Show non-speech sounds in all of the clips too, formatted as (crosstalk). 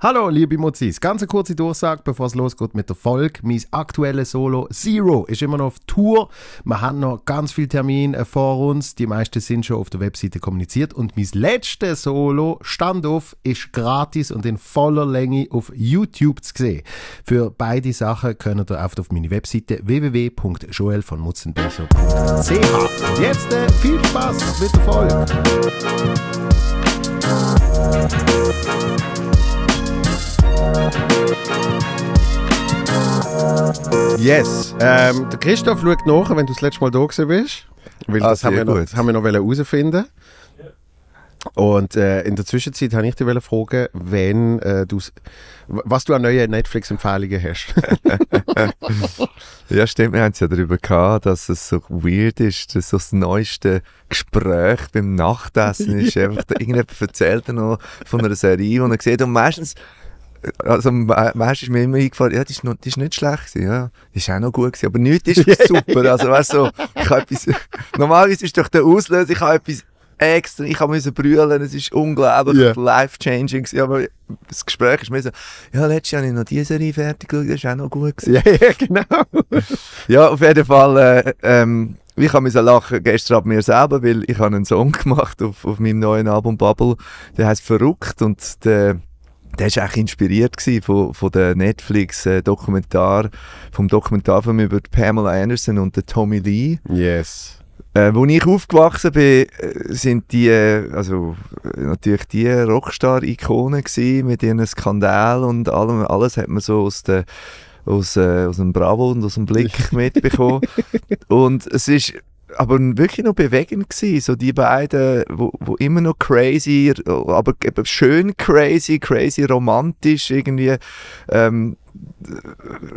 Hallo, liebe Mozis. Ganz eine kurze Durchsage, bevor es losgeht mit der Folge. Mein aktuelles Solo Zero ist immer noch auf Tour. Wir haben noch ganz viele Termine äh, vor uns. Die meisten sind schon auf der Webseite kommuniziert. Und mein letztes Solo, Standoff, ist gratis und in voller Länge auf YouTube zu sehen. Für beide Sachen könnt ihr oft auf meine Webseite www.joelvonmutzenbecher.ch. Jetzt äh, viel Spaß mit der Folge. Yes. Ähm, der Christoph schaut nach, wenn du das letzte Mal da gewesen bist. Weil ah, das haben wir, noch, haben wir noch herausfinden und äh, in der Zwischenzeit habe ich dich fragen, wenn äh, was du an neuen Netflix-Empfehlungen hast. (laughs) ja, stimmt, wir haben es ja darüber gehabt, dass es so weird ist, dass so das neueste Gespräch beim Nachtessen ist. (laughs) Einfach irgendjemand erzählt noch von einer Serie, die er sieht. Und meistens also weißt, ist mir immer eingefallen, ja, das war nicht schlecht gewesen, ja. Die ist auch noch gut gewesen, aber nichts ist (laughs) super. Also weißt du, ich habe etwas, normalerweise ist doch der Auslöser, ich habe etwas extra, ich musste brüllen, es ist unglaublich yeah. life-changing aber das Gespräch ist mir so, ja, letztes Jahr habe ich noch diese Serie fertig geschaut, das war auch noch gut gewesen. Ja, ja genau. (laughs) ja, auf jeden Fall, äh, ähm, ich musste lachen gestern ab mir selber, weil ich habe einen Song gemacht auf, auf meinem neuen Album Bubble, der heißt «Verrückt» und der der war eigentlich inspiriert von, von der Netflix-Dokumentar, vom Dokumentarfilm über Pamela Anderson und Tommy Lee. Yes. Äh, wo ich aufgewachsen bin, äh, sind die, äh, also äh, natürlich die Rockstar-Ikonen mit ihren Skandal und allem. Alles hat man so aus der aus, äh, aus dem Bravo und aus dem Blick (laughs) mitbekommen. und es ist aber wirklich noch bewegend gewesen. So die beiden, wo, wo immer noch crazy, aber eben schön crazy, crazy romantisch irgendwie ähm,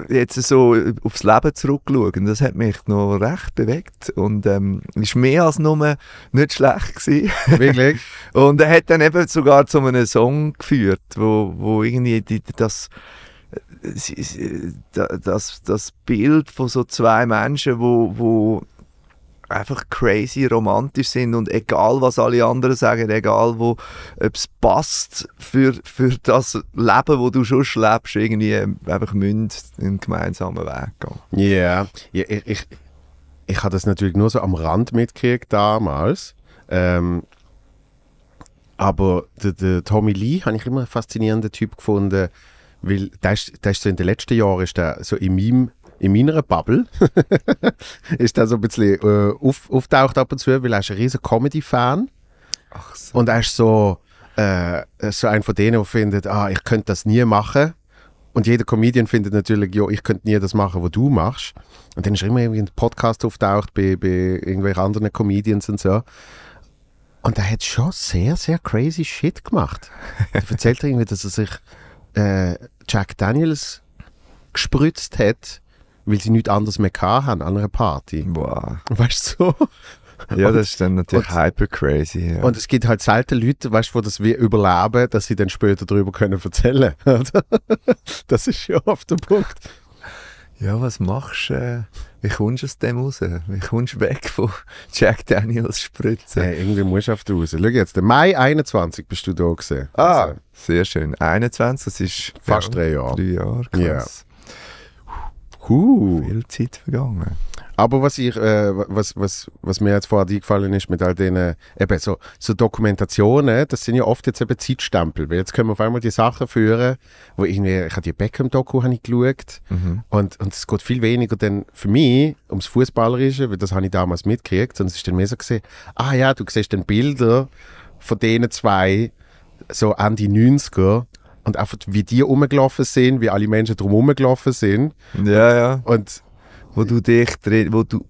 jetzt so aufs Leben zurückschauen. Das hat mich noch recht bewegt und ähm, ist mehr als nur nicht schlecht gewesen. Wirklich? (laughs) und er hat dann eben sogar zu einem Song geführt, wo, wo irgendwie die, das äh, das, das Bild von so zwei Menschen, wo, wo einfach crazy romantisch sind und egal was alle anderen sagen, egal wo, es passt für, für das Leben, wo du schon lebst, irgendwie ähm, einfach münd einen gemeinsamen Weg gehen. Yeah. Ja, ich, ich, ich habe das natürlich nur so am Rand mitgekriegt damals. Ähm, aber der, der Tommy Lee habe ich immer einen faszinierenden Typ gefunden, weil der ist, der ist so in den letzten Jahren ist der so in meinem in meiner Bubble (laughs) ist er so ein bisschen äh, auf, auftaucht ab und zu, weil er ist ein riesen Comedy-Fan. Ach so. Und er ist so, äh, so einer von denen, der findet, ah, ich könnte das nie machen. Und jeder Comedian findet natürlich, ja, ich könnte nie das machen, was du machst. Und dann ist er immer irgendwie ein Podcast auftaucht bei, bei irgendwelchen anderen Comedians und so. Und er hat schon sehr, sehr crazy Shit gemacht. (laughs) er erzählt irgendwie, dass er sich äh, Jack Daniels gespritzt hat weil sie nichts anderes mehr hatten an einer Party. Wow. Weißt du? So? Ja, und, das ist dann natürlich und, hyper crazy. Ja. Und es gibt halt selten Leute, weißt du, wo das wir überleben, dass sie dann später darüber können erzählen. (laughs) das ist ja oft der Punkt. Ja, was machst du? wie kommst du aus dem raus? Wie kommst du weg von Jack Daniels Spritzen? Hey, irgendwie musst du auf die raus. Schau jetzt, Mai 21 bist du da gewesen. Ah, also. sehr schön. 21, das ist fast ja, drei Jahre. Drei Jahre, krass. Yeah. Uh. Viel Zeit vergangen. Aber was, ich, äh, was, was, was mir jetzt vorher eingefallen ist mit all den äh, eben so, so Dokumentationen, das sind ja oft jetzt eben Zeitstempel, weil jetzt können wir auf einmal die Sachen führen, wo irgendwie, ich habe die Beckham-Doku hab geschaut mhm. und, und es geht viel weniger dann für mich ums Fußballerische, weil das habe ich damals mitgekriegt, sondern es ist dann mehr so gesehen, ah ja, du siehst dann Bilder von denen zwei, so Ende 90er, und einfach wie die rumgelaufen sind, wie alle Menschen drum rumgelaufen sind. Ja, ja. Und wo du dich drin, wo du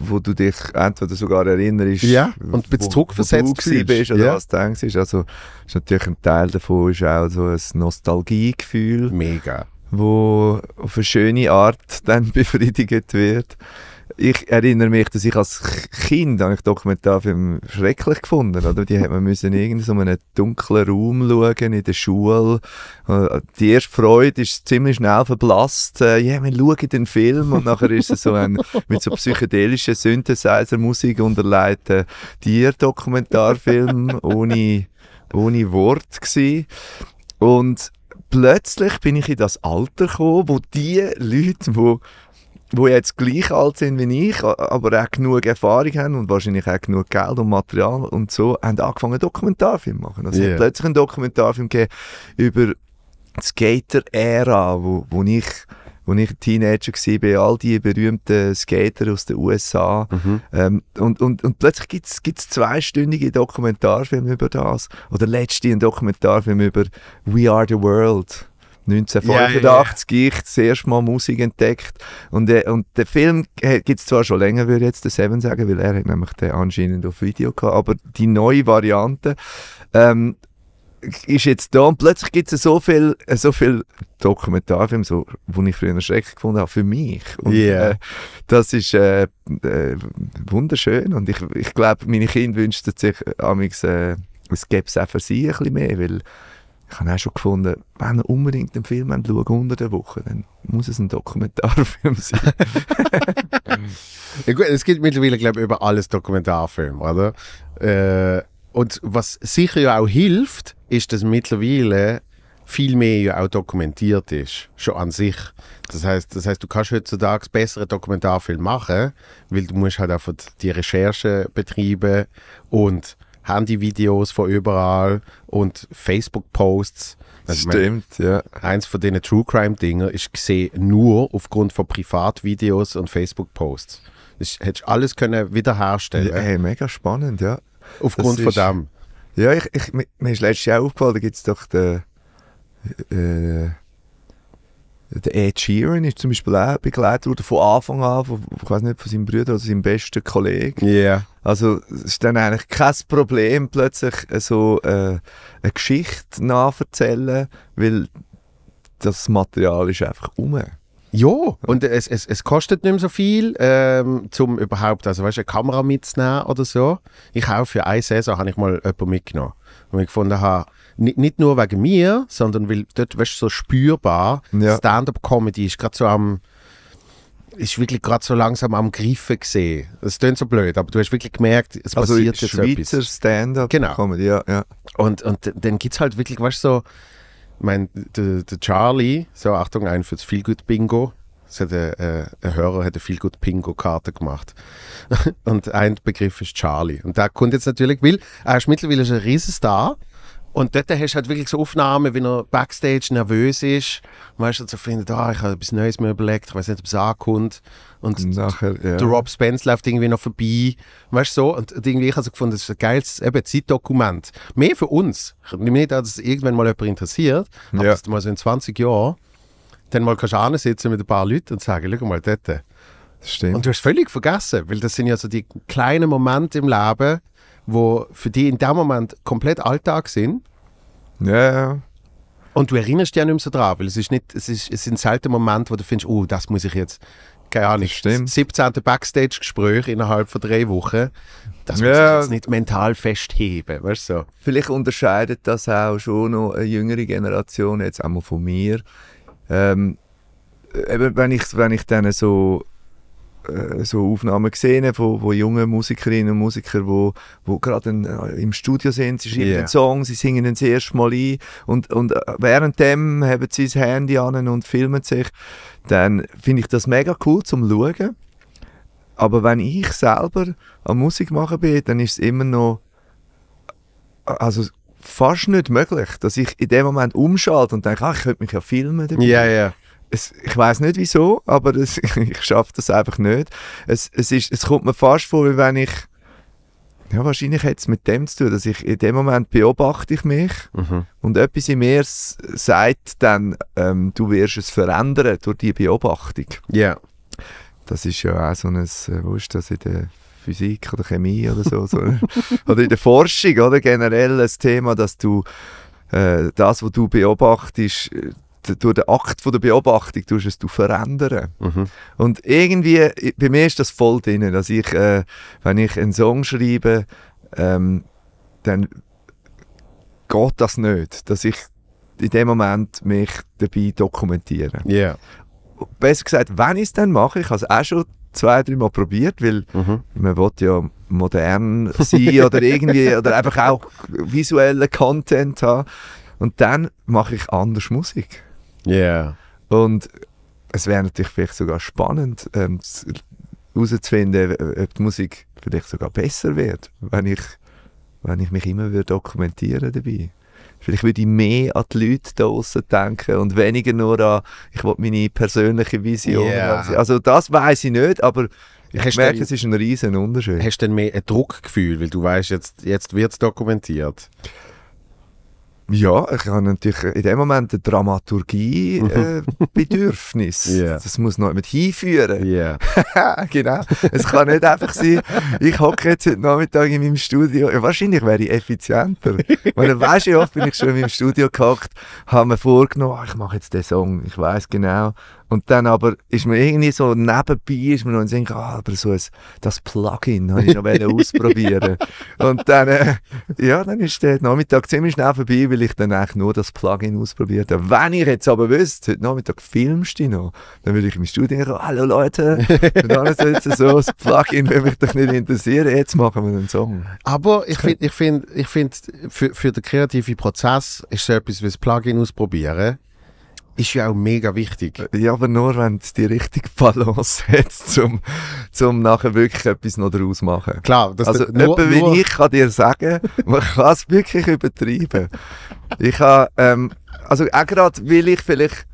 wo du dich entweder sogar erinnerst, ja, und wo, zurückversetzt wo du bist oder ja. was du denkst. Also ist natürlich ein Teil davon ist auch so ein Nostalgiegefühl. Mega. Wo auf eine schöne Art dann (laughs) befriedigt wird ich erinnere mich, dass ich als Kind habe ich Dokumentarfilme schrecklich gefunden, oder? Die hat man müssen in so einem dunklen Raum schauen, in der Schule. Äh, die erste Freude ist ziemlich schnell verblasst. Äh, ja, yeah, wir schauen den Film und nachher ist es so ein, mit so psychedelischer Synthesizer-Musik unterleiten Tierdokumentarfilm ohne, ohne Wort gewesen. Und plötzlich bin ich in das Alter gekommen, wo die Leute, die die jetzt gleich alt sind wie ich, aber auch genug Erfahrung haben und wahrscheinlich auch genug Geld und Material und so, haben angefangen Dokumentarfilme zu machen. Also yeah. plötzlich einen Dokumentarfilm über die Skater-Ära, wo, wo ich wo ich Teenager war, all die berühmten Skater aus den USA. Mhm. Ähm, und, und, und plötzlich gibt es zweistündige Dokumentarfilme über das. Oder letzte ein Dokumentarfilm über We Are the World 1985 yeah, yeah. ich das erste Mal Musik entdeckt. Und, äh, und der Film äh, gibt es zwar schon länger, würde ich jetzt der Seven sagen, weil er hat nämlich den anscheinend auf Video gehabt, aber die neue Variante ähm, ist jetzt da und plötzlich gibt es so viel, äh, so viel Dokumentarfilme, so, wo ich früher schrecklich gefunden habe, für mich. Und, yeah. äh, das ist äh, äh, wunderschön und ich, ich glaube, meine Kinder wünschen sich amigs, äh, es gäbe es auch für sie ein bisschen mehr, weil ich habe auch schon gefunden, wenn ihr unbedingt einen Film schaut unter der Woche, dann muss es ein Dokumentarfilm sein. (laughs) ja gut, es gibt mittlerweile, glaube ich, über alles Dokumentarfilme, oder? Äh, und was sicher ja auch hilft, ist, dass mittlerweile viel mehr ja auch dokumentiert ist, schon an sich. Das heißt, das heißt, du kannst heutzutage bessere Dokumentarfilm machen, weil du musst halt einfach die Recherche betreiben und haben die Videos von überall und Facebook-Posts. Stimmt, meine, ja. Eins von diesen True Crime-Dinger ist gesehen nur aufgrund von Privatvideos und Facebook-Posts. Das hättest du alles können wiederherstellen. Ja, hey, mega spannend, ja. Aufgrund ist, von dem. Ja, ich, ich, mir ist letztes Jahr aufgefallen, da gibt es doch den. Äh, der Ed Sheeran ist zum Beispiel auch begleitet worden von Anfang an, von, ich weiß nicht, von seinem Bruder oder seinem besten Kollegen. Yeah. Also es ist dann eigentlich kein Problem, plötzlich so äh, eine Geschichte nachzuerzählen, weil das Material ist einfach um. Ja, und es, es, es kostet nicht mehr so viel, ähm, um überhaupt also, weißt, eine Kamera mitzunehmen oder so. Ich auch für eine Saison habe ich mal jemanden mitgenommen. Und ich gefunden habe, nicht nur wegen mir, sondern weil dort, weißt so spürbar, ja. Stand-up-Comedy ist gerade so am ist wirklich gerade so langsam am Griffen gesehen. Es klingt so blöd, aber du hast wirklich gemerkt, es also passiert jetzt Schweizer etwas. Schweizer Stand-up genau. Comedy, ja, ja. Und, und dann gibt es halt wirklich, weißt du, so, ich meine, der, der Charlie, so Achtung, ein fürs Feelgood Bingo, es hat ein, äh, ein Hörer hat eine viel gut Pingo-Karte gemacht. (laughs) und ein Begriff ist Charlie. Und da kommt jetzt natürlich, weil er ist mittlerweile ein Riesenstar. Und dort hast du halt wirklich so Aufnahmen, wie er backstage nervös ist. Und weißt du, so findet, ah, ich habe etwas Neues mir überlegt, ich weiß nicht, ob es ankommt. Und Nachher, ja. der Rob Spence läuft irgendwie noch vorbei. Weißt du, so. Und irgendwie, ich habe so gefunden, das ist ein geiles eben, Zeitdokument. Mehr für uns. Ich nehme nicht an, dass es irgendwann mal jemand interessiert. Ja. dass du mal so in 20 Jahren dann mal kannst du sitzen mit ein paar Leuten und sagen, schau mal dort. Stimmt. Und du hast völlig vergessen, weil das sind ja so die kleinen Momente im Leben, wo für die in dem Moment komplett Alltag sind. Ja, ja. Und du erinnerst dich ja nicht mehr so dran, weil es, ist nicht, es, ist, es sind selten Momente, wo du findest, oh, das muss ich jetzt, keine Ahnung, das 17. Backstage-Gespräch innerhalb von drei Wochen, das ja. muss ich jetzt nicht mental festheben, weißt du? Vielleicht unterscheidet das auch schon noch eine jüngere Generation, jetzt einmal von mir. Ähm, wenn ich, wenn ich dann so äh, so Aufnahmen gesehen von, von jungen Musikerinnen und Musikern, wo, wo gerade äh, im Studio sind, sie schreiben yeah. einen Song, sie singen ihn das erste Mal ein und, und äh, währenddem haben sie das Handy an und filmen sich, dann finde ich das mega cool zum Schauen. Aber wenn ich selber an Musik machen bin, dann ist es immer noch äh, also fast nicht möglich, dass ich in dem Moment umschalte und denke, ach, ich könnte mich ja filmen. Ja, ja. Yeah, yeah es, ich weiß nicht wieso, aber es, (laughs) ich schaffe das einfach nicht. Es, es, ist, es kommt mir fast vor, wie wenn ich. Ja, wahrscheinlich hat es mit dem zu tun, dass ich in dem Moment beobachte ich mich mhm. und etwas in mir sagt dann, ähm, du wirst es verändern durch die Beobachtung. Ja. Yeah. Das ist ja auch so ein, äh, wo ist das in der Physik oder Chemie oder so, so (laughs) oder in der Forschung oder generell ein Thema, dass du äh, das, was du beobachtest, äh, durch den Akt der Beobachtung tust du es verändern. Mhm. Und irgendwie, bei mir ist das voll drin, dass ich, äh, wenn ich einen Song schreibe, ähm, dann geht das nicht, dass ich in dem Moment mich dabei dokumentiere. Yeah. Besser gesagt, wenn ich es dann mache, ich habe es auch schon zwei, drei Mal probiert, weil mhm. man will ja modern sein oder irgendwie, (laughs) oder einfach auch visuellen Content haben. Und dann mache ich anders Musik. Ja. Yeah. Und es wäre natürlich vielleicht sogar spannend, ähm, herauszufinden, ob die Musik vielleicht sogar besser wird, wenn ich, wenn ich mich immer würde dokumentieren dabei. Vielleicht würde ich mehr an die Leute draußen denken und weniger nur an, ich will meine persönliche Vision. Yeah. Also das weiß ich nicht, aber ich hast merke, es ist ein riesen Unterschied. Hast du denn mehr ein Druckgefühl, weil du weißt, jetzt, jetzt wird es dokumentiert? Ja, ich habe natürlich in dem Moment ein Dramaturgiebedürfnis. Äh, (laughs) yeah. Das muss noch mit hinführen. Yeah. (laughs) genau. Es kann nicht einfach sein, ich hocke jetzt heute Nachmittag in meinem Studio. Ja, wahrscheinlich wäre ich effizienter. Weil weißt du, oft bin ich schon in meinem Studio gehockt, habe mir vorgenommen, ah, ich mache jetzt den Song, ich weiß genau, und dann aber ist man irgendwie so nebenbei, ist mir noch ein Sinn, ah, aber so ein, das Plugin habe ich noch (laughs) ausprobieren Und dann, äh, ja, dann ist der Nachmittag ziemlich schnell vorbei, weil ich dann eigentlich nur das Plugin ausprobiert habe. Wenn ich jetzt aber wüsste, heute Nachmittag filmst du noch, dann würde ich im Studio denken, hallo Leute, und dann jetzt so, das Plugin würde mich doch nicht interessieren, jetzt machen wir einen Song. Aber ich finde, ich find, ich find, für, für den kreativen Prozess ist so etwas wie das Plugin ausprobieren, ist ja auch mega wichtig. Ja, aber nur, wenn es die richtige Balance (laughs) hat, um zum nachher wirklich etwas noch daraus machen. Klar. Das also, nur, jemand nur... wie ich kann dir sagen, (laughs) man kann es wirklich übertreiben. Ich habe, ähm, also auch gerade, weil ich vielleicht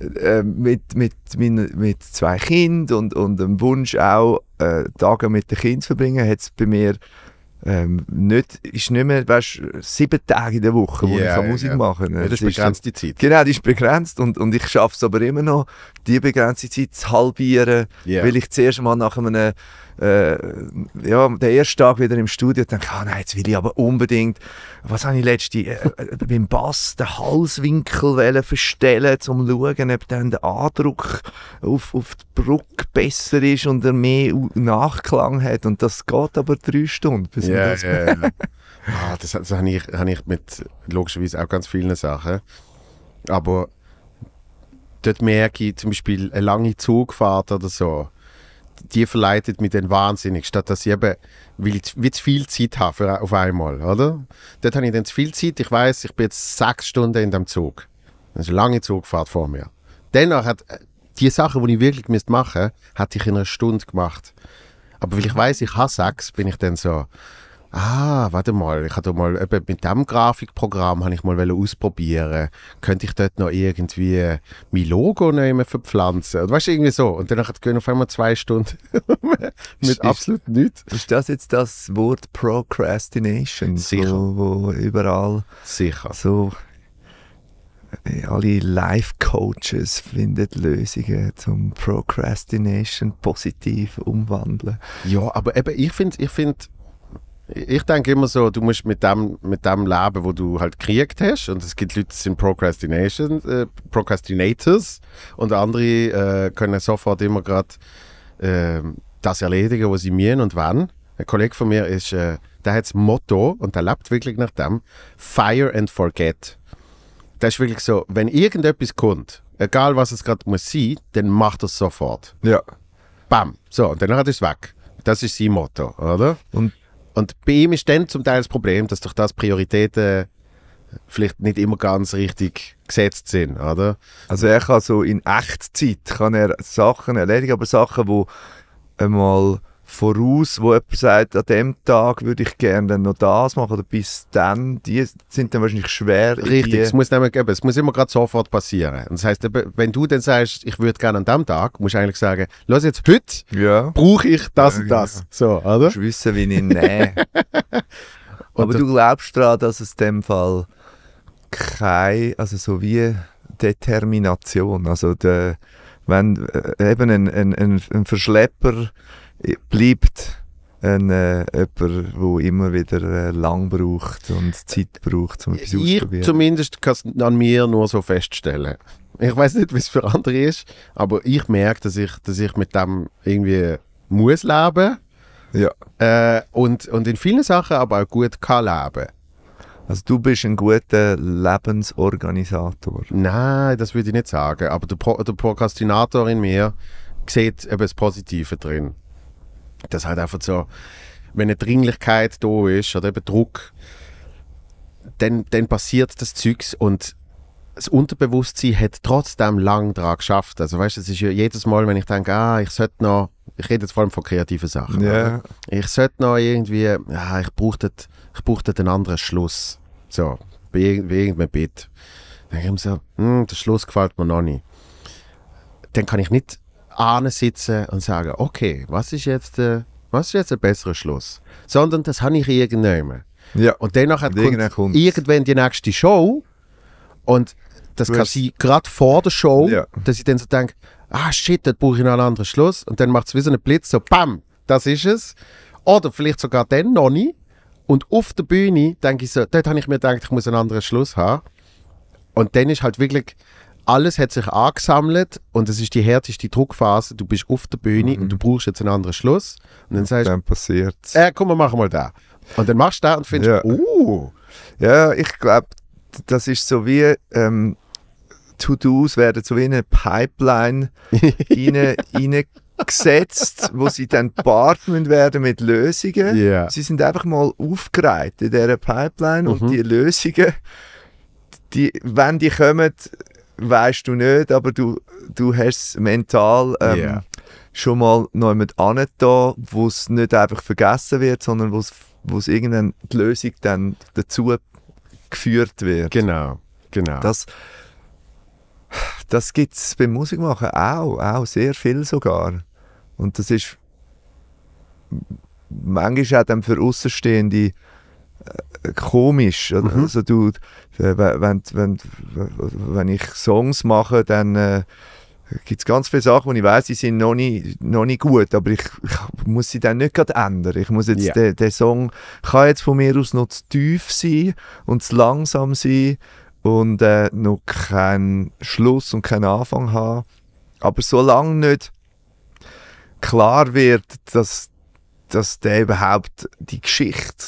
äh, mit, mit, mein, mit zwei Kindern und, und dem Wunsch auch, äh, Tage mit den Kindern zu verbringen, hat es bei mir ähm, nicht, ist nicht mehr, weißt, sieben Tage in der Woche, wo yeah, ich Musik yeah. machen kann. Ja, das, ist begrenzt, die Zeit. Genau, die ist begrenzt und, und ich schaffe es aber immer noch, die begrenzte Zeit zu halbieren, yeah. weil ich zuerst mal nach einem äh, ja, den ersten Tag wieder im Studio denke, ah, nein, jetzt will ich aber unbedingt, was habe ich letzte, äh, äh beim Bass den Halswinkel verstellen, um zu schauen, ob dann der Andruck auf, auf die Brücke besser ist und er mehr Nachklang hat. Und das geht aber drei Stunden. Bis yeah, das yeah. ah, das, das habe ich, hab ich mit logischerweise auch ganz vielen Sachen. Aber dort merke ich zum Beispiel eine lange Zugfahrt oder so, die verleitet mich dann wahnsinnig, statt dass ich eben, weil ich zu viel Zeit habe für, auf einmal, oder? Dort habe ich dann zu viel Zeit, ich weiß, ich bin jetzt sechs Stunden in dem Zug. Das ist eine lange Zugfahrt vor mir. Dennoch hat äh, die Sachen, die ich wirklich machen müsste, hatte ich in einer Stunde gemacht. Aber weil ich weiß, ich habe sechs, bin ich dann so, ah, warte mal, ich hatte mal mit dem Grafikprogramm habe ich mal ausprobieren. Könnte ich dort noch irgendwie mein Logo nehmen verpflanzen? Oder weißt du, irgendwie so. Und dann gehen auf einmal zwei Stunden (laughs) mit ist, absolut nichts. Ist das jetzt das Wort Procrastination? Sicher. Wo, wo überall Sicher. so äh, alle Life-Coaches finden Lösungen zum Procrastination positiv umwandeln. Ja, aber eben, ich finde, ich find, ich denke immer so, du musst mit dem, mit dem leben, wo du halt gekriegt hast. Und es gibt Leute, die sind Procrastination, äh, Procrastinators und andere äh, können sofort immer gerade äh, das erledigen, was sie müssen und wann. Ein Kollege von mir ist, äh, der hat das Motto, und der lebt wirklich nach dem, Fire and Forget. Das ist wirklich so, wenn irgendetwas kommt, egal was es gerade muss sein, dann macht er es sofort. Ja. Bam. So, und danach ist es weg. Das ist sein Motto, oder? Und und bei ihm ist dann zum Teil das Problem, dass durch das Prioritäten vielleicht nicht immer ganz richtig gesetzt sind, oder? Also er kann so in Echtzeit kann er Sachen erledigen, aber Sachen, wo einmal voraus, wo jemand sagt, an dem Tag würde ich gerne dann noch das machen oder bis dann, die sind dann wahrscheinlich schwer. Richtig, es muss, nämlich, eben, es muss immer gerade sofort passieren. das heißt, wenn du dann sagst, ich würde gerne an dem Tag, musst du eigentlich sagen, los jetzt, heute ja. brauche ich das ja, und genau. das. So, oder? Ich wissen, wie ich nehme. (laughs) Aber du glaubst daran, dass es in dem Fall keine, also so wie Determination, also der, wenn äh, eben ein, ein, ein, ein Verschlepper bleibt ein, äh, jemand, der immer wieder äh, lang braucht und Zeit braucht, um etwas ich zumindest kann es an mir nur so feststellen. Ich weiß nicht, wie es für andere ist, aber ich merke, dass ich, dass ich mit dem irgendwie muss leben. Ja. Äh, und, und in vielen Sachen aber auch gut kann leben. Also du bist ein guter Lebensorganisator. Nein, das würde ich nicht sagen. Aber der, Pro der Prokrastinator in mir sieht eben das Positive drin das halt einfach so, wenn eine Dringlichkeit da ist oder eben Druck, dann, dann passiert das Zeugs und das Unterbewusstsein hat trotzdem lang daran geschafft. Also weißt, du, es ist ja jedes Mal, wenn ich denke, ah, ich sollte noch, ich rede jetzt vor allem von kreativen Sachen. Yeah. Ich sollte noch irgendwie, ah, ich brauche ich einen anderen Schluss. So, bei, irgend, bei irgendeinem Bit. Dann denke ich mir so, hm, der Schluss gefällt mir noch nicht. Dann kann ich nicht Ahne sitze und sagen, okay, was ist jetzt, äh, was ist jetzt ein besserer Schluss? Sondern das habe ich irgendwann. Ja. Und danach hat kommt, kommt irgendwann die nächste Show und das kann sein, gerade vor der Show, ja. dass ich dann so denke, ah shit, jetzt brauche ich noch einen anderen Schluss. Und dann macht es wie so einen Blitz, so bam, das ist es. Oder vielleicht sogar dann noch nie. Und auf der Bühne denke ich so, dort habe ich mir gedacht, ich muss einen anderen Schluss haben. Und dann ist halt wirklich alles hat sich angesammelt und es ist die härteste Druckphase. Du bist auf der Bühne mhm. und du brauchst jetzt einen anderen Schluss. Und dann sagst du, dann passiert äh, komm, wir machen mal da. Und dann machst du da und findest, ja. oh. Ja, ich glaube, das ist so wie, ähm, To-Dos werden so wie eine Pipeline (laughs) rein, rein wo sie dann partnern werden mit Lösungen. Yeah. Sie sind einfach mal aufgereiht in dieser Pipeline mhm. und die Lösungen, die, wenn die kommen, weißt du nicht, aber du, du hast es mental ähm, yeah. schon mal noch jemand angetan, wo es nicht einfach vergessen wird, sondern wo es irgendwann die Lösung dann dazu geführt wird. Genau, genau. Das, das gibt es beim Musikmachen auch, auch sehr viel sogar. Und das ist manchmal auch dann für Außenstehende komisch. Mhm. Also du, äh, wenn, wenn, wenn ich Songs mache, dann äh, gibt es ganz viele Sachen, die ich weiß, die sind noch nicht, noch nicht gut, aber ich, ich muss sie dann nicht ändern. Ich muss jetzt, yeah. den, den Song kann jetzt von mir aus noch zu tief sein und zu langsam sein und äh, noch keinen Schluss und keinen Anfang haben. Aber solange nicht klar wird, dass dass der überhaupt die Geschichte,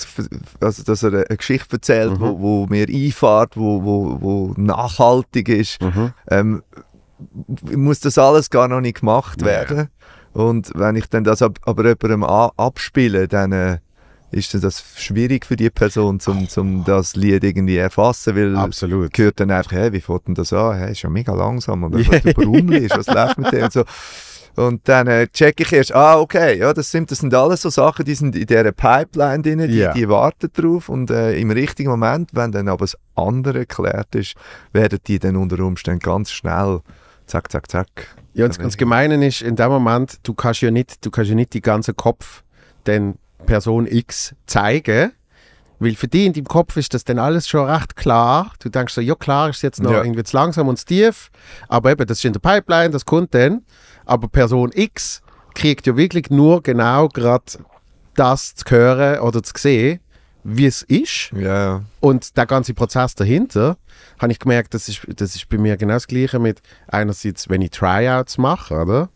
also dass er eine Geschichte erzählt, mhm. wo, wo mir einfahrt, wo, wo, wo nachhaltig ist, mhm. ähm, muss das alles gar noch nicht gemacht werden. Ja. Und wenn ich dann das ab, aber jemandem abspiele, dann äh, ist das schwierig für die Person, zum, zum das Lied irgendwie erfassen, weil Absolut. gehört dann einfach, hey, wie fährt denn das an? Hey, ist ja mega langsam und (laughs) was du rumliest, was läuft mit dem und so. Und dann äh, checke ich erst, ah, okay, ja, das sind, das sind alles so Sachen, die sind in dieser Pipeline drin, die, yeah. die warten drauf. Und äh, im richtigen Moment, wenn dann aber das andere geklärt ist, werden die dann unter Umständen ganz schnell zack, zack, zack. Ja, und das Gemeine ist, in dem Moment, du kannst ja nicht, du kannst ja nicht die ganzen Kopf den Person X zeigen, weil für die in deinem Kopf ist das dann alles schon recht klar. Du denkst so, ja klar, ist jetzt noch ja. irgendwie zu langsam und zu tief, aber eben, das ist in der Pipeline, das kommt dann. Aber Person X kriegt ja wirklich nur genau gerade das zu hören oder zu sehen, wie es ist. Yeah. Und der ganze Prozess dahinter, habe ich gemerkt, das ist, das ist bei mir genau das Gleiche mit einerseits, wenn ich Tryouts mache, oder?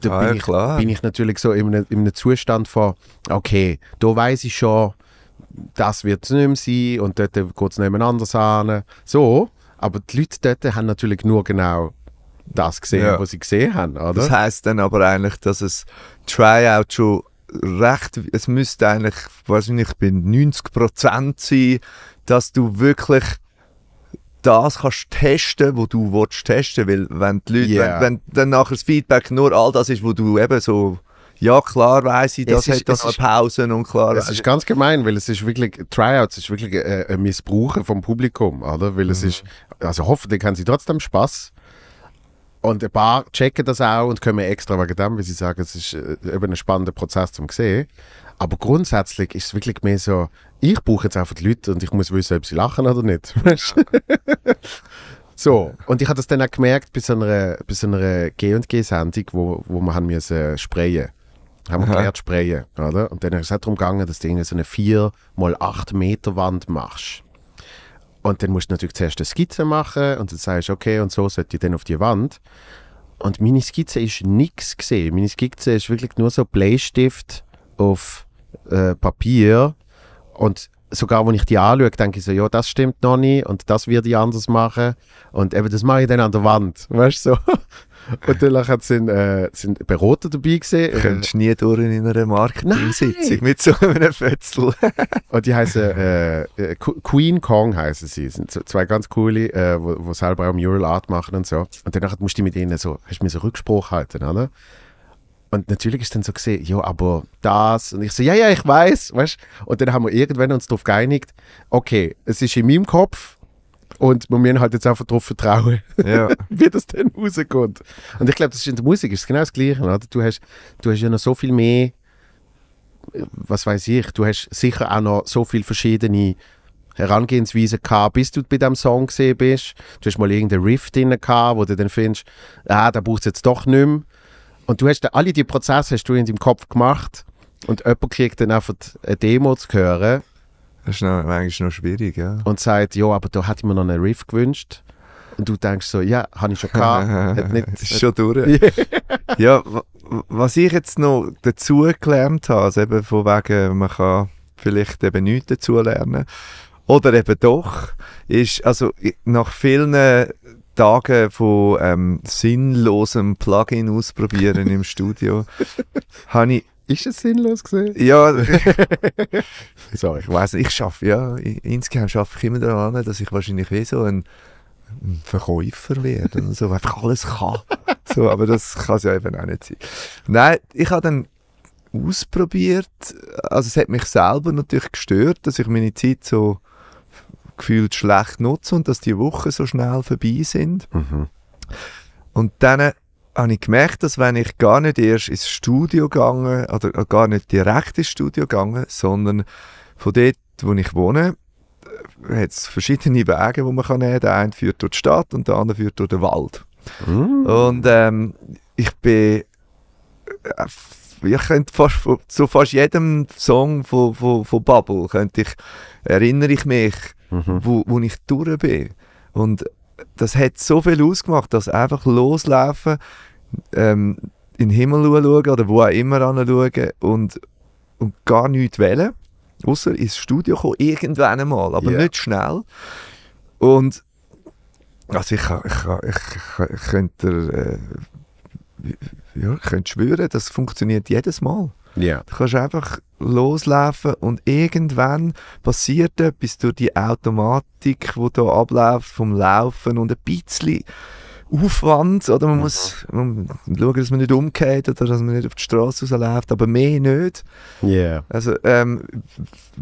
Da ah, bin, ich, klar. bin ich natürlich so in einem, in einem Zustand von, okay, da weiß ich schon, das wird es nicht mehr sein und dort geht es nicht an. So, aber die Leute dort haben natürlich nur genau das gesehen, ja. was sie gesehen haben, oder? Das heißt dann aber eigentlich, dass es Tryout schon recht, es müsste eigentlich wahrscheinlich bei 90 sein, dass du wirklich das kannst testen, wo du willst testen, weil wenn die Leute, yeah. wenn, wenn, dann nachher das Feedback nur all das ist, wo du eben so ja, klar weiß ich, das hat ist, dann Pausen und klar. Es ist ganz gemein, weil es ist wirklich, Tryouts ist wirklich äh, ein Missbrauchen vom Publikum, oder? Weil es mhm. ist, also hoffentlich haben sie trotzdem Spaß, und ein paar checken das auch und kommen extra wegen dem, weil sie sagen, es ist äh, eben ein spannender Prozess zum sehen. Aber grundsätzlich ist es wirklich mehr so, ich brauche jetzt einfach die Leute und ich muss wissen, ob sie lachen oder nicht. Ja. (laughs) so, und ich habe das dann auch gemerkt bei so einer, bei so einer G&G-Sendung, wo, wo wir haben müssen sprayen haben wir Aha. gelernt sprayen, oder? Und dann ist es auch darum gegangen, dass du so eine 4 x 8 Meter Wand machst. Und dann musst du natürlich zuerst eine Skizze machen und dann sagst du, okay, und so sollte ich dann auf die Wand. Und meine Skizze ist nichts gesehen. Meine Skizze ist wirklich nur so Bleistift auf äh, Papier. Und sogar, wenn ich die anschaue, denke ich so, ja, das stimmt noch nicht und das würde ich anders machen. Und eben, das mache ich dann an der Wand. Weißt du, so. (laughs) Und dann sind, äh, sind Berater dabei gewesen. Äh, Könntest du nie durch in einer Marketing-Sitzung mit so einem Fötzel. (laughs) und die heißen äh, äh Queen Kong heißen sie. Das sind zwei ganz coole, äh, selber auch Mural Art machen und so. Und danach musst du mit ihnen so, hast du mir so Rückspruch halten, oder? Und natürlich ist dann so gesehen, ja, aber das. Und ich so, ja, ja, ich weiß, weißt Und dann haben wir irgendwann uns darauf geeinigt, okay, es ist in meinem Kopf, und wir müssen halt jetzt einfach darauf vertrauen, ja. (laughs) wie das dann rauskommt. Und ich glaube, das ist in der Musik ist genau das Gleiche. Oder? Du, hast, du hast ja noch so viel mehr, was weiß ich, du hast sicher auch noch so viele verschiedene Herangehensweisen gehabt, bis du bei diesem Song gesehen bist. Du hast mal irgendeinen Riff drin gehabt, wo du dann findest, ah, da brauchst du jetzt doch nicht mehr. Und du hast dann, alle diese Prozesse hast du in deinem Kopf gemacht und jemand kriegt dann einfach eine Demo zu hören das ist noch, manchmal noch schwierig, ja. Und sagt, ja, aber da hätte ich mir noch einen Riff gewünscht. Und du denkst so, ja, habe ich schon gehabt. (laughs) hat nicht, ist schon durch. ja, (laughs) was ich jetzt noch dazu gelernt habe, also eben von wegen, man kann vielleicht eben nichts dazulernen, Oder eben doch, ist, also nach vielen Tagen von ähm, sinnlosem Plugin ausprobieren im Studio, (laughs) habe ich ist es sinnlos gesehen? Ja. (laughs) so, Ich weiß nicht, ich schaffe ja, insgeheim schaffe ich immer daran, dass ich wahrscheinlich eh so ein Verkäufer werde und so einfach alles kann. (laughs) So, aber das kann es ja eben auch nicht sein. Nein, ich habe dann ausprobiert, also es hat mich selber natürlich gestört, dass ich meine Zeit so gefühlt schlecht nutze und dass die Wochen so schnell vorbei sind. Mhm. Und dann habe ich gemerkt, dass wenn ich gar nicht erst ins Studio gegangen, oder äh, gar nicht direkt ins Studio gegangen, sondern von dort, wo ich wohne, äh, hat es verschiedene Wege, die man kann nehmen kann. Der eine führt durch die Stadt und der andere führt durch den Wald. Mm. Und ähm, ich bin äh, ich könnte fast, zu fast jedem Song von, von, von Bubble könnte ich, erinnere ich mich, mhm. wo, wo ich durch bin. Und das hat so viel ausgemacht, dass einfach loslaufen, ähm, in den Himmel schauen oder wo auch immer anschauen und, und gar nichts wählen, außer ins Studio kommen, irgendwann einmal, aber yeah. nicht schnell. Und also ich, ich, ich, ich könnte, äh, ja, ich schwören, das funktioniert jedes Mal. Yeah. Du kannst einfach loslaufen und irgendwann passiert etwas durch die Automatik, wo da abläuft vom Laufen und ein bisschen Aufwand, oder man muss mhm. man schauen, dass man nicht umgeht oder dass man nicht auf die Straße rausläuft, aber mehr nicht. Yeah. Also ähm,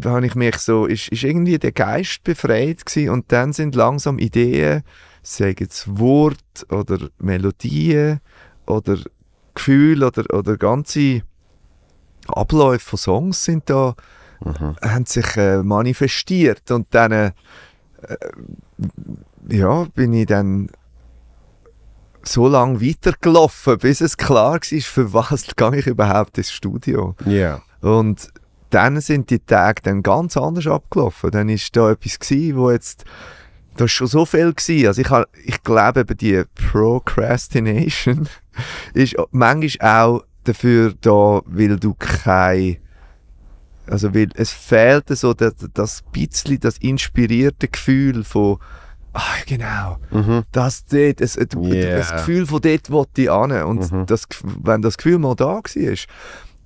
habe ich mich so, ist, ist irgendwie der Geist befreit gewesen und dann sind langsam Ideen, sagen jetzt Wort oder Melodien oder Gefühl oder, oder ganze Abläufe von Songs sind da, mhm. Äh, haben sich äh, manifestiert und dann äh, ja, bin ich dann so lange weitergelaufen, bis es klar war, für was gehe ich überhaupt ins Studio. Yeah. Und dann sind die Tage dann ganz anders abgelaufen. Dann ist da etwas gewesen, wo jetzt das ist schon so viel gewesen. Also ich, ich glaube, die Procrastination (laughs) ist manchmal auch dafür da, weil du kein also weil es fehlt so das, das bisschen das inspirierte Gefühl von ah, genau mhm. das dort, es, yeah. das Gefühl von dort wollte ich hin. und mhm. das, wenn das Gefühl mal da war,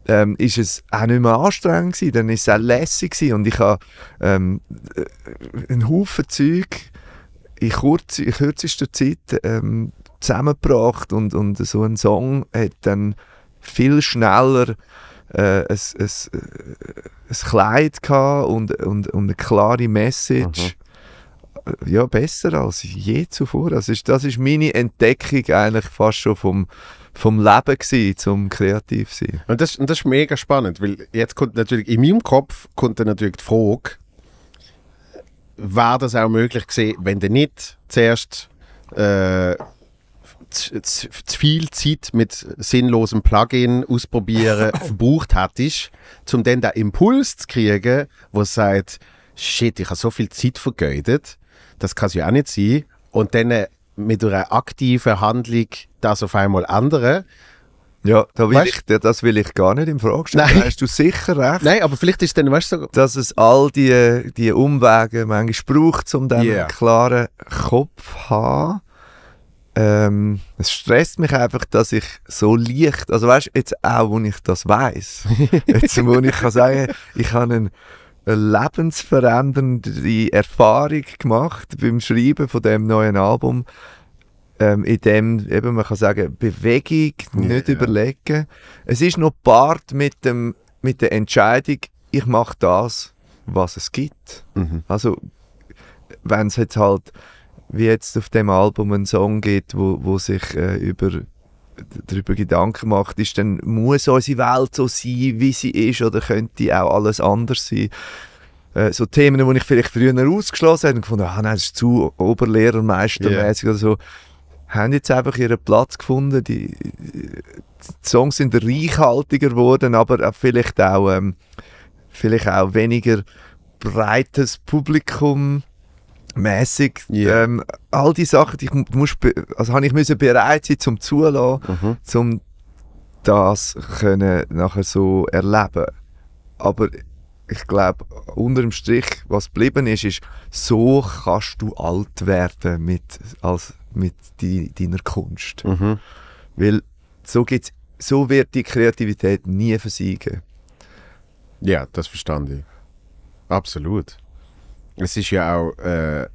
ähm, ist es auch nicht mehr anstrengend gewesen, dann ist es auch lässig gewesen. und ich habe ähm, äh, einen Haufen Zeug in, kurz, in kürzester Zeit ähm, zusammengebracht und, und so ein Song hat dann viel schneller äh, ein, ein, äh, ein Kleid und, und, und eine klare Message. Mhm. Äh, ja, besser als je zuvor. Das ist, das ist meine Entdeckung eigentlich fast schon vom, vom Leben gewesen, zum kreativ sein. Und das, und das ist mega spannend, weil jetzt kommt natürlich, in meinem Kopf kommt dann natürlich die Frage, wäre das auch möglich gewesen, wenn du nicht zuerst äh, zu, zu, viel Zeit mit sinnlosem Plugin ausprobieren (laughs) verbraucht hättest, um dann den Impuls zu kriegen, wo sagt, shit, ich habe so viel Zeit vergeudet, das kann es ja auch nicht sein. Und dann äh, mit einer aktiven Handlung das auf einmal ändern. Ja, da will ich, das will ich gar nicht in Frage stellen. Nein. Da hast du sicher recht. Nein, aber vielleicht ist dann, weißt du, dass es all diese die Umwege manchmal braucht, um dann yeah. einen klaren Kopf zu haben ähm, es stresst mich einfach, dass ich so leicht, also weißt du, jetzt auch, wo ich das weiß, (laughs) jetzt wo ich kann sagen, ich habe einen eine lebensverändernde Erfahrung gemacht beim Schreiben von dem neuen Album, ähm, in dem eben man kann sagen Bewegung, nicht yeah. überlegen. Es ist noch Part mit dem mit der Entscheidung, ich mache das, was es gibt. Mhm. Also wenn es jetzt halt wie jetzt auf dem Album einen Song gibt, wo, wo sich äh, über darüber Gedanken macht, ist dann muss unsere Welt so sein, wie sie ist, oder könnte auch alles anders sein? Äh, so Themen, die ich vielleicht früher ausgeschlossen habe und gefunden, ah nein, das ist zu Oberlehrermeistermäßig yeah. oder so, haben jetzt einfach ihren Platz gefunden. Die, die Songs sind reichhaltiger geworden, aber vielleicht auch ähm, vielleicht auch weniger breites Publikum mäßig yeah. ähm, all die Sachen die ich muss also habe ich müssen bereit sein zum zulassen mhm. zum das können nachher so erleben aber ich glaube unter dem Strich was geblieben ist ist so kannst du alt werden mit als mit die, deiner Kunst mhm. weil so gibt's, so wird die Kreativität nie versiegen ja das verstand ich absolut es ist ja auch äh,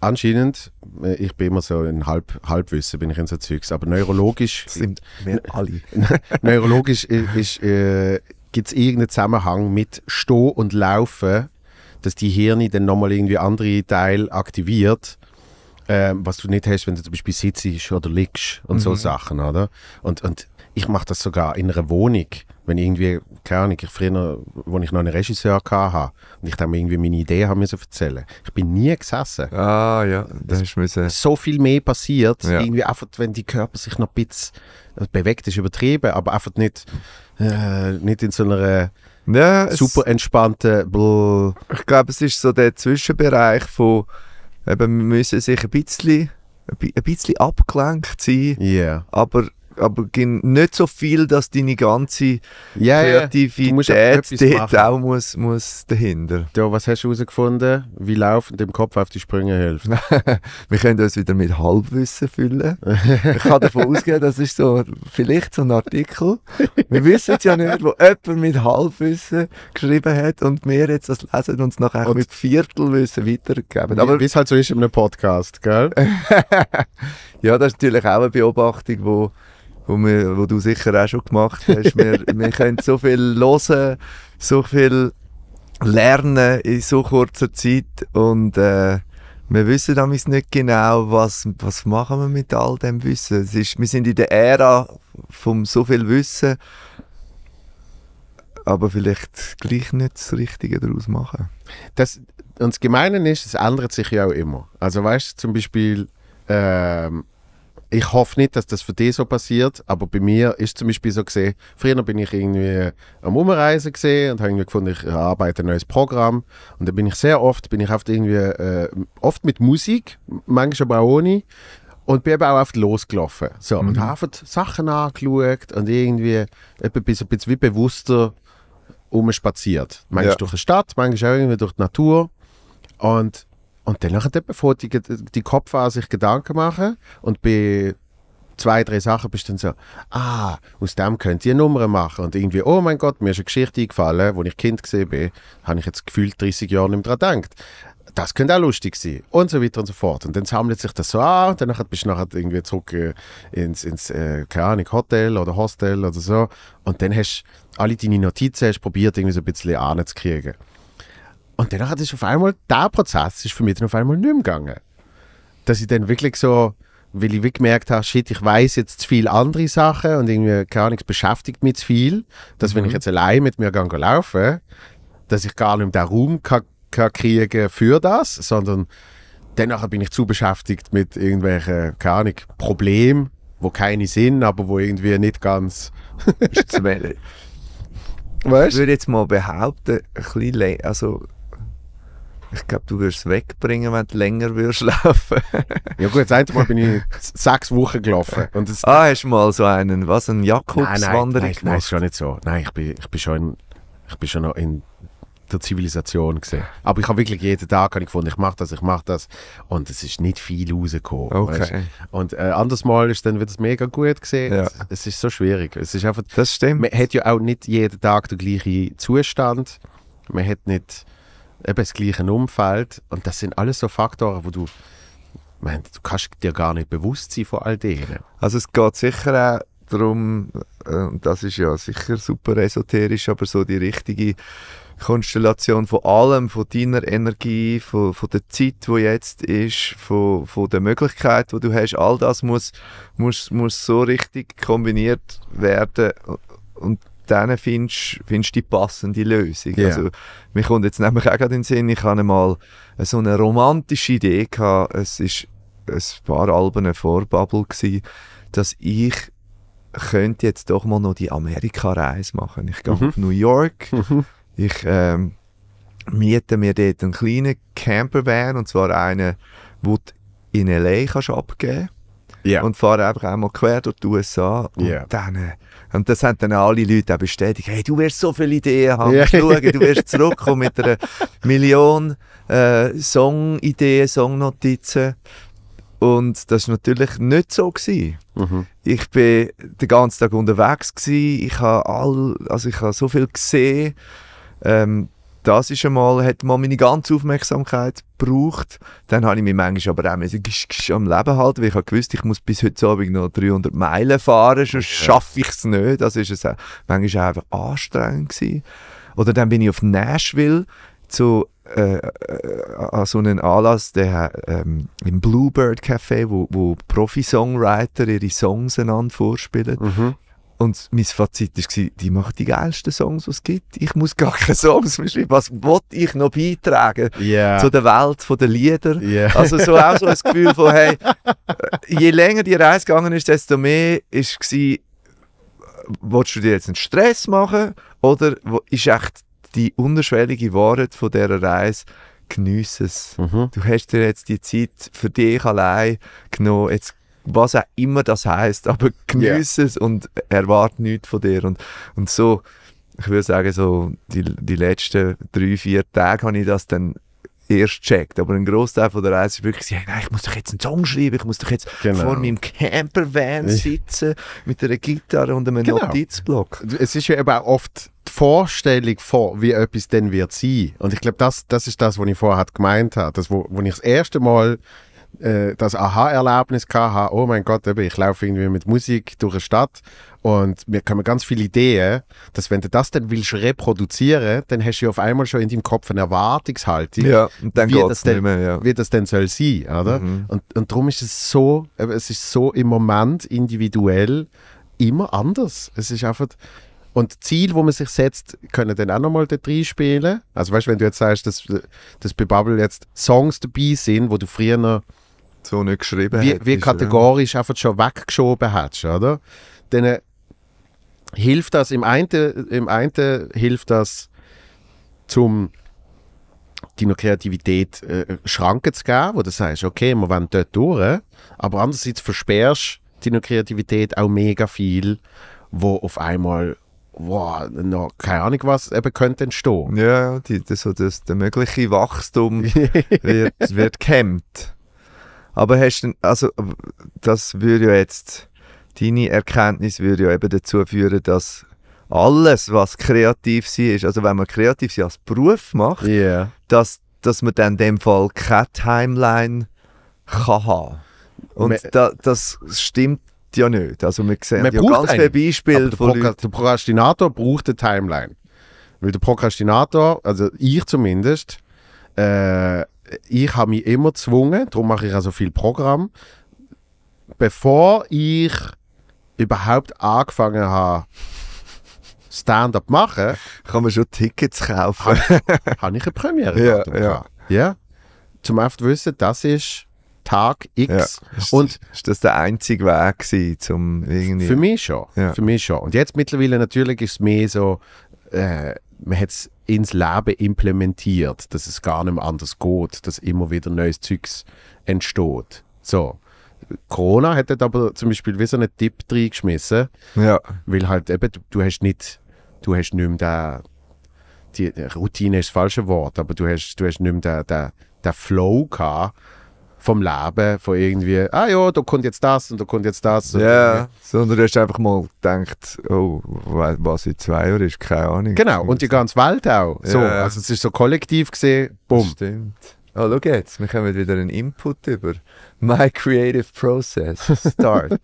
anscheinend, äh, ich bin immer so in Halb, Halbwissen, bin ich in so Zeugs, aber neurologisch. sind wir alle. (laughs) Ne, neurologisch äh, gibt es irgendeinen Zusammenhang mit Stoh und Laufen, dass die Hirne dann nochmal irgendwie andere Teile aktiviert. Äh, was du nicht hast, wenn du zum Beispiel sitzt oder liegst und mhm. so Sachen, oder? Und, und ich mache das sogar in einer Wohnung, wenn irgendwie keine Ahnung, ich früher, als ich noch einen Regisseur hatte und ich dann irgendwie meine Ideen haben müssen erzählen ich bin nie gesessen. Ah ja, das ist müssen. So viel mehr passiert, ja. irgendwie einfach, wenn die Körper sich noch ein bisschen äh, bewegt, ist übertrieben, aber einfach nicht, äh, nicht in so einer ja, super entspannten Bl Ich glaube, es ist so der Zwischenbereich von, eben, wir müssen sich ein bisschen, ein bisschen abgelenkt sein, yeah. aber aber nicht so viel, dass deine ganze yeah, Kreativität yeah. dort auch muss, muss dahinter. Ja, was hast du herausgefunden? Wie laufend im Kopf auf die Sprünge hilft? (laughs) wir können uns wieder mit Halbwissen füllen. ich kann davon ausgehen, das ist so vielleicht so ein Artikel. Wir wissen es ja nicht, wo jemand mit Halbwissen geschrieben hat und wir jetzt das lesen und es nachher und mit Viertelwissen weitergeben. Aber wie es halt so ist in einem Podcast, gell? (laughs) ja, das ist natürlich auch eine Beobachtung, die wo, wir, wo du sicher auch schon gemacht hast. wir, (laughs) wir können so viel hören, so viel lernen in so kurzer Zeit und äh, wir wissen damals nicht genau, was, was machen wir mit all dem Wissen. Es ist, wir sind in der Ära von so viel Wissen, aber vielleicht gleich nicht das Richtige daraus machen. Das, und das Gemeine ist, es ändert sich ja auch immer. Also weißt du, zum Beispiel ähm, ich hoffe nicht, dass das für dich so passiert, aber bei mir ist zum Beispiel so gesehen, früher bin ich irgendwie am Umreisen gesehen und habe irgendwie gefunden, ich arbeite ein neues Programm und dann bin ich sehr oft, bin ich oft irgendwie, äh, oft mit Musik, manchmal aber auch ohne und bin eben auch oft losgelaufen. So, mhm. und habe Sachen angeschaut und irgendwie eben ein bisschen wie bewusster rumspaziert. Manchmal ja. durch die Stadt, manchmal auch irgendwie durch die Natur und und dann hat bevor die, die an sich Gedanken machen und bei zwei, drei Sachen bist du dann so, ah, aus dem könnt ihr Nummern machen. Und irgendwie, oh mein Gott, mir ist eine Geschichte eingefallen, wo ich Kind gesehen bin, habe ich jetzt gefühlt 30 Jahre nicht mehr daran gedacht. Das könnte auch lustig sein. Und so weiter und so fort. Und dann sammelt sich das so an und dann bist du nachher irgendwie zurück äh, ins, ins äh, keine Ahnung, Hotel oder Hostel oder so. Und dann hast du alle deine Notizen probiert, irgendwie so ein bisschen anzukriegen. Und dann hat es auf einmal, der Prozess ist für mich dann auf einmal nicht mehr gegangen. Dass ich dann wirklich so, weil ich wie gemerkt habe, shit, ich weiß jetzt zu viele andere Sachen und irgendwie, keine Ahnung, es beschäftigt mich zu viel, dass mhm. wenn ich jetzt allein mit mir gehe laufen, dass ich gar nicht mehr den Raum kann, kann kriegen für das, sondern danach bin ich zu beschäftigt mit irgendwelchen, keine Ahnung, Problemen, wo keine sind, aber wo irgendwie nicht ganz... zu (laughs) weißt? Ich würde jetzt mal behaupten, ein bisschen, also ich glaube, du wirst es wegbringen, wenn du länger würdest laufen. (laughs) ja gut, das eine Mal bin ich sechs Wochen gelaufen. Und das ah, hast du mal so einen, was, einen Jakobswanderung nein, nein, nein, ist schon nicht so. Nein, ich bin, ich bin schon, in, ich bin schon noch in der Zivilisation gesehen. Aber ich habe wirklich jeden Tag ich gefunden, ich mache das, ich mache das. Und es ist nicht viel rausgekommen. Okay. Weißt? Und äh, anders mal ist dann wieder mega gut gesehen. Ja. Es, es, ist so schwierig. Es ist einfach, das stimmt. Man hat ja auch nicht jeden Tag den gleichen Zustand. Man hat nicht eben das gleiche Umfeld. Und das sind alles so Faktoren, wo du, man, du kannst dir gar nicht bewusst sein von all denen. Also es geht sicher auch darum, äh, das ist ja sicher super esoterisch, aber so die richtige Konstellation von allem, von deiner Energie, von, von der Zeit, die jetzt ist, von, von der Möglichkeit, wo du hast, all das muss, muss, muss so richtig kombiniert werden und dann findest du die passende Lösung. Yeah. Also, mir kommt jetzt nämlich auch gerade in den Sinn, ich hatte mal so eine romantische Idee, gehabt, es war ein paar Alben vor Bubble, gewesen, dass ich könnte jetzt doch mal noch die Amerika-Reise machen. Ich gehe mhm. auf New York, mhm. ich ähm, miete mir dort einen kleinen Campervan, und zwar einen, den du in L.A. kannst abgeben kannst. Yeah. Und fahre einfach einmal quer durch die USA und yeah. dann äh, und das haben dann alle Leute auch bestätigt. Hey, du wirst so viele Ideen haben. Yeah. Schauen, du wirst zurückkommen mit einer Million äh, Songideen, Songnotizen. Und das war natürlich nicht so. Gewesen. Mhm. Ich war den ganzen Tag unterwegs. Gewesen. Ich habe also ich so viel gesehen. Ähm, das ist einmal, hat mal meine ganze Aufmerksamkeit gebraucht. Dann habe ich mich manchmal aber auch müssen, gisch, am Leben halten, weil ich habe gewusst, ich muss bis heute Abend noch 300 Meilen fahren, sonst ja. schaffe ich es nicht. Also war es auch, manchmal auch einfach anstrengend gewesen. Oder dann bin ich auf Nashville zu äh, äh an so einem Anlass, der ähm, im Bluebird Café, wo, wo Profi-Songwriter ihre Songs einander vorspielen. Mhm. Und mein Fazit war, die machen die geilsten Songs, die es gibt. Ich muss gar keine Songs mehr schreiben. Was wollte ich noch beitragen yeah. zu der Welt der Lieder? Yeah. Also so auch so ein (laughs) Gefühl von, hey, äh, je länger die Reise gegangen ist, desto mehr ist es, willst du dir jetzt einen Stress machen oder ist echt die unterschwellige Wahrheit von dieser Reise, geniesse es. Mhm. Du hast dir jetzt die Zeit für dich allein genommen, jetzt was auch immer das heißt, aber genieße yeah. es und erwarte nichts von dir. Und, und so, ich würde sagen, so die, die letzten drei, vier Tage habe ich das dann erst checkt. Aber ein Großteil von der Reise ist wirklich, nein, ich muss doch jetzt einen Song schreiben, ich muss doch jetzt genau. vor meinem Campervan sitzen mit einer Gitarre und einem genau. Notizblock. Es ist ja eben auch oft die Vorstellung von, wie etwas denn wird sein. Und ich glaube, das, das ist das, was ich vorher gemeint habe. Das, wo, wo ich das erste Mal äh, das Aha-Erlebnis gehabt oh mein Gott, ich laufe irgendwie mit Musik durch eine Stadt und mir kommen ganz viele Ideen, dass wenn du das dann willst reproduzieren, dann hast du auf einmal schon in deinem Kopf eine Erwartungshaltung, ja, wie, das denn, mehr, ja. wie das denn soll sein, oder? Mhm. Und, und darum ist es so, es ist so im Moment individuell immer anders. Es ist einfach und Ziel, wo man sich setzt, können dann auch nochmal drei spielen. Also weißt du, wenn du jetzt sagst, dass, dass bei Bubble jetzt Songs dabei sind, wo du früher noch so nicht geschrieben wie, hättest. Wie kategorisch ja. einfach schon weggeschoben hättest, oder? Dann äh, hilft das, im einen, im einen hilft das, um deiner Kreativität äh, Schranken zu geben, wo du sagst, okay, wir wollen dort durch, aber andererseits versperrst du deiner Kreativität auch mega viel, wo auf einmal wow, noch keine Ahnung was eben könnte entstehen. Ja, die, das, das, der mögliche Wachstum (laughs) wird, wird gehemmt. Aber hast du, also, das würde ja jetzt, deine Erkenntnis würde ja eben dazu führen, dass alles, was kreativ sein ist, also wenn man kreativ sein als Beruf macht, yeah. dass, dass man dann in dem Fall keine Timeline kann haben Und man, da, das stimmt ja nicht. Also wir sehen ja ganz viele Beispiele von der, Prok der Prokrastinator braucht eine Timeline. Weil der Prokrastinator, also ich zumindest, äh, ich habe mich immer gezwungen, darum mache ich auch so viel Programm, bevor ich überhaupt angefangen habe, Stand-up machen. Kann man schon Tickets kaufen. habe ich eine Premiere. Ja, ja. ja. Zum oft wissen, das ist Tag X. Ja. Ist, und ist das der einzige Weg gewesen, zum irgendwie... Für mich schon. Ja. Für mich schon. Und jetzt mittlerweile natürlich ist es mehr so, äh, man hat es ins Leben implementiert, dass es gar nicht mehr anders geht, dass immer wieder neues Zeugs entsteht. So. Corona hat aber zum Beispiel wie so einen Tipp reingeschmissen, ja. weil halt eben, du, du hast nicht, du hast nicht mehr den, die Routine ist das falsche Wort, aber du hast, du hast nicht mehr den, den, den Flow gehabt, vom Leben, von irgendwie, ah ja, da kommt jetzt das und da kommt jetzt das. Ja, yeah. sondern du hast einfach mal gedacht, oh, was in zwei Jahren ist, keine Ahnung. Genau, und die ganze Welt auch. So, yeah. Also es ist so kollektiv gesehen, bumm. Stimmt. Oh, schau jetzt, wir kommen wieder einen Input über. My creative process, start.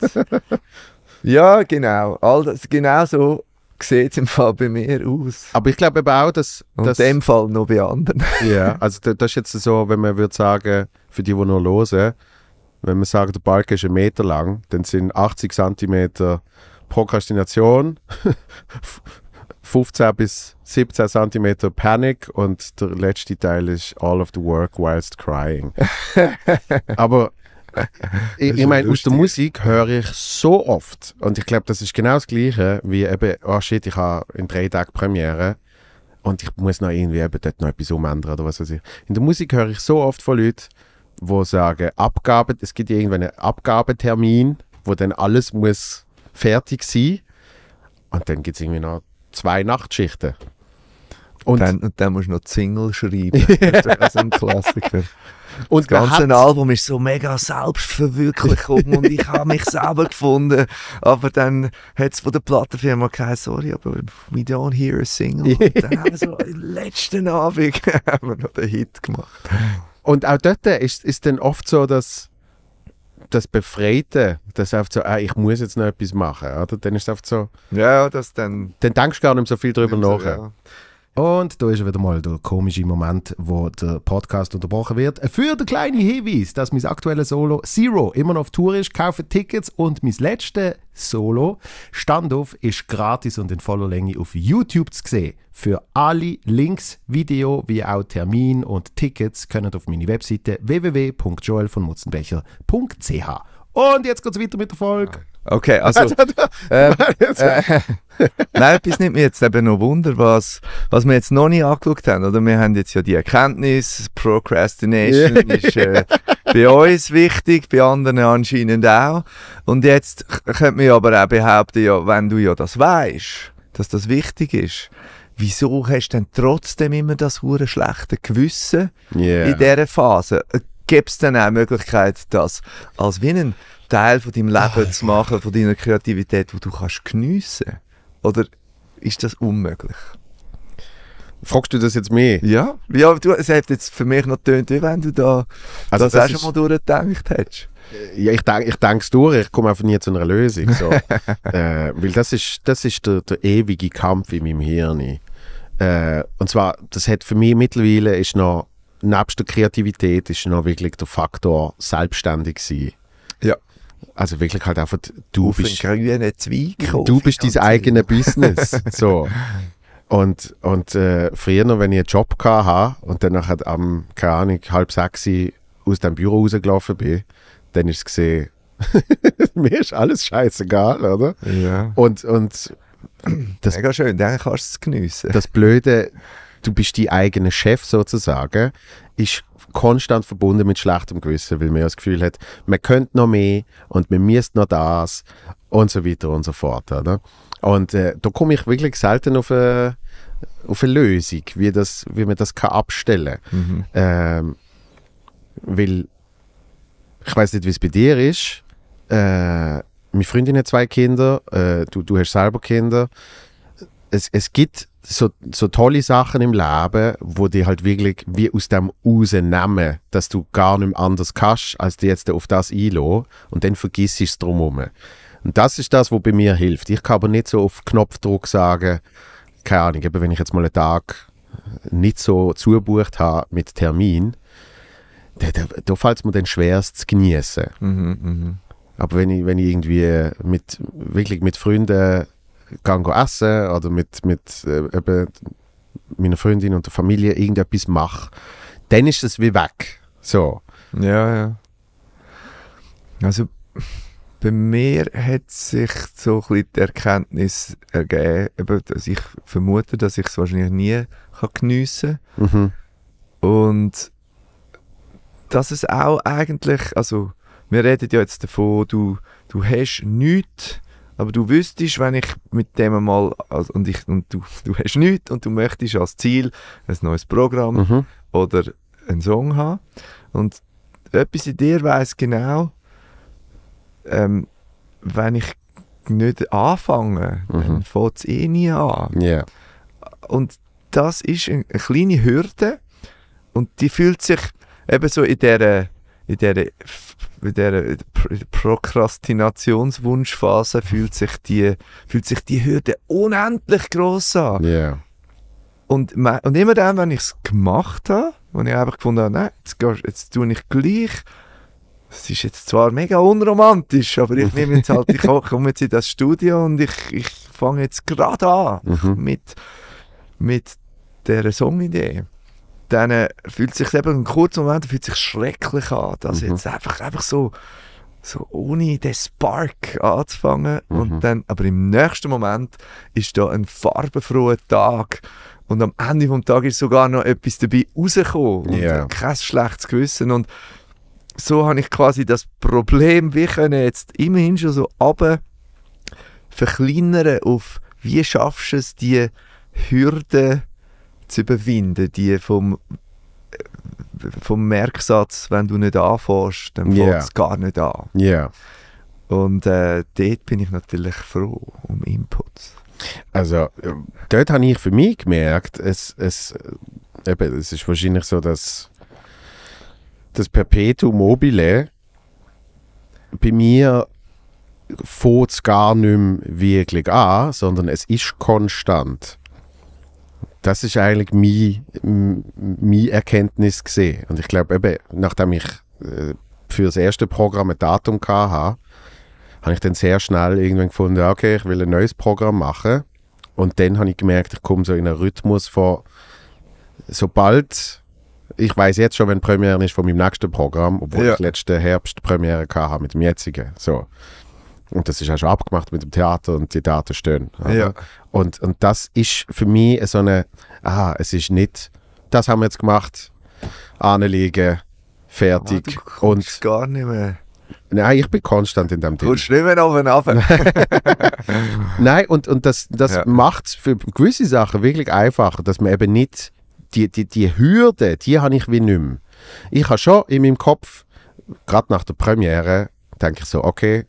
(laughs) ja, genau. All das, genau so sieht es im Fall bei mir aus. Aber ich glaube eben auch, dass... Und in dem Fall noch bei anderen. ja, (laughs) also das ist jetzt so, wenn man würde sagen, für die, die noch hören, wenn wir sagen, der Balken ist einen Meter lang, dann sind 80 cm Prokrastination, 15 (laughs) bis 17 cm Panik und der letzte Teil ist All of the Work Whilst Crying. (laughs) Aber ich, ich meine, aus der Musik höre ich so oft und ich glaube, das ist genau das Gleiche wie eben, oh shit, ich habe in drei Tagen Premiere und ich muss noch irgendwie eben dort noch etwas umändern oder was weiß ich. In der Musik höre ich so oft von Leuten, wo sage Abgabe, es gibt irgendwann einen Abgabetermin, wo dann alles muss fertig sein und dann gibt es irgendwie noch zwei Nachtschichten. Und dann, und dann musst du noch Single schreiben. (laughs) das ist ein Klassiker. Und das ganze Album ist so mega Selbstverwirklichung und ich habe mich selber gefunden. Aber dann hat es von der Plattenfirma gesagt, sorry, aber we don't hear a single. Und dann haben wir so (laughs) letzten Abend (laughs) haben wir noch den Hit gemacht. Und auch dort ist es dann oft so, dass das Befreite, dass oft so, ah, ich muss jetzt noch etwas machen, oder? Dann ist es oft so. Ja, das dann. Dann denkst du gar nicht mehr so viel darüber nach. So, ja. Und da ist wieder mal der komische Moment, wo der Podcast unterbrochen wird. Für den kleinen Hinweis, dass mein aktuelles Solo Zero immer noch auf Tour ist, kaufe Tickets und mein letztes Solo Standoff ist gratis und in voller Länge auf YouTube zu sehen. Für alle Links, Video wie auch Termin und Tickets könnt ihr auf meine Webseite www.joelvonmutzenbecher.ch. Und jetzt geht's weiter mit der Folge. Okay, also. (laughs) also ähm, (laughs) äh, äh, (laughs) nein, etwas nimmt mich jetzt eben noch Wunder, was, was wir jetzt noch nicht angeschaut haben. Oder? Wir haben jetzt ja die Erkenntnis, Procrastination yeah. ist äh, bei uns wichtig, bei anderen anscheinend auch. Und jetzt könnte man aber auch behaupten, ja, wenn du ja das weißt, dass das wichtig ist, wieso hast du denn trotzdem immer das hure schlechte Gewissen yeah. in dieser Phase? Äh, Gibt es dann auch die Möglichkeit, das als wie Teil von deinem Leben oh, zu machen, von deiner Kreativität, wo du kannst geniessen? Oder ist das unmöglich? Fragst du das jetzt mehr? Ja, ja du, es hat jetzt für mich noch tönt, wenn du da also das, das auch schon mal durchgedacht hättest. Äh, ja, ich denke ich es durch, ich komme einfach nie zu einer Lösung. So. (laughs) äh, weil das ist, das ist der, der ewige Kampf in meinem Hirn. Äh, und zwar, das hat für mich mittlerweile ist noch, nebst der Kreativität, ist noch wirklich der Faktor selbstständig sein. Ja. Also wirklich halt einfach, du Auf bist... grünen Zweig. Du bist dein eigenes (laughs) Business. So. Und, und äh, früher, wenn ich einen Job hatte und dann halt am, keine Ahnung, halb sechs aus dem Büro rausgelaufen bin, dann ist es gesehen, (laughs) mir ist alles scheißegal, oder? Ja. Und, und das, Mega schön, dann kannst du es geniessen. Das Blöde, du bist dein eigener Chef sozusagen, ist konstant verbunden mit schlechtem Gewissen, weil man ja das Gefühl hat, man könnte noch mehr und man müsste noch das und so weiter und so fort. Oder? Ne? Und äh, da komme ich wirklich selten auf eine, äh, auf eine Lösung, wie, das, wie man das kann abstellen kann. Mhm. Ähm, weil ich weiß nicht, wie es bei dir ist. Äh, meine Freundin hat zwei Kinder, äh, du, du hast selber Kinder. Es, es gibt so, so tolle Sachen im Leben, wo die halt wirklich wie aus dem rausnehmen, dass du gar nicht anders kannst, als die jetzt auf das einlassen und dann vergiss es drumherum. Und das ist das, was bei mir hilft. Ich kann aber nicht so auf Knopfdruck sagen, keine Ahnung, eben wenn ich jetzt mal einen Tag nicht so zugebucht habe mit Termin, da, da, da fällt es mir dann schwer, es zu genießen. Mhm, mh. Aber wenn ich, wenn ich irgendwie mit, wirklich mit Freunden gehen essen oder mit, mit äh, eben meiner Freundin und der Familie irgendetwas mache, dann ist das wie weg. So. Ja, ja. Also bei mir hat sich so ein bisschen die Erkenntnis ergeben, eben, dass ich vermute, dass ich es wahrscheinlich nie kann geniessen kann. Mhm. Und dass es auch eigentlich, also wir reden ja jetzt davon, du, du hast nichts aber du wüsstest, wenn ich mit dem mal, also, und, ich, und du, du hast nichts und du möchtest als Ziel ein neues Programm mhm. oder einen Song haben. Und etwas in dir weiß genau, ähm, wenn ich nicht anfange, mhm. dann fängt es eh nie an. Yeah. Und das ist eine kleine Hürde und die fühlt sich eben so in dieser in dieser, in dieser Prokrastinationswunschphase fühlt sich, die, fühlt sich die Hürde unendlich groß an. Yeah. Und, und immer dann, wenn ich es gemacht habe, wo ich einfach gefunden habe, nein, jetzt, gehst, jetzt tue ich gleich. Es ist jetzt zwar mega unromantisch, aber ich nehme jetzt halt, ich komme jetzt in das Studio und ich, ich fange jetzt gerade an mhm. mit, mit dieser Songidee dann fühlt es sich eben einen kurzen Moment fühlt sich schrecklich an, dass mhm. jetzt einfach, einfach so, so ohne den Spark anzufangen. Mhm. Und dann, aber im nächsten Moment ist da ein farbenfroher Tag. Und am Ende des Tages ist sogar noch etwas dabei rausgekommen. Yeah. Und kein schlechtes Gewissen. Und so habe ich quasi das Problem, wir können jetzt immerhin schon so runter verkleinern auf, wie schaffst du es, die Hürde zu überwinden, die vom äh, vom Merksatz, wenn du nicht anfährst, dann yeah. fängt es gar nicht an. Yeah. Und äh, dort bin ich natürlich froh um Inputs. Also, äh, dort habe ich für mich gemerkt, es, es, äh, eben, es ist wahrscheinlich so, dass das Perpetuum mobile bei mir fängt es gar nicht mehr wirklich an, sondern es ist konstant das ist eigentlich meine, meine Erkenntnis gesehen. Und ich glaube, eben, nachdem ich äh, für das erste Programm ein Datum hatte, habe ich dann sehr schnell irgendwann gefunden, okay, ich will ein neues Programm machen. Und dann habe ich gemerkt, ich komme so in einen Rhythmus von, sobald, ich weiß jetzt schon, wenn Premiere ist von meinem nächsten Programm, obwohl ja. ich letzten Herbst Premiere hatte mit dem jetzigen. So. Und das ist ja schon abgemacht mit dem Theater und die Daten stehen. Ja. Und, und das ist für mich so eine, ah, es ist nicht, das haben wir jetzt gemacht, anliegen, fertig. Ah, und gar nicht mehr. Nein, ich bin konstant in dem Thema. Kommst nicht mehr auf den Affen. Nein, und, und das, das ja. macht es für gewisse Sachen wirklich einfacher, dass man eben nicht, die, die, die Hürde, die habe ich wie nicht mehr. Ich habe schon in meinem Kopf, gerade nach der Premiere, denke ich so, okay,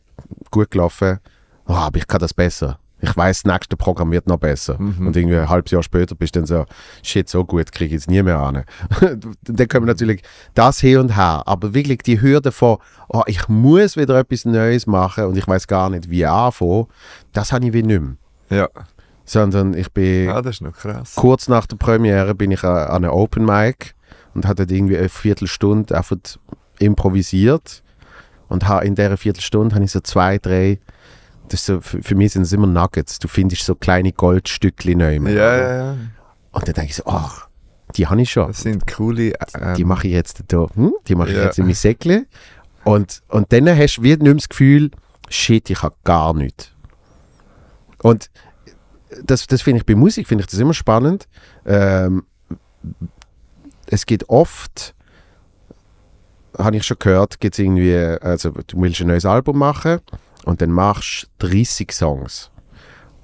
gut gelaufen. Oh, aber ich kann das besser. Ich weiß, das nächste Programm wird noch besser. Mhm. Und irgendwie ein halbes Jahr später bist du dann so, shit, so gut kriege ich es nie mehr an. (laughs) dann können wir natürlich das hin und her. Aber wirklich die Hürde von, oh, ich muss wieder etwas Neues machen und ich weiß gar nicht, wie anfangen, das habe ich wie nicht mehr. Ja. Sondern ich bin. Ja, das ist noch krass. Kurz nach der Premiere bin ich an einem Open Mic und hatte irgendwie eine Viertelstunde einfach improvisiert und in dieser Viertelstunde habe ich so zwei, drei das so, für, mich sind es immer Nuggets. Du findest so kleine Goldstückchen neu. Ja, ja, ja. Und dann denke ich so, ach, die habe ich schon. Das sind coole. Ähm, die mache ich jetzt da. Hm? Die mache ich ja. jetzt in mein Säckchen. Und, und dann hast du wieder nicht mehr das Gefühl, shit, ich habe gar nichts. Und das, das finde ich bei Musik, ich das immer spannend. Ähm, es geht oft habe ich schon gehört, gibt irgendwie, also du willst ein neues Album machen und dann machst du 30 Songs.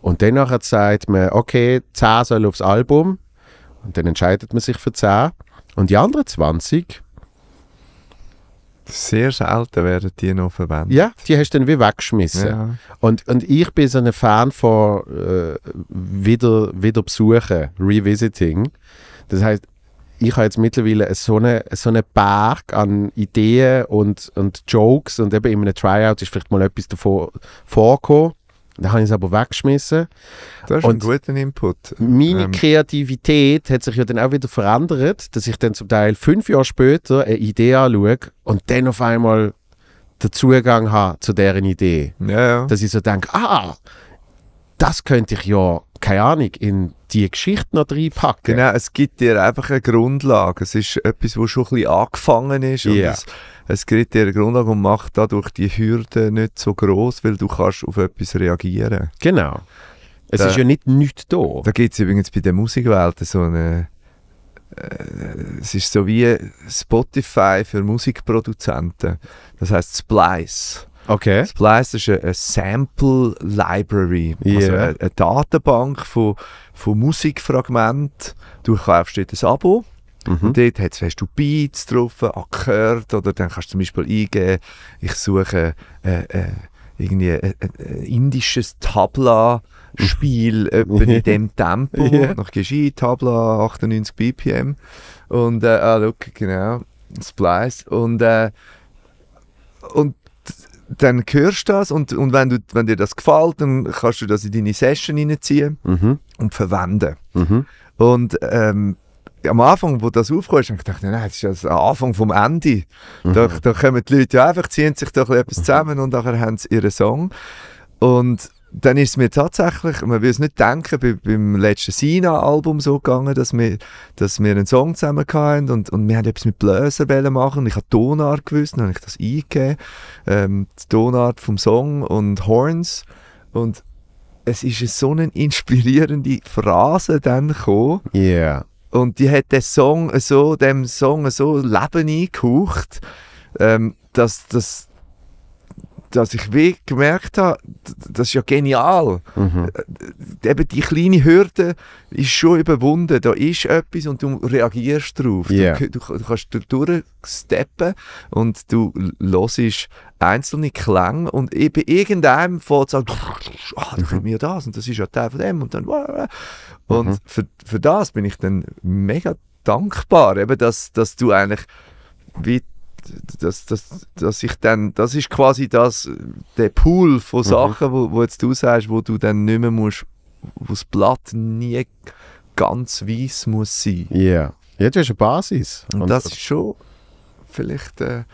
Und dann sagt man, okay, 10 soll aufs Album und dann entscheidet man sich für 10 und die anderen 20 sehr selten werden die noch verwendet. Ja, die hast du dann wie weggeschmissen. Ja. Und, und ich bin so ein Fan von äh, wieder, wieder besuchen, Revisiting. Das heißt, ich habe jetzt mittlerweile so einen so eine Berg an Ideen und, und Jokes und eben in einem Tryout ist vielleicht mal etwas davon vorgekommen. Dann habe ich es aber weggeschmissen. Das ist und ein guter Input. Meine ähm. Kreativität hat sich ja dann auch wieder verändert, dass ich dann zum Teil fünf Jahre später eine Idee anschaue und dann auf einmal den Zugang habe zu deren Idee. Ja, ja. Dass ich so denke, ah, das könnte ich ja keine Ahnung, in die Geschichte noch reinpacken. Genau, es gibt dir einfach eine Grundlage. Es ist etwas, wo schon ein bisschen angefangen ist. Yeah. Es, es, gibt dir eine Grundlage und macht dadurch die Hürde nicht so groß, weil du kannst auf etwas reagieren. Genau. Es da, ist ja nicht nichts da. Da gibt es übrigens bei der Musikwelt so eine äh, es ist so wie Spotify für Musikproduzenten. Das heißt Splice. Okay. Splice ist eine, Sample Library, yeah. also eine, eine, Datenbank von, von Musikfragmenten. Du kaufst dort ein Abo. Mhm. Und dort hast, du Beats drauf, Akkorde ah, oder dann kannst du zum Beispiel eingeben, ich suche äh, äh, irgendwie ein, äh, ein äh, äh, indisches Tabla-Spiel mhm. in dem (laughs) Tempo. yeah. Noch gehst du ein, Tabla 98 BPM. Und, äh, ah, look, genau, Splice. Und, äh, und dann hörst du das und, und wenn, du, wenn dir das gefällt, dann kannst du das in deine Session reinziehen mhm. und verwenden. Mhm. Und ähm, am Anfang, wo das aufkam, habe ich gedacht, nein, das ist ja das Anfang vom Ende. Mhm. Da, da kommen die Leute ja einfach, ziehen sich da etwas mhm. zusammen und dann haben sie ihren Song. Und dann ist es mir tatsächlich, man würde es nicht denken, bei, beim letzten Sina-Album so gegangen, dass wir, dass wir einen Song zusammen hatten und, und wir haben etwas mit Bläser machen und ich habe Tonart gewusst, dann habe ich das eingegeben, ähm, die Tonart vom Song und Horns und es ist so eine inspirierende Phrase dann gekommen. Yeah. Und die hat den Song so, dem Song so Leben eingehaucht, ähm, dass, dass, dass ich wie gemerkt habe, das ist ja genial. Mhm. Äh, eben die kleine Hürde ist schon überwunden. Da ist etwas und du reagierst darauf. Yeah. Du, du, du kannst durchsteppen und du hörst einzelne Klänge und eben irgendeinem fängt es an, ah, da mhm. kommt mir das und das ist ja Teil von dem und dann und mhm. für, für das bin ich dann mega dankbar, eben, dass, dass du eigentlich wie dass, dass, dass ich dann, das ist quasi das, der Pool von mhm. Sachen, mhm. wo, wo jetzt du sagst, wo du dann nicht mehr musst, wo das Blatt nie ganz weiß muss sein. Ja, yeah. jetzt hast du eine Basis. Und, Und das ist schon vielleicht äh,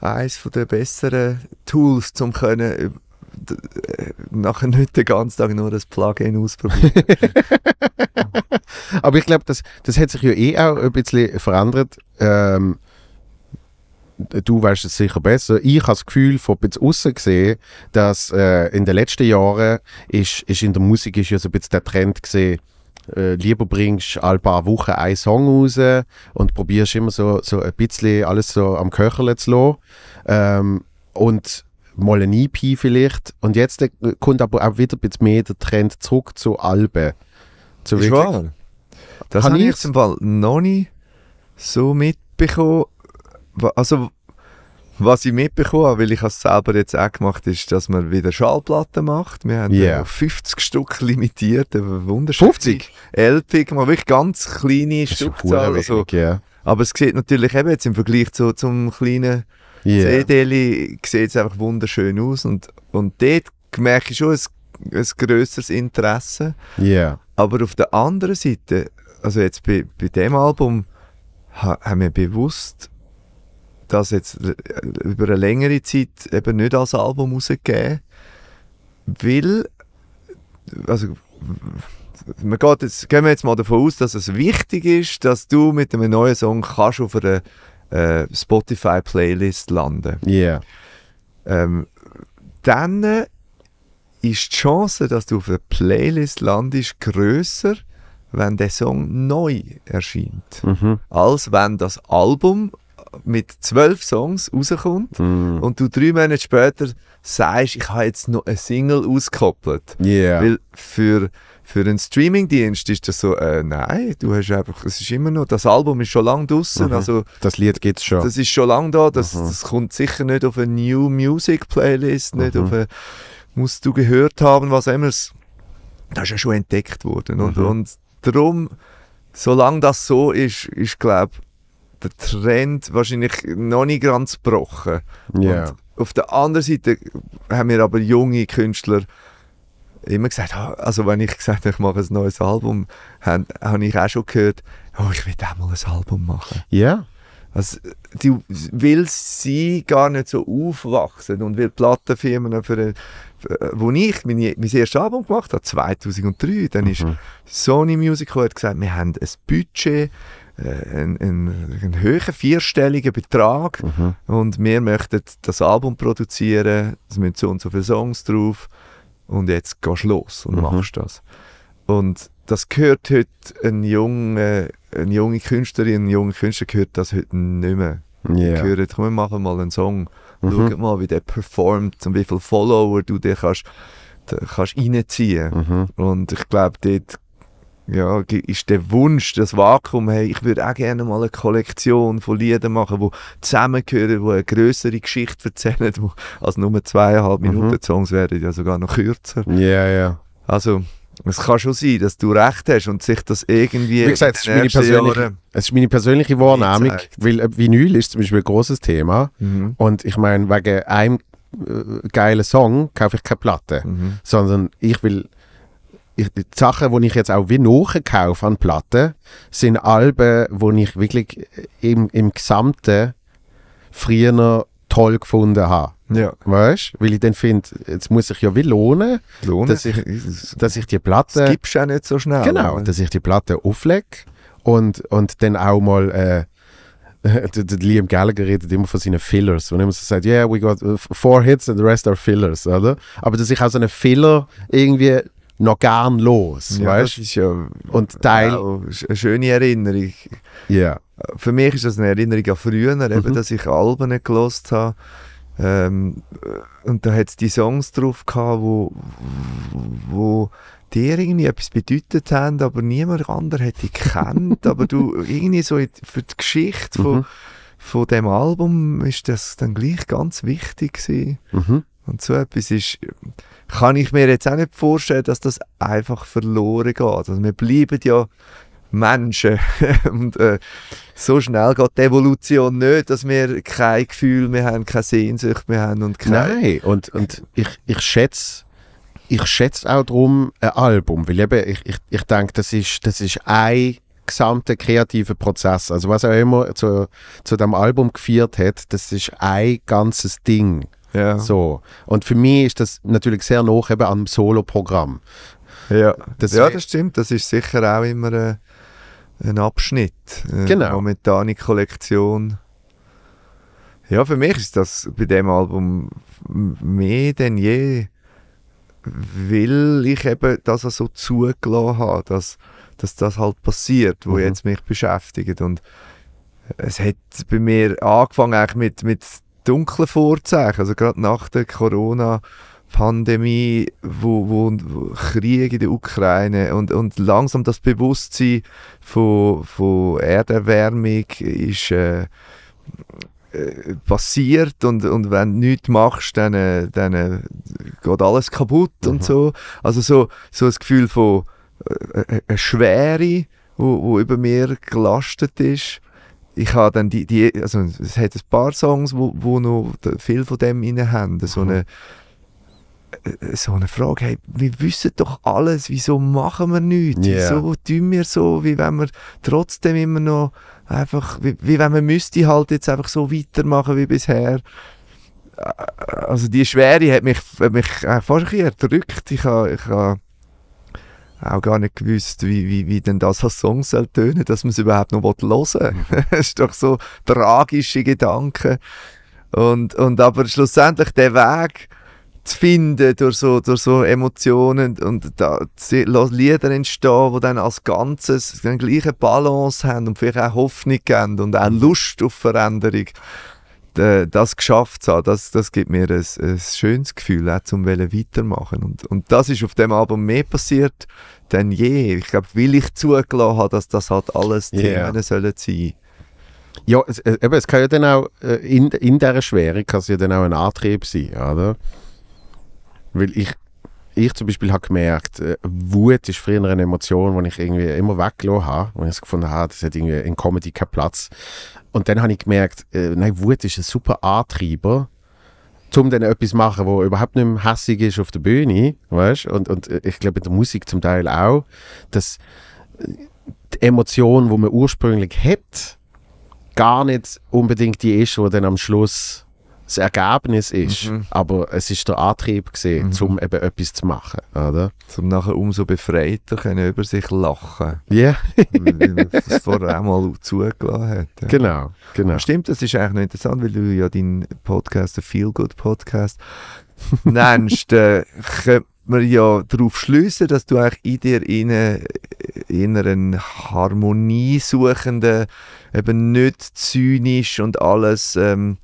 eines der besseren Tools, um können, äh, äh, nachher nicht den ganzen Tag nur das Plugin ausprobieren. (laughs) Aber ich glaube, das, das hat sich ja eh auch ein bisschen verändert. Ähm, du weißt es sicher besser. Ich habe das Gefühl, von außen gesehen, dass äh, in den letzten Jahren ist, ist in der Musik ist ja so ein bisschen der Trend gesehen, äh, lieber bringst alle paar Wochen einen Song raus und probierst immer so, so ein bisschen alles so am Köcherle zu lassen. Ähm, und mal ein EP vielleicht. Und jetzt äh, kommt aber auch wieder ein bisschen mehr der Trend zurück zu Alben. Zu ist wahr. Das habe ich zum Fall noch nie so mitbekommen also was ich mitbekommen habe, weil ich es selber jetzt auch gemacht ist, dass man wieder Schallplatten macht. Wir haben yeah. 50 Stück limitiert, äh, wunderschön. 50? LP gemacht, wirklich ganz kleine das Stückzahl. also. yeah. Aber es sieht natürlich eben jetzt im Vergleich zu, zum kleinen yeah. cd sieht es einfach wunderschön aus und, und dort merke ich schon ein, ein grösseres Interesse. Yeah. Aber auf der anderen Seite, also jetzt bei, bei dem Album, haben wir bewusst das jetzt äh, über eine längere Zeit eben nicht als Album rausgegeben, weil, also, man geht jetzt, gehen wir jetzt mal davon aus, dass es wichtig ist, dass du mit einem neuen Song kannst auf einer äh, Spotify-Playlist landen. kannst. Yeah. Ähm, dann äh, ist die Chance, dass du auf einer Playlist landest, grösser, wenn der Song neu erscheint, mhm. als wenn das Album mit zwölf Songs rauskommt mm. und du drei Monate später sagst, ich habe jetzt noch eine Single ausgekoppelt. Yeah. Weil für, für einen Streamingdienst ist das so, äh, nein, du hast einfach, es ist immer noch, das Album ist schon lange draußen. Mhm. Also, das Lied gibt es schon. Das ist schon lange da, das, mhm. das kommt sicher nicht auf eine New Music Playlist, nicht mhm. auf eine, musst du gehört haben, was immer. Das ist ja schon entdeckt worden. Und, mhm. und darum, solange das so ist, ist glaube ich, der Trend wahrscheinlich noch nicht ganz gebrochen. Yeah. auf der anderen Seite haben wir aber junge Künstler immer gesagt, ah, also wenn ich gesagt habe, ich mache ein neues Album, habe, habe ich auch schon gehört, oh, ich will auch mal ein Album machen. Ja. Yeah. Also, die sie gar nicht so aufwachsen und will Plattenfirmen für, eine, für wo ich meine, mein erstes Album gemacht habe, 2003, dann mhm. ist Sony Music hat gesagt, wir haben ein Budget, äh, einen, einen höheren vierstelligen Betrag mhm. und wir möchten das Album produzieren, es müssen so und so viele Songs drauf und jetzt gehst du los und mhm. machst das. Und das gehört heute ein junger, eine junge Künstlerin, ein junger Künstler gehört das heute nicht mehr. Yeah. Hören, komm, wir machen mal einen Song, mhm. schau mal, wie der performt und wie viele Follower du dir kannst, kannst reinziehen. Mhm. Und ich glaube, dort ja, ist der Wunsch, das Vakuum, hey, ich würde auch gerne mal eine Kollektion von Liedern machen, die zusammengehören, die eine größere Geschichte erzählen, wo als nur zweieinhalb mhm. Minuten mhm. Songs werden ja sogar noch kürzer. Ja, yeah, ja. Yeah. Also, es kann schon sein, dass du recht hast und sich das irgendwie. Wie gesagt, es ist, meine persönliche, es ist meine persönliche Wahrnehmung, weil Vinyl äh, ist zum Beispiel ein großes Thema. Mhm. Und ich meine, wegen einem äh, geilen Song kaufe ich keine Platte, mhm. sondern ich will ich, die Sachen, die ich jetzt auch wie nachkaufe an Platten, sind Alben, die ich wirklich äh, im, im Gesamten früher toll gefunden habe. Ja. Weißt Weil ich dann finde, jetzt muss ich ja wie lohnen, lohnen. Dass, ich, dass ich die Platte. Das gibst du auch nicht so schnell. Genau, dass ich die Platte auflege und, und dann auch mal. Äh, (laughs) Liam Gallagher redet immer von seinen Fillers, wenn immer so sagt, yeah, we got äh, four hits and the rest are fillers, oder? Aber dass ich auch so einen Filler irgendwie noch gern los. Ja, weißt? Das ist ja und Teil, auch eine schöne Erinnerung. Yeah. Für mich ist das eine Erinnerung an früher, mhm. eben, dass ich Alben nicht gelost habe. Ähm, und da hat es die Songs drauf gehabt, wo, wo dir irgendwie etwas bedeutet haben, aber niemand anderer hätte dich gekannt. (laughs) aber du irgendwie so für die Geschichte von, mhm. von dem Album ist das dann gleich ganz wichtig Mhm. Und so etwas ist kann ich mir jetzt auch nicht vorstellen, dass das einfach verloren geht. Also wir bleiben ja Menschen. (laughs) und äh, so schnell geht die Evolution nicht, dass wir kein Gefühl mehr haben, keine Sehnsucht mehr haben. Und Nein, und, und ich, ich schätze ich schätze auch darum ein Album, weil eben ich, ich, ich denke, das ist, das ist ein gesamter kreativer Prozess. Also was auch immer zu, zu dem Album geführt hat, das ist ein ganzes Ding. Ja. So. Und für mich ist das natürlich sehr hoch eben am Solo-Programm. Ja. Das ja, das stimmt. Das ist sicher auch immer äh, ein Abschnitt. Äh, genau. Momentane Kollektion. Ja, für mich ist das bei dem Album mehr denn je, weil ich eben das so zugelassen habe, dass, dass das halt passiert, wo mhm. jetzt mich beschäftigt. Und es hat bei mir angefangen eigentlich mit, mit dunklen Vorzeichen, also gerade nach der Corona- Pandemie, wo, wo, wo, Krieg in der Ukraine und, und langsam das Bewusstsein von, von Erderwärmung ist äh, äh, passiert und, und wenn du nichts machst, dann, äh, dann äh, geht alles kaputt mhm. und so. Also so, so ein Gefühl von äh, eine äh, Schwere, wo, wo über mir gelastet ist ich habe dann die, die also es hat ein paar Songs, wo, wo noch viel von dem inne haben, so mhm. eine äh, so eine Frage, hey, wir wissen doch alles, wieso machen wir nichts? Yeah. Wieso tun wir so, wie wenn wir trotzdem immer noch einfach, wie, wie wenn man müsste halt jetzt einfach so weitermachen wie bisher. Äh, also die Schwere hat mich, hat mich äh, fast ein bisschen erdrückt. Ich habe, ich habe auch gar nicht gewusst, wie, wie, wie denn das als Song soll tönen, dass man es überhaupt noch hören will. Mhm. (laughs) das ist doch so tragische Gedanken. Und, und aber schlussendlich der Weg zu finden durch so, durch so Emotionen und da Lieder entstehen, die dann als Ganzes den gleichen Balance haben und vielleicht auch Hoffnung haben und auch mhm. Lust auf Veränderung. Äh, das geschafft zu haben, das, das gibt mir ein, ein schönes Gefühl, auch zum weitermachen. Und, und das ist auf dem Album mehr passiert denn je. Ich glaube, weil ich zugelassen habe, dass das halt alles yeah. Themen sollen ja, es, äh, eben, es kann ja dann auch, äh, in, in dieser Schwere kann es ja dann auch ein Antrieb sein, oder? Weil ich, ich zum Beispiel habe gemerkt, Wut ist früher eine Emotion, die ich irgendwie immer weggelassen habe, und ich gefunden habe, das hat irgendwie in Comedy keinen Platz. Und dann habe ich gemerkt, äh, nein, Wut ist ein super Antreiber, um dann etwas zu machen, das überhaupt nicht mehr hässlich ist auf der Bühne, weißt? Und, und äh, ich glaube in der Musik zum Teil auch, dass äh, die Emotion, die man ursprünglich hat, gar nicht unbedingt die ist, die dann am Schluss das Ergebnis ist, mhm. aber es ist der Antrieb gesehen, mhm. um eben etwas zu machen, oder? Zum nachher umso befreiter können über sich lachen. Ja. weil man es vorher auch mal zugelassen hat. Ja. Genau, genau. Stimmt, das ist eigentlich noch interessant, weil du ja deinen Podcast, der Feel Good Podcast, (laughs) nennst, äh, könnte man ja darauf schließen, dass du eigentlich in dir innen, äh, inneren Harmoniesuchenden eben nicht zynisch und alles ähm,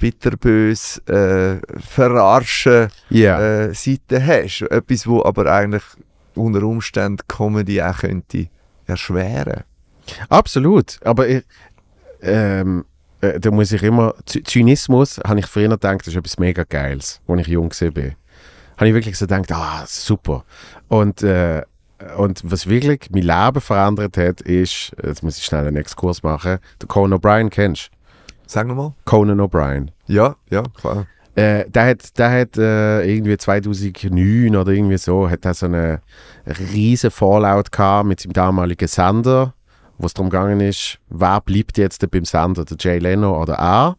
bitterbös äh, verarschen yeah. äh, Seite hast. Etwas, wo aber eigentlich unter Umständen Comedy auch könnte erschweren. Absolut, aber ich, ähm, äh, da muss ich immer, Z Zynismus, habe ich früher gedacht, das ist etwas mega Geiles, als ich jung war. Habe ich wirklich so gedacht, ah, super. Und äh, und was wirklich mein Leben verändert hat, ist, jetzt muss ich schnell einen Exkurs machen, den Conan O'Brien kennst Sag nochmal. Conan O'Brien. Ja, ja, klar. Äh, der hat, der hat äh, irgendwie 2009 oder irgendwie so, hat er so eine riesen Fallout gehabt mit seinem damaligen Sender, wo es darum gegangen ist, wer bleibt jetzt beim Sender, der Jay Leno oder er?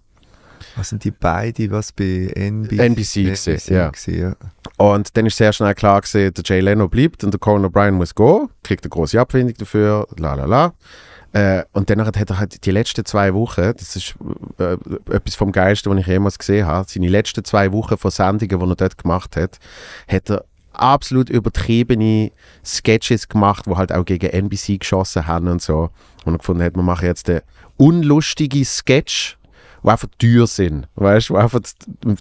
Was sind die beiden, was bei NBC? NBC, NBC, NBC ja. ja. Und dann ist sehr schnell klar gewesen, der Jay Leno bleibt und der Conan O'Brien muss gehen, kriegt eine große Abfindung dafür, la la la. Äh, und dann hat er halt die letzten zwei Wochen, das ist äh, etwas vom Geilsten, was ich jemals gesehen habe, seine letzten zwei Wochen von Sendungen, die er dort gemacht hat, hat er absolut übertriebene Sketches gemacht, wo halt auch gegen NBC geschossen haben und so. Und er gefunden hat, man macht jetzt den unlustigen Sketch, wo einfach teuer sind, weißt du, wo einfach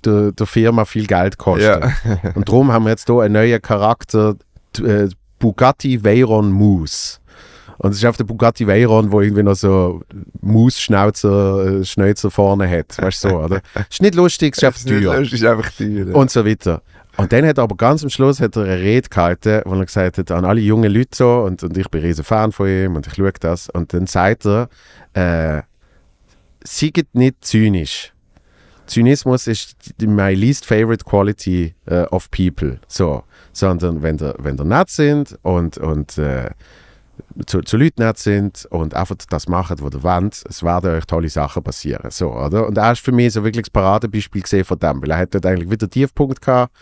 der, der Firma viel Geld kostet. Ja. und darum haben wir jetzt hier einen neuen Charakter, äh, Bugatti Veyron Moose. Und es ist auf der Bugatti Veyron, wo irgendwie noch so Mausschnauzer, äh, Schnäuzer vorne hat. Weißt du so, oder? (laughs) Ist nicht lustig, ist einfach teuer. Lustig, ist einfach teuer. Und so weiter. Und dann hat er aber ganz am Schluss hat er eine Rede gehalten, wo er gesagt hat, an alle jungen Leute so, und, und ich bin riesen Fan von ihm und ich schaue das. Und dann sagt er, äh, seid nicht zynisch. Zynismus ist die, my least favorite quality uh, of people. So, sondern wenn der, wenn der nett sind und, und äh, zu, zu Leuten nett sind und einfach das machen, was ihr wollt, es werden euch tolle Sachen passieren. So, oder? Und er ist für mich so wirklich das Paradebeispiel gesehen von dem, weil er hat dort eigentlich wieder Tiefpunkt gehabt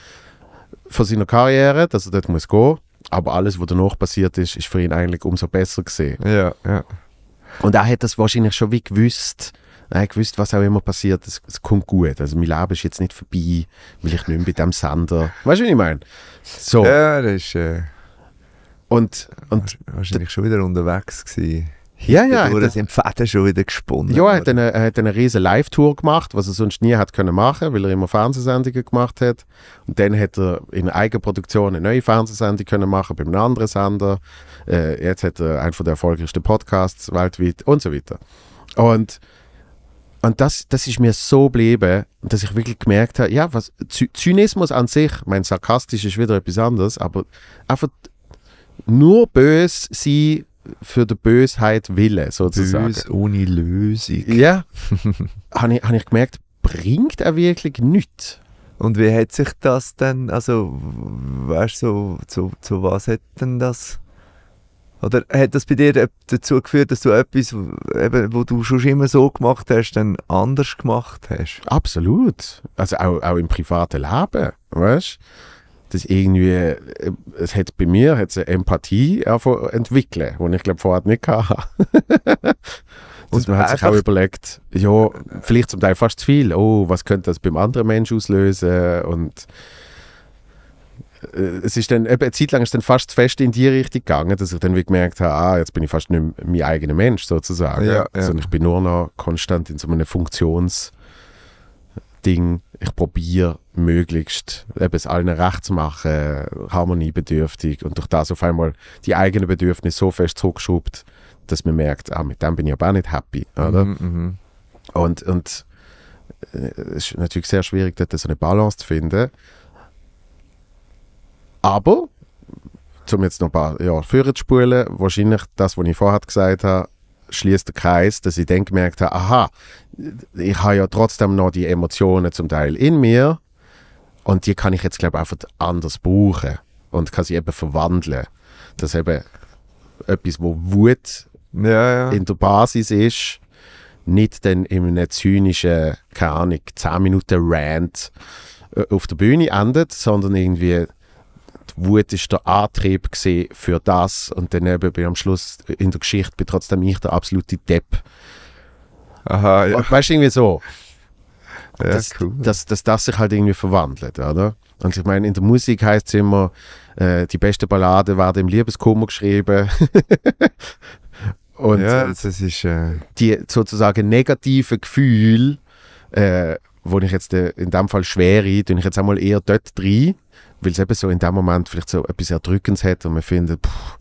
von seiner Karriere, dass er dort muss gehen aber alles, was danach passiert ist, ist für ihn eigentlich umso besser gesehen. Ja, ja. Und er hat das wahrscheinlich schon wie gewusst, er hat gewusst, was auch immer passiert, es, es kommt gut. Also mein Leben ist jetzt nicht vorbei, weil ich nicht mehr bei diesem Sender. Weißt du, was ich meine? So. Ja, das ist... Äh und, und wahrscheinlich schon wieder unterwegs gewesen. Ja, ja. Durch, sind Fäden schon wieder gesponnen. Ja, er hat eine, er hat eine riesen Live-Tour gemacht, was er sonst nie hat können machen, weil er immer Fernsehsendungen gemacht hat. Und dann hat er in Eigenproduktion eine neue Fernsehsendung können machen bei einem anderen Sender. Äh, jetzt hat er einen von der erfolgreichsten Podcasts weltweit und so weiter. Und, und das, das ist mir so geblieben, dass ich wirklich gemerkt habe, ja, was, Zynismus an sich, mein Sarkastisch ist wieder etwas anderes, aber einfach nur böse sein für die Bösheit willen, sozusagen. Bös ohne Lösung. Ja. (laughs) habe ich, hab ich gemerkt, bringt auch wirklich nichts. Und wie hat sich das denn, also, weißt du, so, zu, zu was hat denn das? Oder hat das bei dir äh, dazu geführt, dass du etwas, eben, wo du schon immer so gemacht hast, dann anders gemacht hast? Absolut. Also auch, auch im privaten Leben, weißt du? das irgendwie, äh, es hat bei mir hat's eine Empathie entwickelt, die ich glaube vorher nicht hatte. (laughs) Und man hat sich auch überlegt, ja, vielleicht zum Teil fast zu viel. Oh, was könnte das beim anderen Menschen auslösen? Und äh, es ist dann, eine Zeit lang ist dann fast fest in die Richtung gegangen, dass ich dann wie gemerkt habe, ah, jetzt bin ich fast nicht mein eigener Mensch sozusagen. Ja, ja. Sondern ich bin nur noch konstant in so einer Funktions- Ding, ich probiere möglichst eben es allen recht zu machen, harmoniebedürftig und durch das auf einmal die eigenen Bedürfnisse so fest zurückgeschubt, dass man merkt, ah, mit dem bin ich aber auch nicht happy, oder? Mm -hmm. Und, und äh, es ist natürlich sehr schwierig, dort so eine Balance zu finden. Aber, um jetzt noch ein paar Jahre vorher zu spulen, wahrscheinlich das, was ich vorher gesagt habe, schließt der Kreis, dass ich dann gemerkt habe, aha, ich habe ja trotzdem noch die Emotionen zum Teil in mir und die kann ich jetzt, glaube einfach anders brauchen und kann sie eben verwandeln. Dass eben etwas, wo Wut ja, ja. in der Basis ist, nicht dann in einer zynischen, keine Ahnung, 10 Minuten Rant äh, auf der Bühne endet, sondern irgendwie die Wut ist der Antrieb für das und dann eben am Schluss in der Geschichte bin trotzdem ich der absolute Depp, Aha, ja. Weißt du, irgendwie so. Ja, das, cool. dass, dass das sich halt irgendwie verwandelt, oder? Und ich meine, in der Musik heißt es immer, äh, die beste Ballade war dem Liebeskummer geschrieben. (laughs) Und ja, das ist, äh die sozusagen negativen Gefühle, äh, wo ich jetzt äh, in dem Fall schwere, tue ich jetzt einmal eher dort drin weil es eben so in dem Moment vielleicht so etwas Erdrückendes hat und man findet, pff,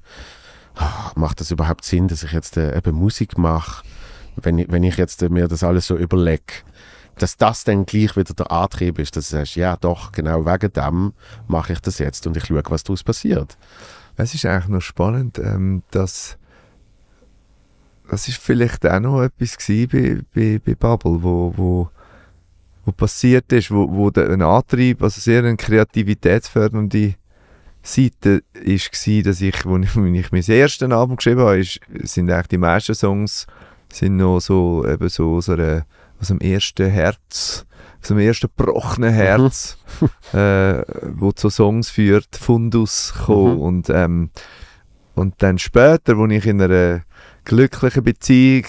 ah, macht das überhaupt Sinn, dass ich jetzt äh, eben Musik mache? wenn ich, wenn ich jetzt mir das alles so überlege, dass das dann gleich wieder der Antrieb ist, dass du sagst, ja doch, genau wegen dem mache ich das jetzt und ich schaue, was daraus passiert. Es ist eigentlich noch spannend, ähm, dass das ist vielleicht auch noch etwas bei, bei, bei Bubble, wo, wo, wo passiert ist, wo, wo der ein Antrieb, also sehr eine kreativitätsfördernde Seite war, dass ich, wo ich, wenn ich mein erstes Album geschrieben habe, ist, sind eigentlich die meisten Songs sind noch so, eben so aus, einer, aus dem ersten Herz, aus dem ersten gebrochenen mhm. Herz, mhm. (laughs) äh, wo zu Songs führt, Fundus gekommen. Mhm. Und, ähm, und dann später, wo ich in einer glücklichen Beziehung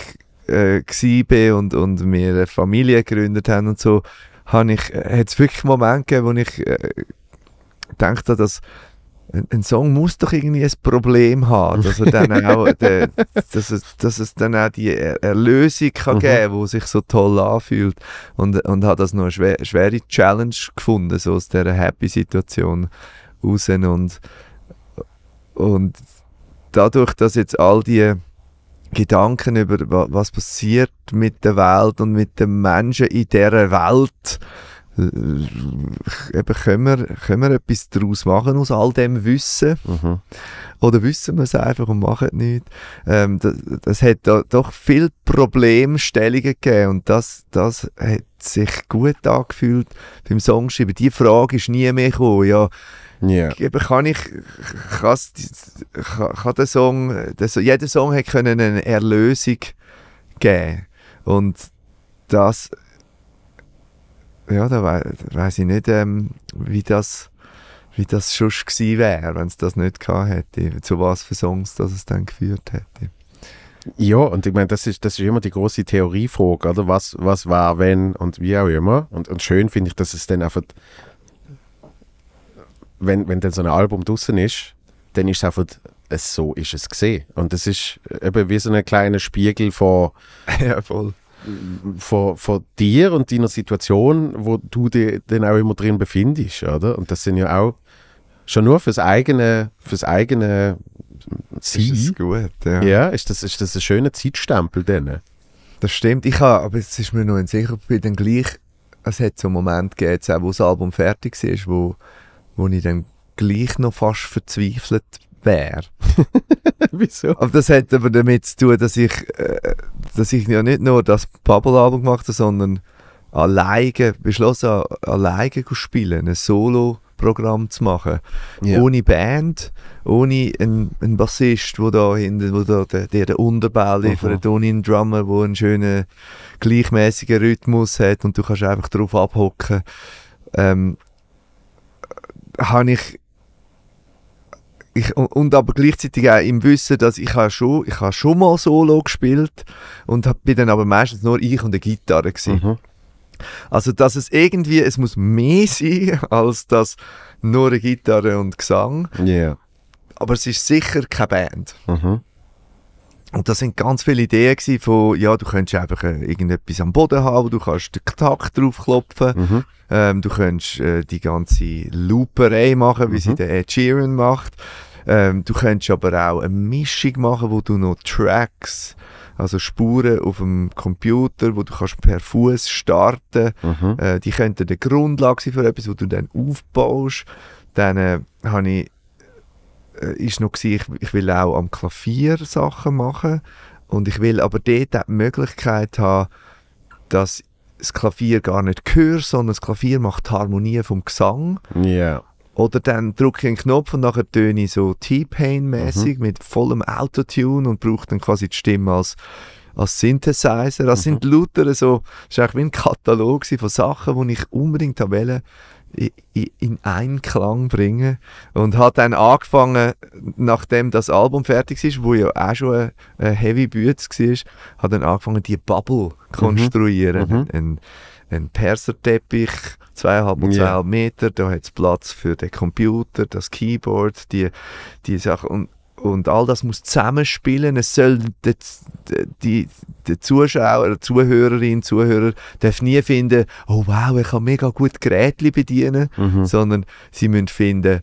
äh, war und, und wir eine Familie gegründet haben und so, habe ich, äh, hat es wirklich Momente gegeben, wo ich äh, gedacht habe, dass ein, Song muss doch irgendwie ein Problem haben, dass, er dann (laughs) auch, de, äh, dass, es, dass es dann auch die äh, Erlösung kann mhm. geben kann, die sich so toll anfühlt. Und, und hat das noch eine schwer, schwere Challenge gefunden, so aus dieser Happy-Situation raus. Und, und dadurch, dass jetzt all die Gedanken über was passiert mit der Welt und mit den Menschen in dieser Welt, äh, äh, eben können, wir, können wir etwas daraus machen aus all dem Wissen? Mhm. Oder wissen wir es einfach und machen nichts? Ähm, das, das, hat doch viele Problemstellungen gegeben und das, das hat sich gut angefühlt beim Songschreiben. Die Frage ist nie mehr gekommen, ja, Yeah. Kann ich, kann, kann der Song, der, jeder Song hätte eine Erlösung geben und das ja, da weiß ich nicht, ähm, wie das wie das sonst gewesen wäre, wenn es das nicht gehabt hätte, zu was für Songs das es dann geführt hätte. Ja, und ich meine, das ist, das ist immer die große Theoriefrage, oder? Was, was war, wenn und wie auch immer. Und, und schön finde ich, dass es dann einfach, wenn, wenn dann so ein Album draußen ist, dann ist es einfach, es, so ist es gesehen. Und das ist eben wie so ein kleiner Spiegel von, (laughs) ja, voll von, von dir und deiner Situation, wo du dich dann auch immer drin befindest, oder? Und das sind ja auch schon nur fürs eigene, fürs eigene Ziel. Ist gut, ja. ja. ist das, ist das ein schöner Zeitstempel denn? Das stimmt. Ich habe, aber es ist mir noch unsicher, ob ich dann gleich, es hat so einen Moment gegeben, wo das Album fertig war, wo, wo ich dann gleich noch fast verzweifelt wäre. (laughs) Wieso? Aber das hat aber damit zu tun, dass ich, äh, dass ich ja nicht nur das Bubble-Album gemacht habe, sondern alleine beschlossen habe, alleine zu spielen, ein Solo-Programm zu machen. Ja. Ohne Band, ohne einen, einen Bassist, wo da hinten, wo da der, der den Unterbau liefert, Aha. ohne einen Drummer, der einen schönen, gleichmäßigen Rhythmus hat und du kannst einfach drauf abhocken. Ähm, habe ich ich, und aber gleichzeitig auch im Wissen, dass ich habe schon, ich habe schon mal Solo gespielt und bin dann aber meistens nur ich und eine Gitarre gewesen. Mhm. Also, dass es irgendwie, es muss mehr sein, (laughs) als dass nur eine Gitarre und Gesang. Yeah. Aber es ist sicher keine Band. Mhm. Und das sind ganz viele Ideen gewesen von, ja, du könntest einfach äh, irgendetwas am Boden haben, du kannst den Takt draufklopfen, mhm. ähm, du könntest äh, die ganze Looperei machen, wie mhm. sie der Ed Sheeran macht. Ähm, du könntest aber auch eine Mischung machen, wo du noch Tracks, also Spuren auf dem Computer, wo du kannst per Fuß starten. Mhm. Äh, die könnten die Grundlage sein für etwas, wo du dann aufbaust. Dann äh, habe ich äh, ist noch gewesen, ich, ich will auch am Klavier Sachen machen und ich will aber dort die Möglichkeit haben, dass das Klavier gar nicht höre, sondern das Klavier macht die Harmonie vom Gesang. Yeah. Oder dann drücke ich einen Knopf und nachher töne ich so T-Pain-mäßig mhm. mit vollem Autotune und brauche dann quasi die Stimme als, als Synthesizer. Das mhm. sind lauter so, das war wie ein Katalog von Sachen, die ich unbedingt wollte in Einklang bringen und hat dann angefangen, nachdem das Album fertig ist, wo ja auch schon ein Heavy Boots war, hat dann angefangen, die Bubble mhm. konstruieren, mhm. Ein, ein, ein Perserteppich, zweieinhalb und zweieinhalb yeah. Meter, da hat es Platz für den Computer, das Keyboard, die, die Sachen. Und, und all das muss zusammenspielen. Es soll der, die, der Zuschauer, Zuhörerinnen, Zuhörer darf nie finden, oh wow, ich kann mega gut Geräte bedienen, mhm. sondern sie müssen finden,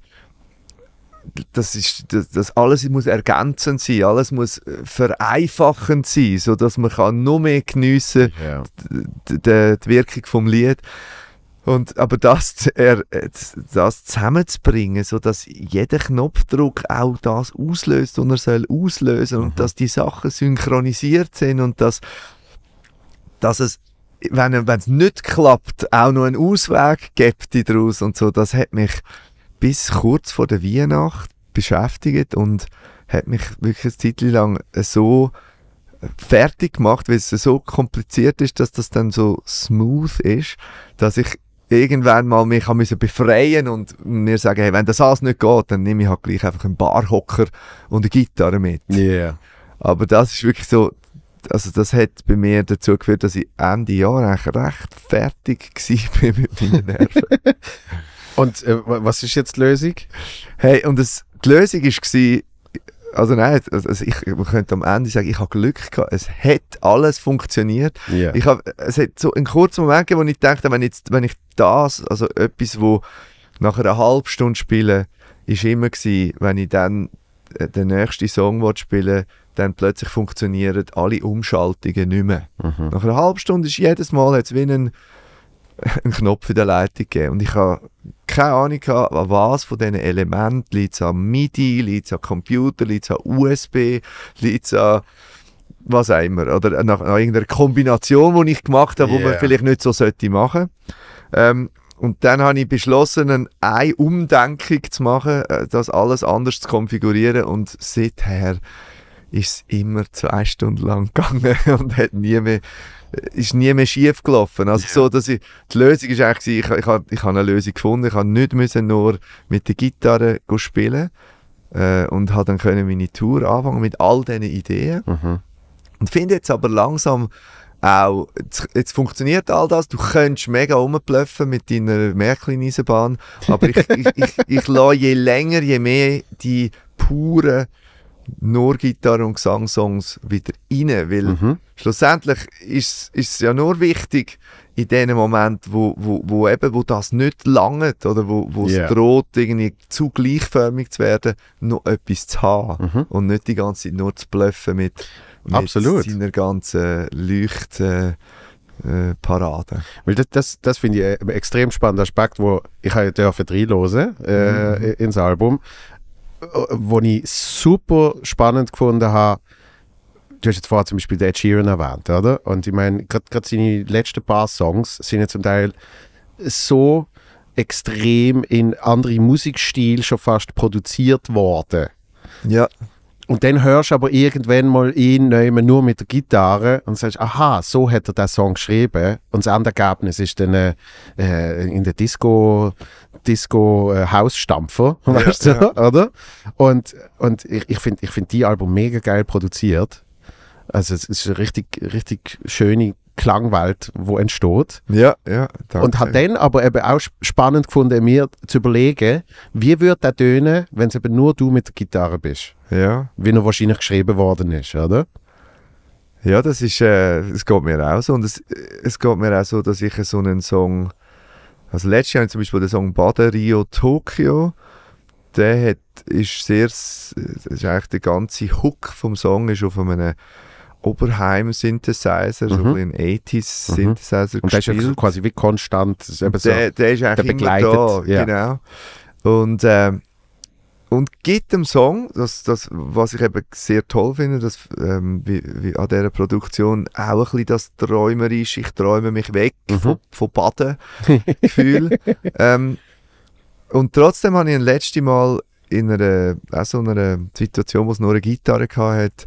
das ist, das, das, alles muss ergänzend sein, alles muss äh, vereinfachend sein, so dass man kann noch mehr geniessen yeah. die, Wirkung vom Lied. Und, aber das, das zusammenzubringen, sodass jeder Knopfdruck auch das auslöst, und er soll auslösen mhm. und dass die Sachen synchronisiert sind und dass, dass es, wenn es nicht klappt, auch noch einen Ausweg gibt daraus und so, das hat mich bis kurz vor der Weihnacht beschäftigt und hat mich wirklich eine Zeit lang so äh, fertig gemacht, weil es so kompliziert ist, dass das dann so smooth ist, dass ich irgendwann mal mich müssen befreien und mir sagen, hey, wenn das alles nicht geht, dann nehme ich halt gleich einfach einen Barhocker und eine Gitarre mit. Yeah. Aber das ist wirklich so, also das hat bei mir dazu geführt, dass ich Ende Jahr eigentlich recht fertig (laughs) war mit meinen Nerven. (laughs) Und äh, was ist jetzt die Lösung? Hey, und das, die Lösung war, also nein, also ich, man könnte am Ende sagen, ich habe Glück gehabt. Es hat alles funktioniert. Yeah. Ich habe, es hat so einen kurzen Moment gegeben, wo ich dachte, wenn, jetzt, wenn ich das, also etwas, wo nach einer halben Stunde spiele, war immer gewesen, wenn ich dann äh, den nächsten Song spiele, dann plötzlich funktionieren alle Umschaltungen nicht mehr. Mhm. Nach einer halben Stunde ist jedes Mal jetzt wie ein, (laughs) ein Knopf in der Leitung gegeben. Und ich habe keine Ahnung gehabt, was von diesen Elementen liegt es an MIDI, liegt an Computer, liegt an USB, liegt an was auch immer. Oder nach, nach irgendeiner Kombination, die ich gemacht habe, yeah. die man vielleicht nicht so sollte machen ähm, und dann habe ich beschlossen, eine Umdenkung zu machen, äh, das alles anders zu konfigurieren. Und seither ist es immer zwei Stunden lang gegangen (laughs) und hat nie mehr ist nie mehr schief gelaufen. Also yeah. so, dass ich, die Lösung war eigentlich, ich, ich, ich, habe, ich habe eine Lösung gefunden. Ich musste nicht nur mit der Gitarre spielen äh, und habe dann können meine Tour anfangen mit all diesen Ideen. Mhm. Und finde jetzt aber langsam auch, jetzt, jetzt, funktioniert all das, du könntest mega rumblöffen mit deiner Märklin-Eisenbahn, aber ich, ich, ich, ich (laughs) lasse je länger, je mehr die pure nur Gitarre- und Gesangsongs wieder rein, weil mhm. schlussendlich ist es ja nur wichtig in dem Moment, wo, wo, wo, eben, wo das nicht langt oder wo, wo yeah. es droht, irgendwie zu gleichförmig zu werden, noch etwas zu haben mhm. und nicht die ganze Zeit nur zu bluffen mit, mit seiner ganzen Leuchte. Äh, Parade. Weil das, das, das finde ich äh, ein extrem spannender Aspekt, wo ich halt dürfen reinhören äh, mhm. ins Album was ich super spannend gefunden habe, du hast jetzt vorher zum Beispiel den Ed Sheeran erwähnt, oder? Und ich meine, gerade seine letzten paar Songs sind ja zum Teil so extrem in andere Musikstile schon fast produziert worden. Ja. Und dann hörst du aber irgendwann mal ihn nur mit der Gitarre und sagst, aha, so hat er den Song geschrieben. Und das Endergebnis ist dann äh, äh in der Disco, Disco äh, Hausstampfer, (laughs) weißt du, ja. oder? Und, und ich, ich finde ich find die Album mega geil produziert. Also es ist eine richtig, richtig schöne Klangwelt, wo entsteht. Ja, ja. Danke. Und hat dann aber eben auch spannend gefunden, mir zu überlegen, wie würde der tönen, wenn es eben nur du mit der Gitarre bist. Ja. Wie er wahrscheinlich geschrieben worden ist, oder? Ja, das ist, äh, geht mir auch so. Und es, es geht mir auch so, dass ich so einen Song, also letztes Jahr zum Beispiel den Song Baden Rio Tokio, der hat, ist sehr, äh, ist eigentlich der ganze Hook vom Song ist auf einem Oberheim-Synthesizer, mhm. so ein 80s-Synthesizer mhm. Und der ist ja also quasi wie konstant. So, der, der, ist eigentlich der begleitet. Da, ja. genau. Und, äh, und gibt dem Song, das, das, was ich eben sehr toll finde, dass, ähm, wie, wie an dieser Produktion auch ein bisschen das Träumerisch, ich träume mich weg mhm. von, von Baden-Gefühl. (laughs) ähm, und trotzdem habe ich ein letztes Mal in einer, auch so einer Situation, wo es nur eine Gitarre hatte,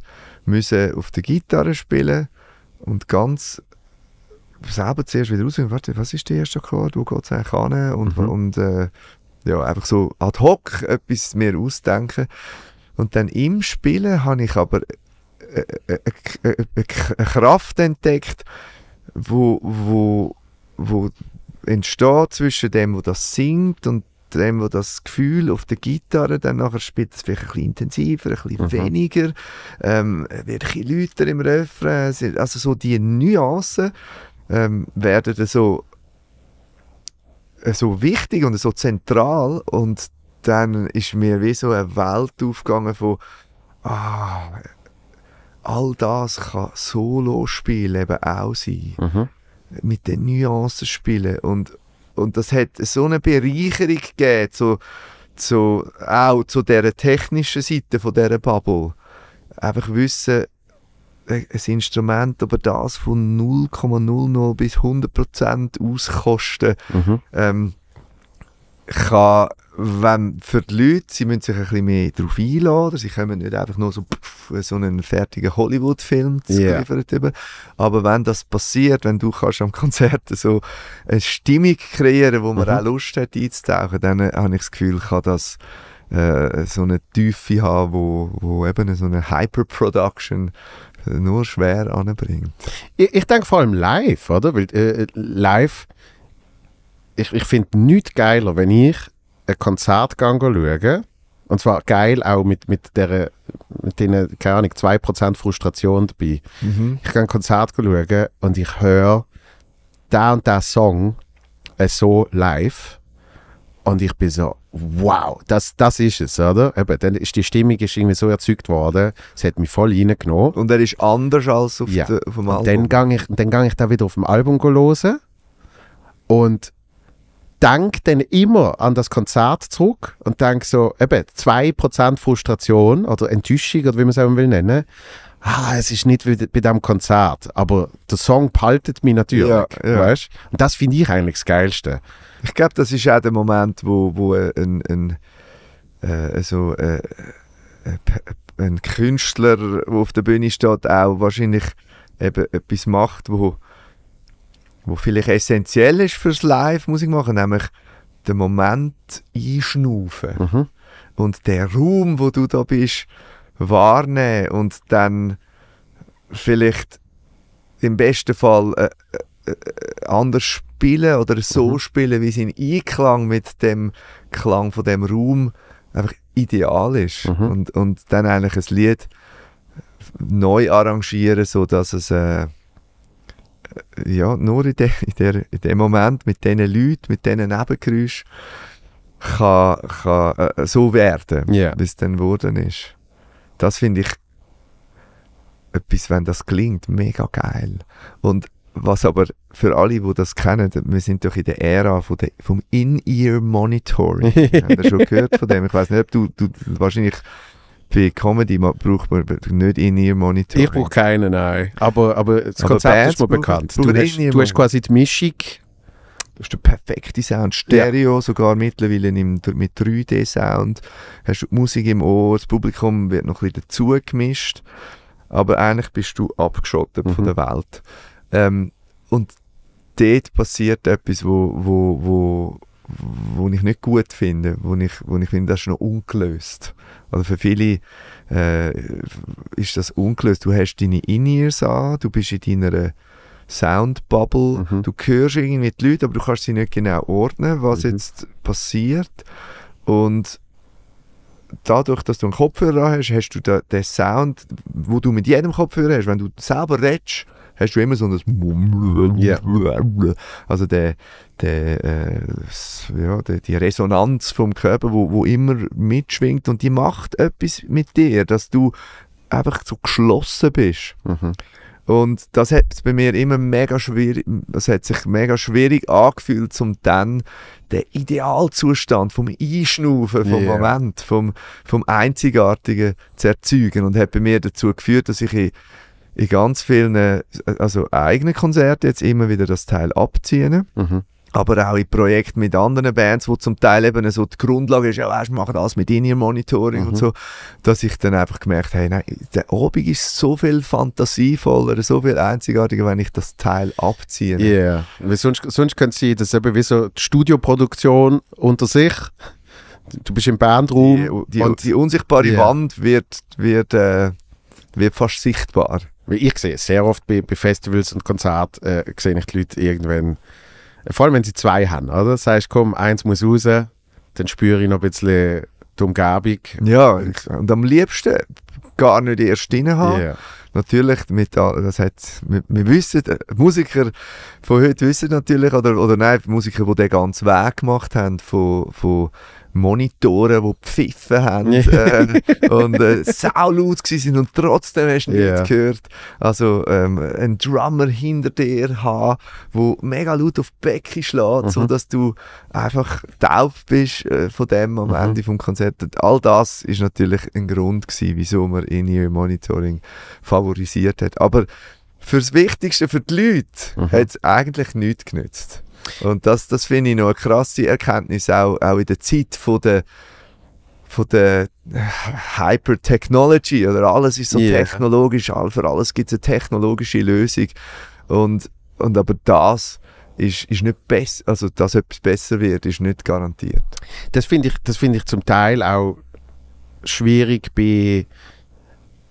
müssen auf der Gitarre spielen und ganz selber zuerst wieder rausfinden, warte, was ist der erste Akkord, wo geht es eigentlich hin und, mhm. und äh, ja, einfach so ad hoc etwas mir ausdenken. Und dann im Spielen habe ich aber äh, äh, äh, eine Kraft entdeckt, wo, wo, wo entsteht zwischen dem, wo das singt und dem, wo das Gefühl auf der Gitarre dann nachher spielt, das vielleicht ein bisschen intensiver, ein bisschen mhm. weniger, ähm, wird ein bisschen lauter im Refrain, also so die Nuancen ähm, werden dann so äh, so wichtig und so zentral und dann ist mir wie so eine Welt aufgegangen von ah, all das kann Solo spielen eben auch sein mhm. mit den Nuancen spielen und und das hat so eine Bereicherung gegeben, so, so, auch zu dieser technischen Seite von dieser Bubble. Einfach wissen, äh, ein Instrument, aber das von 0,00 bis 100% auskosten, mhm. ähm, kann wenn für die Leute, sie müssen sich ein bisschen mehr darauf einladen, sie können nicht einfach nur so, pff, so einen fertigen Hollywood-Film yeah. geliefert Aber wenn das passiert, wenn du kannst am Konzert so eine Stimmung kreieren, wo man mhm. auch Lust hat einzutauchen, dann äh, habe ich das Gefühl, kann das äh, so eine Tiefe haben, wo, wo eben so eine Hyper-Production äh, nur schwer anbringt. Ich, ich, denke vor allem live, oder? Weil äh, äh live, ich, ich finde nichts geiler, wenn ich ein Konzert schauen. Und zwar geil auch mit, mit der, mit denen, keine Ahnung, 2% Frustration dabei. Mhm. Ich gehe ein Konzert schauen und ich höre da und da Song äh, so live. Und ich bin so, wow, das, das ist es, oder? Eben, dann ist die Stimmung ist irgendwie so erzeugt worden, es hat mich voll reingenommen. Und er ist anders als auf, ja. de, auf dem Album. Und dann gehe ich, ich da wieder auf dem Album hören. Und denke dann immer an das Konzert zurück und denke so, eben, 2% Frustration oder Enttäuschung oder wie man es auch will nennen. Ah, es ist nicht wie bei diesem Konzert, aber der Song behaltet mich natürlich. Ja, ja. Weißt? Und das finde ich eigentlich das Geilste. Ich glaube, das ist auch der Moment, wo, wo ein, ein, äh, so, äh, äh, ein Künstler, der auf der Bühne steht, auch wahrscheinlich eben etwas macht, wo wo vielleicht essentiell ist fürs Live-Musik machen, nämlich den Moment einschnaufen mhm. und der Raum, wo du da bist, wahrnehmen und dann vielleicht im besten Fall äh, äh, äh anders spielen oder mhm. so mhm. spielen, wie es in Einklang mit dem Klang von dem Raum einfach ideal ist mhm. und, und dann eigentlich ein Lied neu arrangieren, so dass es äh, ja, nur in, de, in, der, in dem Moment mit diesen Leuten, mit diesen Nebengeräuschen kann, kann äh, so werden, yeah. wie es dann geworden ist. Das finde ich etwas, wenn das klingt, mega geil. Und was aber für alle, die das kennen, wir sind doch in der Ära von der, vom In-Ear-Monitoring. (laughs) Haben ihr schon gehört von dem? Ich weiß nicht, ob du, du wahrscheinlich bei Comedy braucht man nicht in ihr monitoring Ich brauche keinen, nein. Aber, aber das aber Konzept Bands ist mir bekannt. Du hast, du hast quasi die Mischung. Du hast den perfekten Sound, Stereo ja. sogar mittlerweile im, mit 3D-Sound. Hast du die Musik im Ohr, das Publikum wird noch ein bisschen dazugemischt. Aber eigentlich bist du abgeschottet mhm. von der mhm. Welt. Ähm, und dort passiert etwas, wo, wo, wo wo ich nicht gut finde, wo ich, wo ich finde, das ist noch ungelöst. Also für viele äh, ist das ungelöst. Du hast deine In-Ears an, du bist in deiner Soundbubble, mhm. du hörst irgendwie die Leute, aber du kannst sie nicht genau ordnen, was mhm. jetzt passiert. Und dadurch, dass du einen Kopfhörer hast, hast du den, Sound, wo du mit jedem Kopfhörer hast. Wenn du selber redest, hast du immer so ein Yeah. Also der, der, äh, ja, der, die Resonanz vom Körper, wo, wo immer mitschwingt und die macht etwas mit dir, dass du einfach so geschlossen bist. Mhm. Und das hat bei mir immer mega schwierig, das hat sich mega schwierig angefühlt, um dann den Idealzustand vom Einschnaufen, vom yeah. Moment, vom, vom Einzigartigen zu erzeugen. Und hat bei mir dazu geführt, dass ich in ganz vielen also eigenen Konzerten jetzt immer wieder das Teil abziehen. Mhm. Aber auch in Projekten mit anderen Bands, wo zum Teil eben so die Grundlage ist, ja, weißt, wir machen alles mit In-Ear-Monitoring mhm. und so, dass ich dann einfach gemerkt habe, nein, der Obig ist so viel fantasievoller, so viel einzigartiger, wenn ich das Teil abziehe. Ja, yeah. sonst, sonst könnte sie das eben wie so die Studioproduktion unter sich du bist im Bandraum. Die, die, und die unsichtbare yeah. Wand wird, wird, äh, wird fast sichtbar ich sehe sehr oft bei, bei Festivals und Konzerten, äh, sehe ich die Leute irgendwann, äh, vor allem wenn sie zwei haben, oder? Das heißt, komm, eins muss raus, dann spüre ich noch ein bisschen die Umgebung. Ja, und, und am liebsten gar nicht erst drin haben. Yeah. Natürlich, mit, das hat, wir, wir wissen, äh, Musiker von heute wissen natürlich, oder, oder nein, Musiker, die den ganzen Weg gemacht haben, von, von Monitoren, die gepfiffen haben äh, und äh, (laughs) saulaut sind und trotzdem hast du nichts gehört. Also ähm, ein Drummer hinter dir haben, der mega laut auf die Becken schlägt, mhm. sodass du einfach taub bist äh, von dem am mhm. Ende vom Konzert. All das ist natürlich ein Grund gewesen, wieso man in Monitoring favorisiert hat. Aber fürs Wichtigste, für die Leute, mhm. hat es eigentlich nichts genützt. Und das, das finde ich noch eine krasse Erkenntnis, auch, auch in der Zeit von der, von der äh, Hyper-Technology, oder alles ist so yeah. technologisch, für alles gibt es eine technologische Lösung. Und, und aber das, ist, ist nicht besser, also dass etwas besser wird, ist nicht garantiert. Das finde ich, find ich zum Teil auch schwierig bei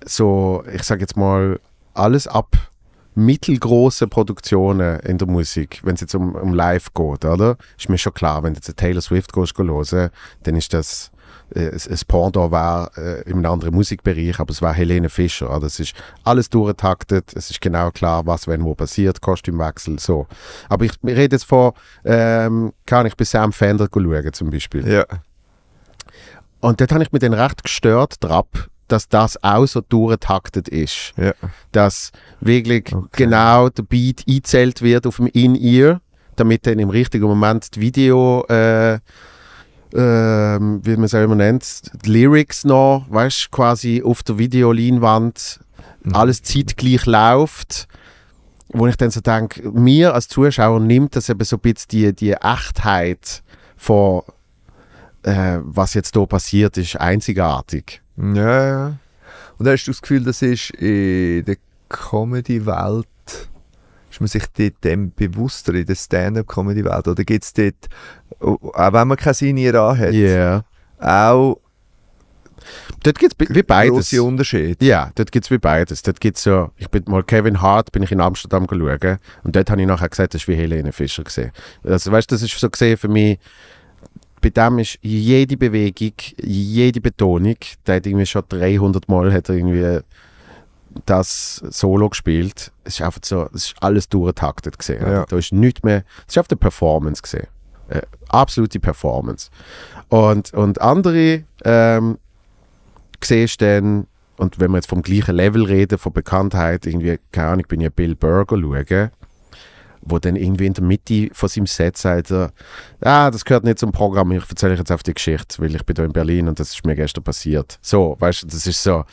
so, ich sage jetzt mal, alles ab mittelgroße Produktionen in der Musik, wenn es jetzt um, um Live geht, oder? Ist mir schon klar, wenn du jetzt Taylor Swift gehst, hören, dann ist das äh, ein Pendant war äh, in einem anderen Musikbereich, aber es war Helene Fischer. Oder? Es ist alles durchgetaktet, es ist genau klar, was wenn wo passiert, Kostümwechsel, so. Aber ich, ich rede jetzt von, ähm, kann ich bei Sam Fender schauen zum Beispiel. Ja. Und dort habe ich mich dann recht gestört, drauf, dass das auch so durchtaktet ist. Ja. Dass wirklich okay. genau der Beat eingezählt wird auf dem In-Ear, damit dann im richtigen Moment das Video, äh, äh, wie man es auch immer nennt, die Lyrics noch, weißt quasi auf der Videoleinwand mhm. alles zeitgleich läuft. Wo ich dann so denke, mir als Zuschauer nimmt das eben so ein bisschen die, die Echtheit von, äh, was jetzt hier passiert ist, einzigartig. Ja, ja. Und hast du das Gefühl, das ist in der Comedy-Welt, ist man sich dort dem bewusster in der Stand-up-Comedy-Welt? Oder gibt es dort, auch wenn man keine Sinier hat, yeah. auch Dort gibt es wie beides. Große Unterschied. Ja, dort gibt es wie beides. Dort gibt's so, ich bin mal Kevin Hart, bin ich in Amsterdam geschaut und dort habe ich nachher gesagt, das ist wie Helene Fischer gesehen. Also weißt du, das ist so gesehen für mich, bei dem ist jede Bewegung, jede Betonung, der hat irgendwie schon 300 Mal hat er irgendwie das Solo gespielt. Es ist einfach so, es ist alles durchgetaktet gesehen. Ja. Da ist nichts mehr, es ist auf der Performance gesehen. Äh, absolute Performance. Und, und andere ähm, siehst dann, und wenn wir jetzt vom gleichen Level reden, von Bekanntheit, irgendwie, keine Ahnung, bin ja Bill Burger schauen wo dann irgendwie in der Mitte von seinem Set sagt er, ah, das gehört nicht zum Programm, ich erzähle euch jetzt auf die Geschichte, weil ich bin hier in Berlin und das ist mir gestern passiert. So, weißt du, das ist so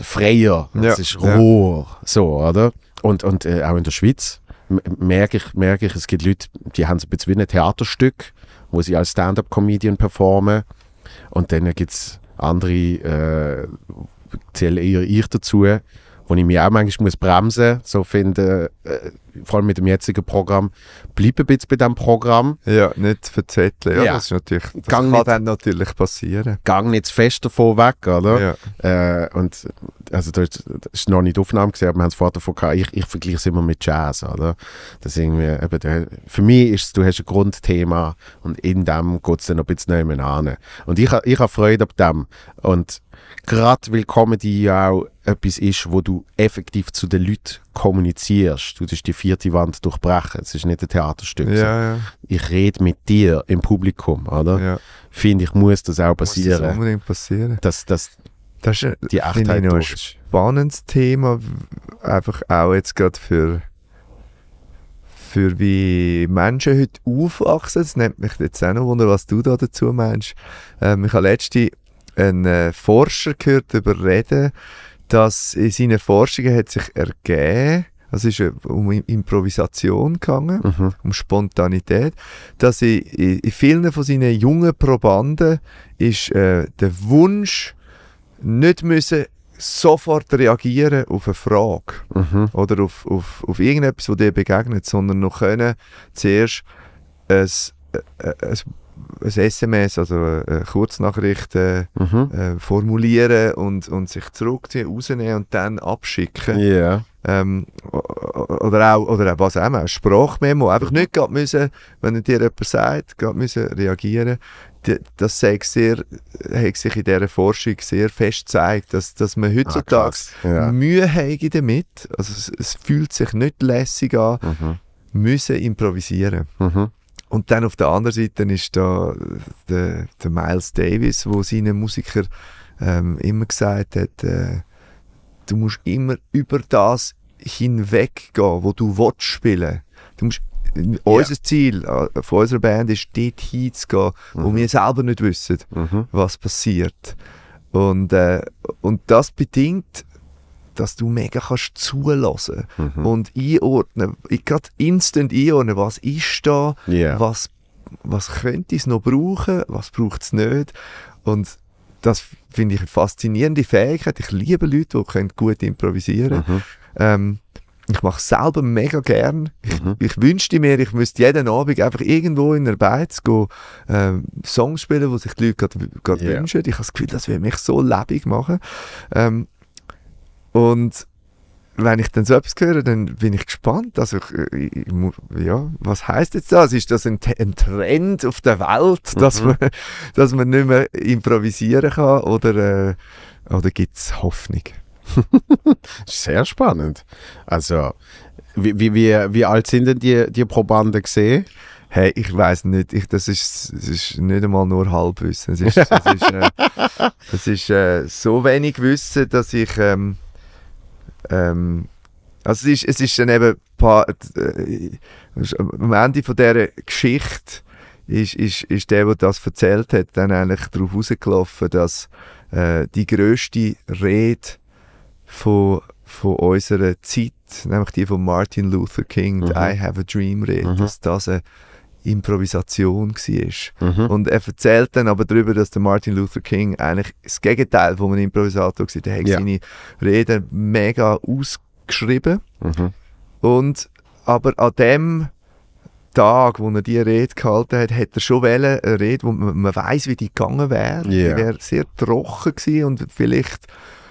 freier, das ja, ist roher, ja. so, oder? Und, und äh, auch in der Schweiz merke ich, merke ich, es gibt Leute, die haben so ein bisschen wie ein Theaterstück, wo sie als Stand-Up-Comedian performen und dann gibt es andere, äh, zähle eher ich dazu, wo ich mich auch manchmal muss bremsen muss. So finde, äh, vor allem mit dem jetzigen Programm, bleib ein bisschen bei diesem Programm. Ja, nicht verzetteln. Ja, ja. Das, ist natürlich, das kann nicht, dann natürlich passieren. Gang nicht zu fest davon weg, oder? Ja. Äh, und also da ist, das ist noch nicht die Aufnahme gesehen, aber wir haben es vorher davon gehabt. Ich, ich vergleiche es immer mit Jazz, oder? Das irgendwie, eben, für mich ist es, du hast ein Grundthema und in dem geht es dann noch ein bisschen näher an. Und ich, ich habe Freude ab dem. Und Gerade weil Comedy ja auch etwas ist, wo du effektiv zu den Leuten kommunizierst. Du tust die vierte Wand durchbrechen. Es ist nicht ein Theaterstück. Ja, ja. Ich rede mit dir im Publikum, oder? Ja. Finde ich, muss das auch passieren. Muss das unbedingt passieren. Dass, dass das ist die Echtheit ein spannendes Thema. Einfach auch jetzt gerade für für wie Menschen heute aufwachsen. Das nimmt mich jetzt auch noch wunder, was du da dazu meinst. Ähm, ich habe letzte einen äh, Forscher gehört darüber reden, dass in seinen Forschungen hat sich ergeben, es ist äh, um Improvisation gegangen, mhm. um Spontanität, dass in, in, vielen von seinen jungen Probanden ist äh, der Wunsch, nicht müssen sofort reagieren auf eine Frage mhm. oder auf, auf, auf irgendetwas, das dir begegnet, sondern noch können zuerst ein, äh, äh, ein ein SMS, also eine Kurznachricht äh, mhm. äh, formulieren und, und sich zurückziehen, rausnehmen und dann abschicken. Yeah. Ähm, oder auch, oder was auch immer, Sprachmemo, einfach nicht gerade müssen, wenn dir jemand sagt, gerade müssen reagieren. Das hat sich in dieser Forschung sehr fest gezeigt, dass, dass man ah, heutzutage ah, ja. Mühe hat damit, also es, es, fühlt sich nicht lässig an, mhm. müssen improvisieren. Mhm. Und dann auf der anderen Seite ist da der, der Miles Davis, wo seinen Musiker ähm, immer gesagt hat, äh, du musst immer über das hinweggehen, wo du willst spielen. Du musst äh, ja. Unser Ziel äh, von unserer Band ist, dort hinzugehen, mhm. wo wir selber nicht wissen, mhm. was passiert. Und, äh, und das bedingt dass du mega kannst zulassen mhm. und einordnen, ich gerade instant einordnen, was ist da, yeah. was, was könnte es noch brauchen, was braucht es nicht und das finde ich eine faszinierende Fähigkeit. Ich liebe Leute, die können gut improvisieren können. Mhm. Ähm, ich mache es selber mega gern. Ich, mhm. ich, wünschte mir, ich müsste jeden Abend einfach irgendwo in der Beiz ähm, Songs spielen, die sich die Leute gerade yeah. wünschen. Ich habe das Gefühl, das würde mich so lebendig machen. Ähm, und wenn ich dann so etwas höre, dann bin ich gespannt. Also ich, ich, ja, was heißt jetzt das? Ist das ein, ein Trend auf der Welt, mhm. dass, man, (laughs) dass man nicht mehr improvisieren kann? Oder, äh, oder gibt es Hoffnung? (laughs) Sehr spannend. Also, wie, wie, wie alt sind denn die, die Probanden gesehen? Hey, ich weiß nicht, ich, das, ist, das ist nicht einmal nur halb Wissen. Das ist, das ist, äh, das (laughs) ist äh, so wenig Wissen, dass ich. Ähm, ähm, also es ist, es ist dann eben paar, äh, am Ende von dieser Geschichte ist, ist, ist der, der das erzählt hat, dann eigentlich darauf rausgelaufen, dass äh, die grösste Rede von, von unserer Zeit, nämlich die von Martin Luther King, mhm. I have a dream Rede, mhm. dass das eine Improvisation war. Mhm. Und er erzählt dann aber darüber, dass der Martin Luther King eigentlich das Gegenteil von einem Improvisator war. Der hat ja. seine Reden mega ausgeschrieben. Mhm. Und aber an dem Tag, wo er diese Rede gehalten hat, hat er schon eine Rede, wo man, man weiß, wie die gegangen wäre. Yeah. Die wäre sehr trocken gewesen und vielleicht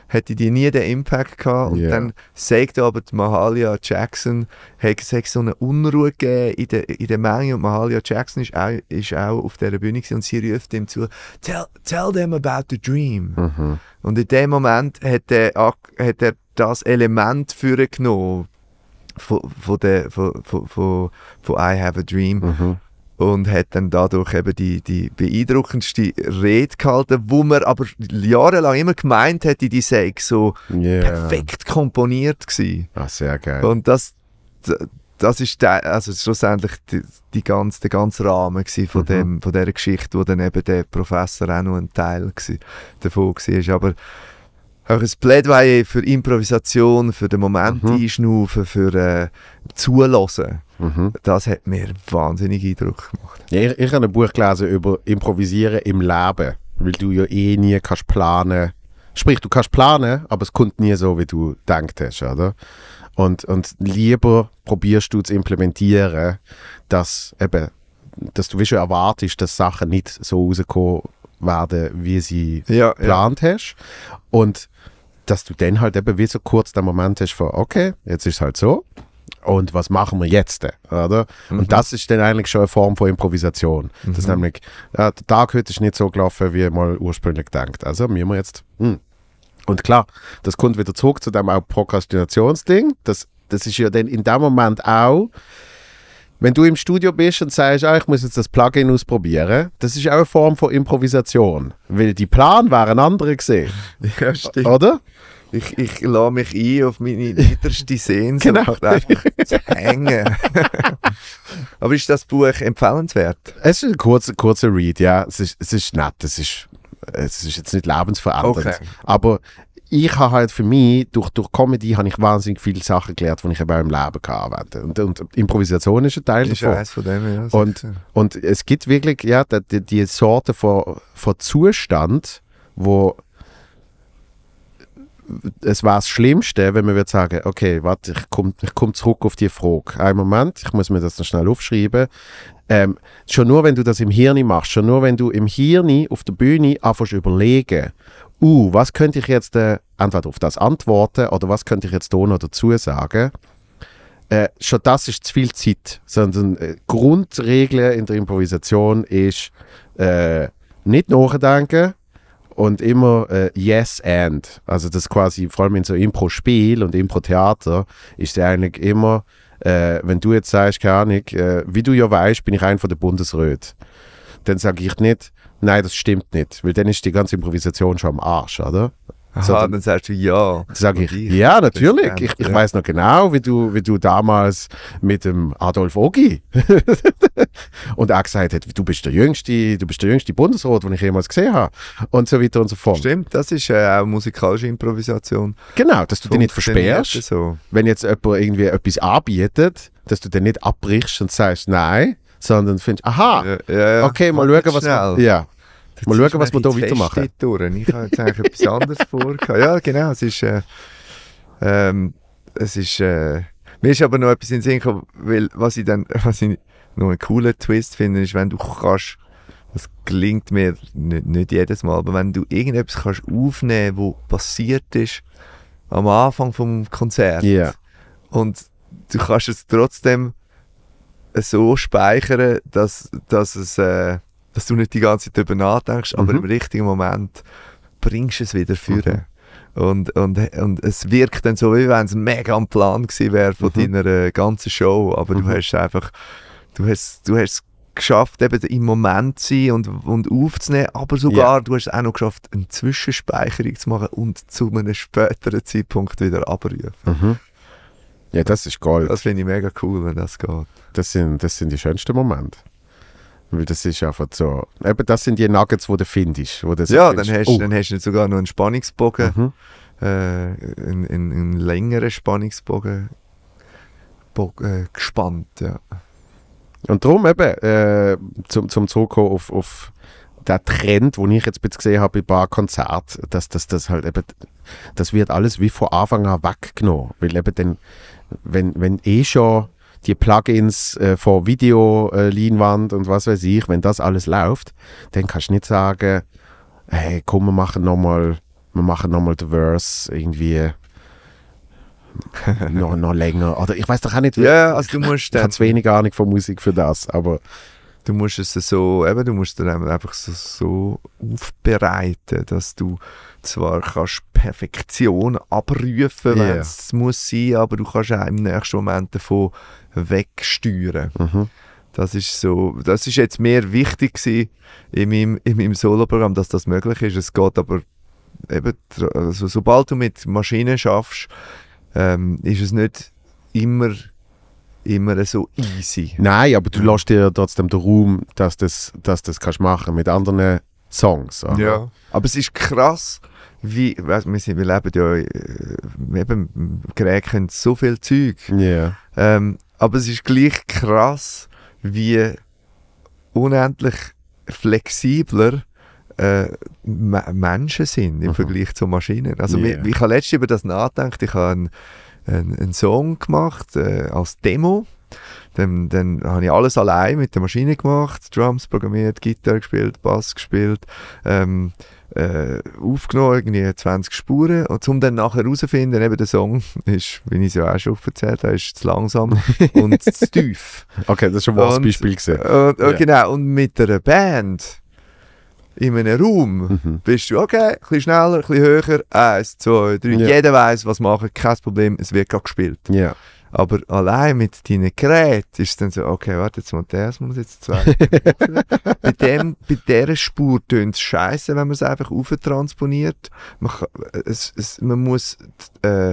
hätte die nie den Impact gehabt. Und yeah. dann sagt aber die Mahalia Jackson, hat gesagt, so eine Unruhe gegeben in der, in der Menge. Und Mahalia Jackson ist auch, ist auch auf dieser Bühne und sie rief ihm zu, tell, tell them about the dream. Mhm. Und in dem Moment hat er, hat er das Element für genommen von, von, der, von, von, von, von I Have a Dream. Mhm und hat dann dadurch eben die, die beeindruckendste Rede gehalten, wo man aber jahrelang immer gemeint hätte, die sei so yeah. perfekt komponiert gewesen. Ah, sehr geil. Und das, das ist der, also schlussendlich die, die ganze, der ganze Rahmen von, mhm. dem, von dieser Geschichte, wo dann eben der Professor auch noch ein Teil gewesen, davon war. Aber auch ein Plädoyer für Improvisation, für den Moment mhm. einschnaufen, für äh, Zulassen Mhm. Das hat mir wahnsinnig Eindruck gemacht. Ja, ich, ich habe ein Buch gelesen über Improvisieren im Leben, weil du ja eh nie kannst planen. Sprich, du kannst planen, aber es kommt nie so, wie du gedacht hast, oder? Und, und lieber probierst du zu implementieren, dass, eben, dass du wie schon erwartest, dass Sachen nicht so rauskommen werden, wie sie ja, geplant ja. hast. Und dass du dann halt eben wie so kurz den Moment hast von, okay, jetzt ist es halt so und was machen wir jetzt? Oder? Mhm. Und das ist dann eigentlich schon eine Form von Improvisation. Mhm. Das nämlich, ja, der Tag heute ist nicht so gelaufen, wie mal ursprünglich gedacht. Also müssen wir jetzt. Mh. Hm. Und klar, das kommt wieder zurück zu dem Prokrastinationsding. Das, das ist ja dann in dem Moment auch, wenn du im Studio bist und sagst, ah, ich muss jetzt das Plugin ausprobieren, das ist auch eine Form von Improvisation. Weil die Plan waren andere gesehen. Ja, stimmt. Oder? Ich, ich lasse mich ein auf meine (laughs) niederste Sehnsucht, genau. einfach zu hängen. (laughs) Aber ist das Buch empfehlenswert? Es ist ein kurzer, kurzer Read, ja. Es ist, es ist nett, es ist, es ist jetzt nicht lebensverändernd. Okay. Aber ich habe halt für mich, durch, durch Comedy habe ich wahnsinnig viele Sachen gelernt, die ich eben auch im Leben anwenden und, und Improvisation ist ein Teil ich davon. von dem, ja, und, und es gibt wirklich ja, die, die Sorte von, von Zustand, wo es war das Schlimmste, wenn man würde sagen, okay, warte, ich komme ich komm zurück auf die Frage. Einen Moment, ich muss mir das noch schnell aufschreiben. Ähm, schon nur, wenn du das im Hirn machst, schon nur, wenn du im Hirn auf der Bühne anfängst überlegen, uh, was könnte ich jetzt äh, entweder auf das antworten oder was könnte ich jetzt da noch dazu sagen, äh, schon das ist zu viel Zeit. Sondern äh, Grundregel in der Improvisation ist, äh, nicht nachdenken, und immer äh, Yes and. Also das quasi, vor allem in so Impro-Spiel und Impro-Theater, ist ja eigentlich immer, äh, wenn du jetzt sagst, keine Ahnung, äh, wie du ja weißt, bin ich ein von der Bundesröte. Dann sage ich nicht, nein, das stimmt nicht, weil dann ist die ganze Improvisation schon am Arsch, oder? so, also, dann, dann, sagst du ja. Dann ich, ich, ja, natürlich. Ich, ich ja. weiß noch genau, wie du, wie du damals mit dem Adolf Ogi (laughs) und auch gesagt hat, du bist der jüngste, du bist der jüngste Bundesrat, den ich jemals gesehen habe und so weiter und so fort. Stimmt, das ist äh, auch musikalische Improvisation. Genau, dass du dich nicht versperrst, so. wenn jetzt jemand irgendwie etwas anbietet, dass du dann nicht abbrichst und sagst nein, sondern findest, aha, ja, ja, okay, mal schauen, was... Schnell. Ja, Mal schauen, was wir hier weitermachen. Ich habe jetzt eigentlich etwas anderes (laughs) vor. Ja, genau. Es ist. Äh, ähm, es ist äh, mir ist aber noch etwas in den Sinn gekommen, weil was ich dann. (laughs) Was ich noch einen coolen Twist finde, ist, wenn du kannst. Das klingt mir nicht, nicht jedes Mal, aber wenn du irgendetwas kannst aufnehmen kannst, was passiert ist am Anfang des Konzert. Yeah. Und du kannst es trotzdem so speichern, dass, dass es. Äh, dass du nicht die ganze Zeit darüber nachdenkst, aber mhm. im richtigen Moment bringst du es wieder führen. Mhm. Und, und, und es wirkt dann so, wie wenn es mega am Plan gewesen wäre von mhm. deiner äh, ganzen Show, aber du mhm. hast einfach, du hast, du hast geschafft, eben im Moment zu sein und, und aufzunehmen, aber sogar, yeah. du hast auch noch geschafft, eine Zwischenspeicherung zu machen und zu einem späteren Zeitpunkt wieder abrufen. Mhm. Ja, das ist geil. Das finde ich mega cool, wenn das geht. Das sind, das sind die schönsten Momente. Weil das ist einfach so. Eben das sind die Nuggets, die du findest. Wo du so ja, findest. Dann, hast, oh. dann hast du sogar noch einen Spannungsbogen, mhm. äh, einen, einen, einen, längeren Spannungsbogen Bogen, äh, gespannt. Ja. Und darum eben, äh, zum, zum Zurückkommen auf, auf der Trend, den ich jetzt gesehen habe bei ein Konzert, dass das, das halt eben, das wird alles wie von Anfang an weggenommen. Weil eben dann, wenn, wenn eh schon die Plugins äh, vor Video-Leinwand äh, und was weiß ich, wenn das alles läuft, dann kannst du nicht sagen, hey, komm, wir machen nochmal, wir machen nochmal den Verse irgendwie (laughs) noch, noch länger. Oder ich weiß doch auch nicht, ja, also du musst ich, ich habe zu wenig Ahnung von Musik für das, aber du musst es so, eben, du musst dann einfach so, so aufbereiten, dass du zwar kannst Perfektion abrufen, yeah. wenn es muss sein, aber du kannst auch im nächsten Moment davon wegsteuern. Mhm. Das ist so, das ist jetzt mehr wichtig gewesen in meinem, in meinem Solo-Programm, dass das möglich ist. Es geht aber eben, also sobald du mit Maschinen schaffst, ähm, ist es nicht immer immer so easy. Nein, aber du lässt dir trotzdem den Raum, dass du das, dass das kannst machen mit anderen Songs. Oder? Ja. Aber es ist krass, wie, weißt, wir, sind, wir leben ja, äh, eben, Gräken so viel Zeug. Yeah. Ähm, aber es ist gleich krass, wie unendlich flexibler äh, Menschen sind im mhm. Vergleich zu Maschinen. Also yeah. ich, ich habe letztens über das nachgedacht, ich habe einen einen, einen Song gemacht äh, als Demo. Dann, dann habe ich alles allein mit der Maschine gemacht, Drums programmiert, Gitarre gespielt, Bass gespielt, ähm, äh, aufgenommen, irgendwie 20 Spuren. Und um dann nachher herauszufinden, eben der Song (laughs) ist, wie ich es ja auch schon erzählt habe, ist zu langsam und zu (laughs) tief. Okay, das ist schon mal ein Beispiel gesehen. Und, äh, und, äh, ja. Genau, und mit einer Band in einem Raum mhm. bist du, okay, ein bisschen schneller, ein bisschen höher, eins, zwei, drei, ja. jeder weiß, was machen, kein Problem, es wird gerade gespielt. Ja. Aber allein mit deinen Geräten ist es dann so, okay, warte jetzt mal, das muss jetzt zwei. (laughs) bei, dem, bei dieser Spur tönt es scheiße, wenn man es einfach auftransponiert. Man, es, es, man muss äh,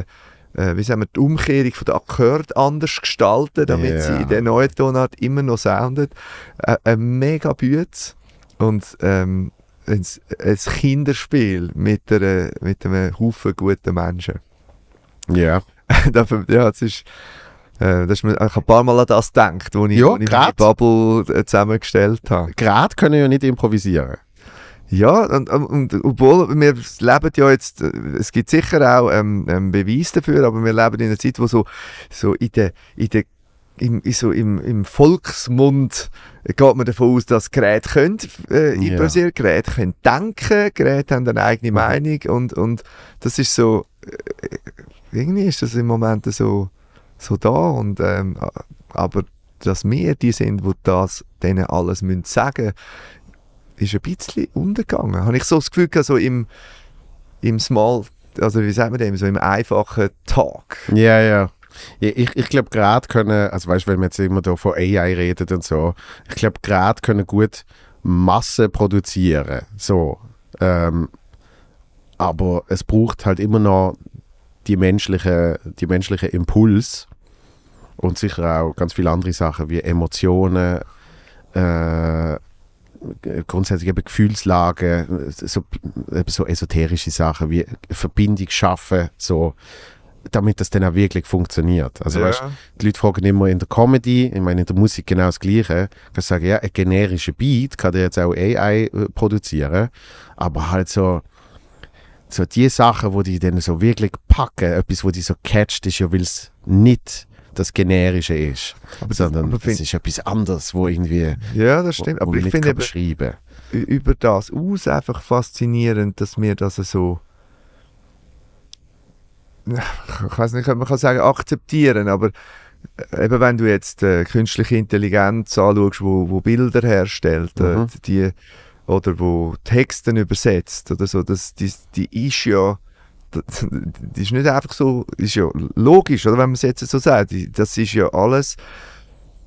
äh, wie sagen wir, die Umkehrung von der Akkord anders gestalten, damit yeah. sie in der neuen Tonart immer noch soundet. Äh, ein äh, mega Bütz. Und ähm, ein, ein Kinderspiel mit, einer, mit einem Haufen guten Menschen. Ja. Yeah. (laughs) ja, das ist, äh, das ist, ich habe ein paar Mal an das gedacht, als ich, ja, wo ich meine Bubble äh, zusammengestellt habe. Gerade können wir ja nicht improvisieren. Ja, und, und, und, obwohl wir leben ja jetzt, äh, es gibt sicher auch ähm, ähm Beweis dafür, aber wir leben in einer Zeit, wo so, so in der, in der im, so im, im Volksmund äh, geht man davon aus, dass Geräte können, äh, yeah. Börsier, Geräte können denken, Geräte haben eine eigene mhm. Meinung und, und das ist so, äh, irgendwie ist das im Moment so, so da und ähm, aber dass wir die sind, die das denen alles sagen müssen, ist ein bisschen untergegangen. Habe ich so das Gefühl gehabt, so im, im Small, also wie sagt man dem, so im einfachen Talk. Ja, yeah, ja. Yeah. Ja, ich ich glaube, gerade können, also weißt du, wenn wir jetzt immer da von AI redet und so, ich glaube, gerade können gut Masse produzieren. So. Ähm, aber es braucht halt immer noch die menschliche, die menschliche Impuls und sicher auch ganz viele andere Sachen wie Emotionen, äh, grundsätzlich eben Gefühlslagen, so, eben so esoterische Sachen wie Verbindung schaffen, so damit das dann auch wirklich funktioniert. Also ja. weißt, die Leute fragen immer in der Comedy, ich meine in der Musik genau das Gleiche. Ich kann sagen, ja, ein generischer Beat kann der jetzt auch AI äh, produzieren, aber halt so, so die Sachen, wo die dann so wirklich packen, etwas, wo die so catcht, ist ja, weil es nicht das Generische ist, aber sondern es ist etwas anderes, wo irgendwie ja, das stimmt. aber ich finde beschreiben über das aus einfach faszinierend, dass mir das so ich weiß nicht, ob man kann sagen akzeptieren, aber äh, eben wenn du jetzt äh, künstliche Intelligenz anschaust, wo, wo Bilder herstellt, äh, mhm. äh, die, oder wo Texte übersetzt oder so, das, die, die ist ja das, ist nicht einfach so, ist ja logisch, oder wenn man es jetzt so sagt, das ist ja alles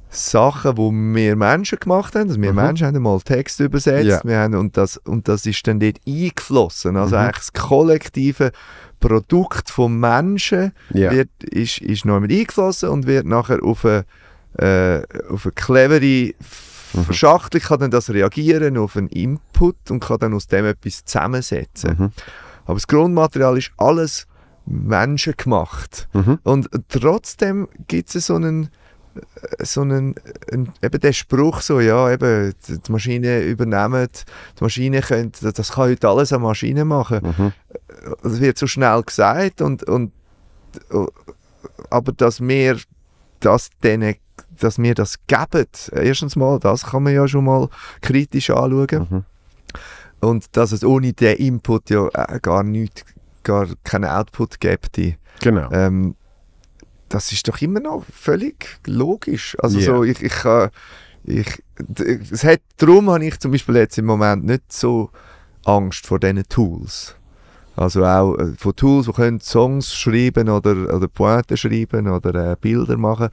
Sachen, die wir Menschen gemacht haben. Also wir mhm. Menschen haben mal Text übersetzt ja. wir haben, und, das, und das ist dann dort eingeflossen. Also mhm. eigentlich das kollektive Produkt vom Menschen yeah. wird, ist, ist noch mit eingeflossen und wird nachher auf eine, äh, auf eine clevere Verschachtelung, mhm. kann dann das reagieren auf einen Input und kann dann aus dem etwas zusammensetzen. Mhm. Aber das Grundmaterial ist alles menschengemacht. Mhm. Und trotzdem gibt es so einen so einen, einen, eben der Spruch so, ja, eben, die Maschine übernimmt die Maschine könnt, das kann heute alles eine Maschine machen. Mhm. Das äh, wird so schnell gesagt und, und äh, aber dass wir das denen, dass wir das geben, erstens mal, das kann man ja schon mal kritisch anschauen. Mhm. Und dass es ohne den Input ja äh, gar nichts, gar keinen Output gibt. Genau. Ähm, das ist doch immer noch völlig logisch. Also yeah. so, ich, ich, äh, ich, es hat, darum habe ich zum Beispiel jetzt im Moment nicht so Angst vor diesen Tools. Also auch äh, von Tools, die können Songs schreiben oder, oder Poeten schreiben oder äh, Bilder machen.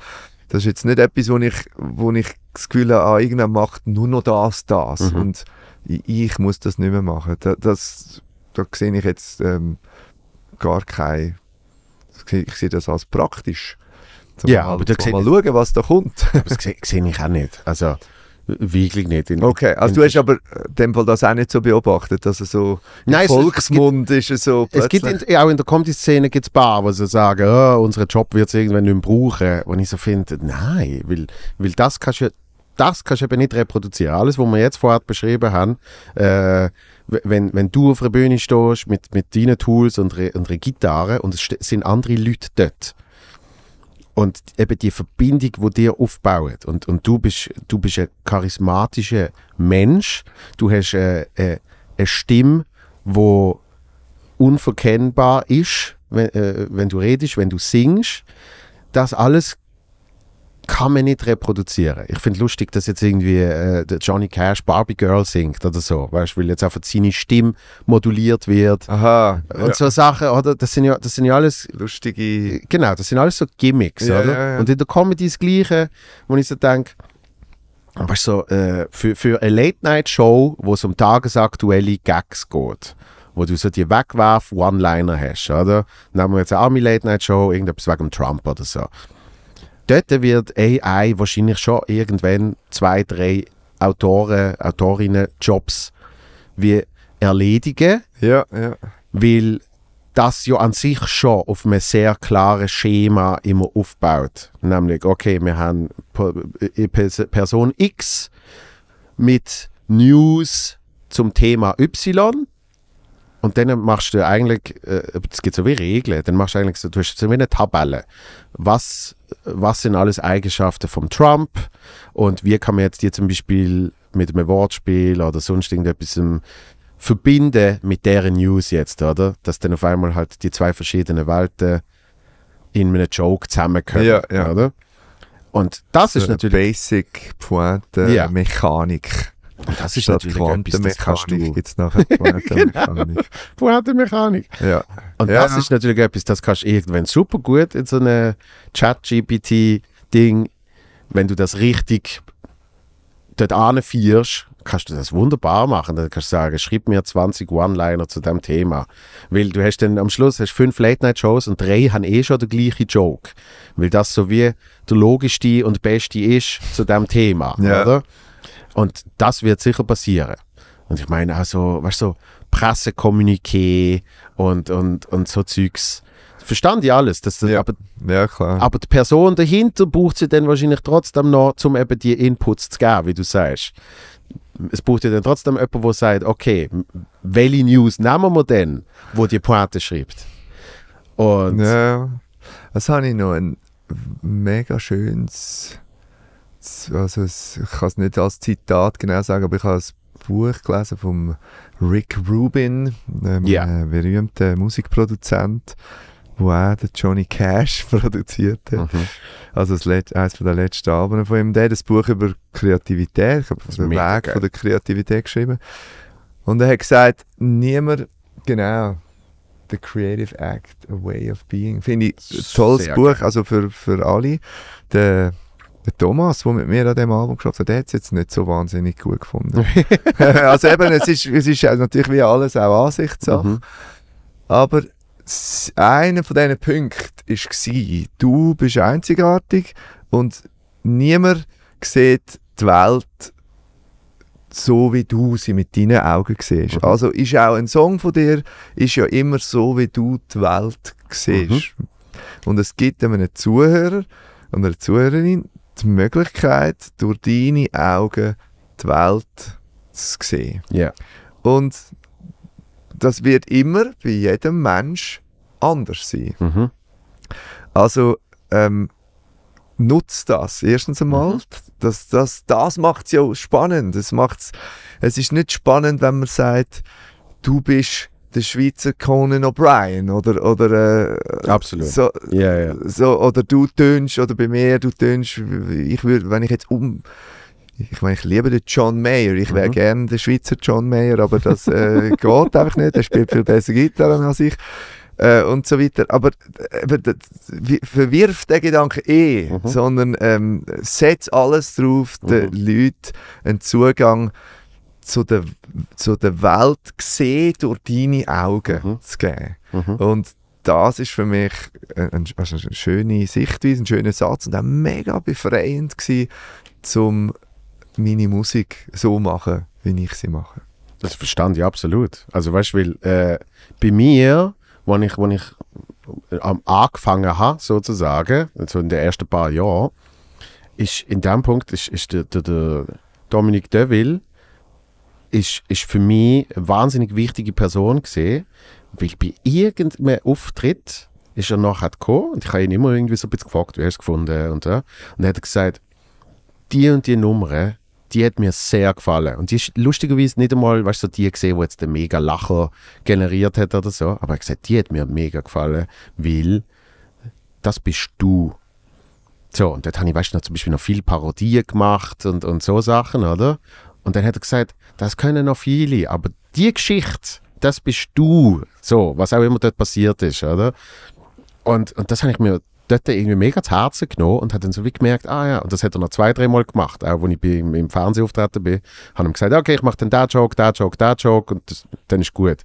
Das ist jetzt nicht etwas, wo ich, wo ich das Gefühl habe, ah, irgendwann macht nur noch das, das. Mhm. Und ich muss das nicht mehr machen. Das, das da sehe ich jetzt ähm, gar keine ich sehe das als praktisch. Zum ja, mal, aber da mal schauen, was da kommt. (laughs) aber das sehe, sehe ich auch nicht. Also, wirklich nicht. In, okay, also du hast aber in dem Fall das auch nicht so beobachtet, dass er so Nein, Volksmund es, es gibt, ist so Es gibt in, auch in der Comedy-Szene gibt es paar, die so sagen, oh, unser Job wird es irgendwann nicht mehr brauchen. Und ich so finde, nein, weil, weil das kannst du das kannst du eben nicht reproduzieren. Alles, was wir jetzt vorher beschrieben haben, äh, wenn, wenn du auf einer Bühne stehst mit, mit deinen Tools und, re, einer Gitarre und es sind andere Leute dort. Und eben die Verbindung, die dir aufbaut. Und, und du, bist, du bist ein charismatischer Mensch. Du hast eine, äh, eine, äh, eine Stimme, die unverkennbar ist, wenn, äh, wenn du redest, wenn du singst. Das alles kann man nicht reproduzieren. Ich finde lustig, dass jetzt irgendwie äh, Johnny Cash Barbie Girl singt oder so, weißt, weil jetzt einfach seine Stimme moduliert wird. Aha. Und ja. so Sachen, oder? Das sind ja, das sind ja alles lustige. Genau, das sind alles so Gimmicks, ja, oder? Ja, und in der Comedy das Gleiche, wo ich so denke. Weißt so, äh, für, für eine Late-Night-Show, wo es um tagesaktuelle Gags geht, wo du so die Wegwerf-One-Liner hast, oder? Nehmen wir jetzt eine Army-Late-Night-Show, irgendetwas wegen Trump oder so dort wird AI wahrscheinlich schon irgendwann zwei, drei Autoren, Autorinnen Jobs wie erledigen. Ja, ja. Weil das ja an sich schon auf einem sehr klaren Schema immer aufbaut. Nämlich, okay, wir haben äh, Person X mit News zum Thema Y und dann machst du eigentlich, äh, es gibt so wie Regeln, dann machst du eigentlich so, du hast so wie eine Tabelle. Was, was sind alles Eigenschaften von Trump und wie kann man jetzt die zum Beispiel mit einem Wortspiel oder sonst irgendetwas ähm, verbinden mit deren News jetzt, oder? Dass dann auf einmal halt die zwei verschiedenen Welten in einem Joke zusammenkommen, ja, ja. oder? Und das so ist natürlich... Basic Pointe, ja. Mechanik. Das ist Statt natürlich etwas, das Jetzt nachher Quantenmechanik. (laughs) Quantenmechanik. ja. Und ja, das ist natürlich etwas, das kannst du irgendwann super gut in so einem Chat-GPT-Ding, wenn du das richtig dort anfierst, kannst du das wunderbar machen. Dann kannst du sagen, schreib mir 20 One-Liner zu dem Thema. Weil du hast dann am Schluss hast fünf Late-Night-Shows und drei haben eh schon den gleichen Joke. Weil das so wie der logischste und beste ist zu dem Thema. Ja. Oder? Und das wird sicher passieren. Und ich meine auch so, weißt du, so Pressekommuniqué und, und, und so Zeugs. Verstand ich alles. Das, ja. Aber, ja, aber die Person dahinter braucht sie dann wahrscheinlich trotzdem noch, um eben die Inputs zu geben, wie du sagst. Es braucht ja dann trotzdem jemanden, der sagt, okay, welche News nehmen wir denn, wo die Pointe schreibt? Und. Ja, das habe ich noch ein mega schönes also ich kann es nicht als Zitat genau sagen, aber ich habe ein Buch gelesen von Rick Rubin, einem yeah. Äh, berühmten Musikproduzent, wo auch der Johnny Cash (laughs) produziert hat. Mhm. Also das Let eines der letzten Alben von ihm. Der hat ein Buch über Kreativität, ich habe den Weg von der Kreativität geschrieben. Und er hat gesagt, niemand, genau, The Creative Act, A Way of Being. Finde ich ein tolles Buch, geil. also für, für alle. Der der Thomas, der mit mir an diesem Album geschafft hat, der hat es jetzt nicht so wahnsinnig gut gefunden. (laughs) Äh, also eben, es ist, es ist natürlich wie alles auch Ansichtssache. Mhm. Aber einer von diesen Punkten war, du bist einzigartig und niemand sieht die Welt so, wie du sie mit deinen Augen siehst. Mhm. Also ist auch ein Song von dir ist ja immer so, wie du die Welt siehst. Mhm. Und es gibt einem Zuhörer und einer Zuhörerin die Möglichkeit, durch deine Augen die Welt zu sehen. Yeah. Und das wird immer bei jedem Mensch anders sein. Mhm. Also ähm, nutzt das erstens einmal. Mhm. Das, das, das macht es ja spannend. Das macht's, es ist nicht spannend, wenn man sagt, du bist der Schweizer Conan O'Brien oder oder äh, absolut so, yeah, yeah. so oder du tönst oder bei mir du tönst ich würde wenn ich jetzt um ich meine, ich liebe den John Mayer. Ich wäre mhm. gerne der Schweizer John Mayer, aber das äh, (laughs) geht einfach nicht. Er spielt viel besser Gitarre als ich. Äh, und so weiter. Aber äh, verwirft den Gedanken eh, mhm. sondern ähm, setzt alles drauf, den mhm. Leuten einen Zugang zu zu der, zu der Welt gesehen durch deine Augen mhm. zu geben. Mhm. Und das ist für mich eine, also eine schöne Sichtweise, ein schöner Satz und auch mega befreiend gewesen, um meine Musik so zu machen, wie ich sie mache. Das verstand ich absolut. Also weißt du, weil äh, bei mir, wenn ich, wenn ich äh, angefangen habe, sozusagen, also in den ersten paar Jahren, ist in dem Punkt ist, ist der, der, der Dominique Deville ist, ist für mich eine wahnsinnig wichtige Person gesehen, weil bei irgendeinem Auftritt ist er nachher gekommen und ich habe ihn immer irgendwie so ein bisschen gefragt, wie er es gefunden und ja. Und er hat gesagt, die und die Nummer, die hat mir sehr gefallen. Und die ist lustigerweise nicht einmal, weißt du, die gesehen, die jetzt den mega Lacher generiert hat oder so. Aber er hat gesagt, die hat mir mega gefallen, weil das bist du. So, und dort habe ich, weißt du, noch, zum Beispiel noch viel Parodie gemacht und, und so Sachen, oder? Und dann hat er gesagt, das können noch viele, aber die Geschichte, das bist du. So, was auch immer dort passiert ist, oder? Und, und das habe ich mir dort irgendwie mega zu Herzen genommen und habe dann so wie gemerkt, ah ja, und das hat er noch zwei, dreimal gemacht, auch wenn ich im, im Fernsehen auftreten bin, habe ihm gesagt, okay, ich mache dann da Joke, da Joke, da Joke und das, dann ist gut. Und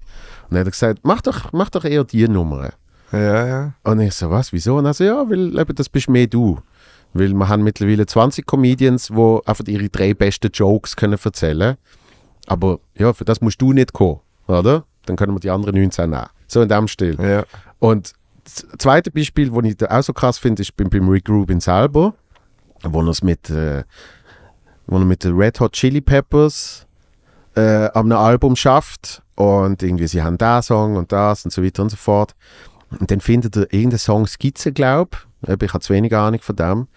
dann hat er gesagt, mach doch, mach doch eher die Nummern. Ja, ja. Und ich so, was, wieso? Und er so, ja, weil eben, das bist mehr du. Weil wir haben mittlerweile 20 Comedians, die einfach ihre drei besten Jokes können erzählen können. Aber ja, für das musst du nicht kommen, oder? Dann können wir die anderen 19 nehmen. So in dem Stil. Ja. Und das zweite Beispiel, das ich da auch so krass finde, ist beim, beim Rick Rubin selber, wo er es mit, äh, wo er mit den Red Hot Chili Peppers äh, an einem Album schafft und irgendwie sie haben da Song und das und so weiter und so fort. Und dann findet er irgendeinen Song Skizze, glaube ich ich habe zu wenig Ahnung von dem.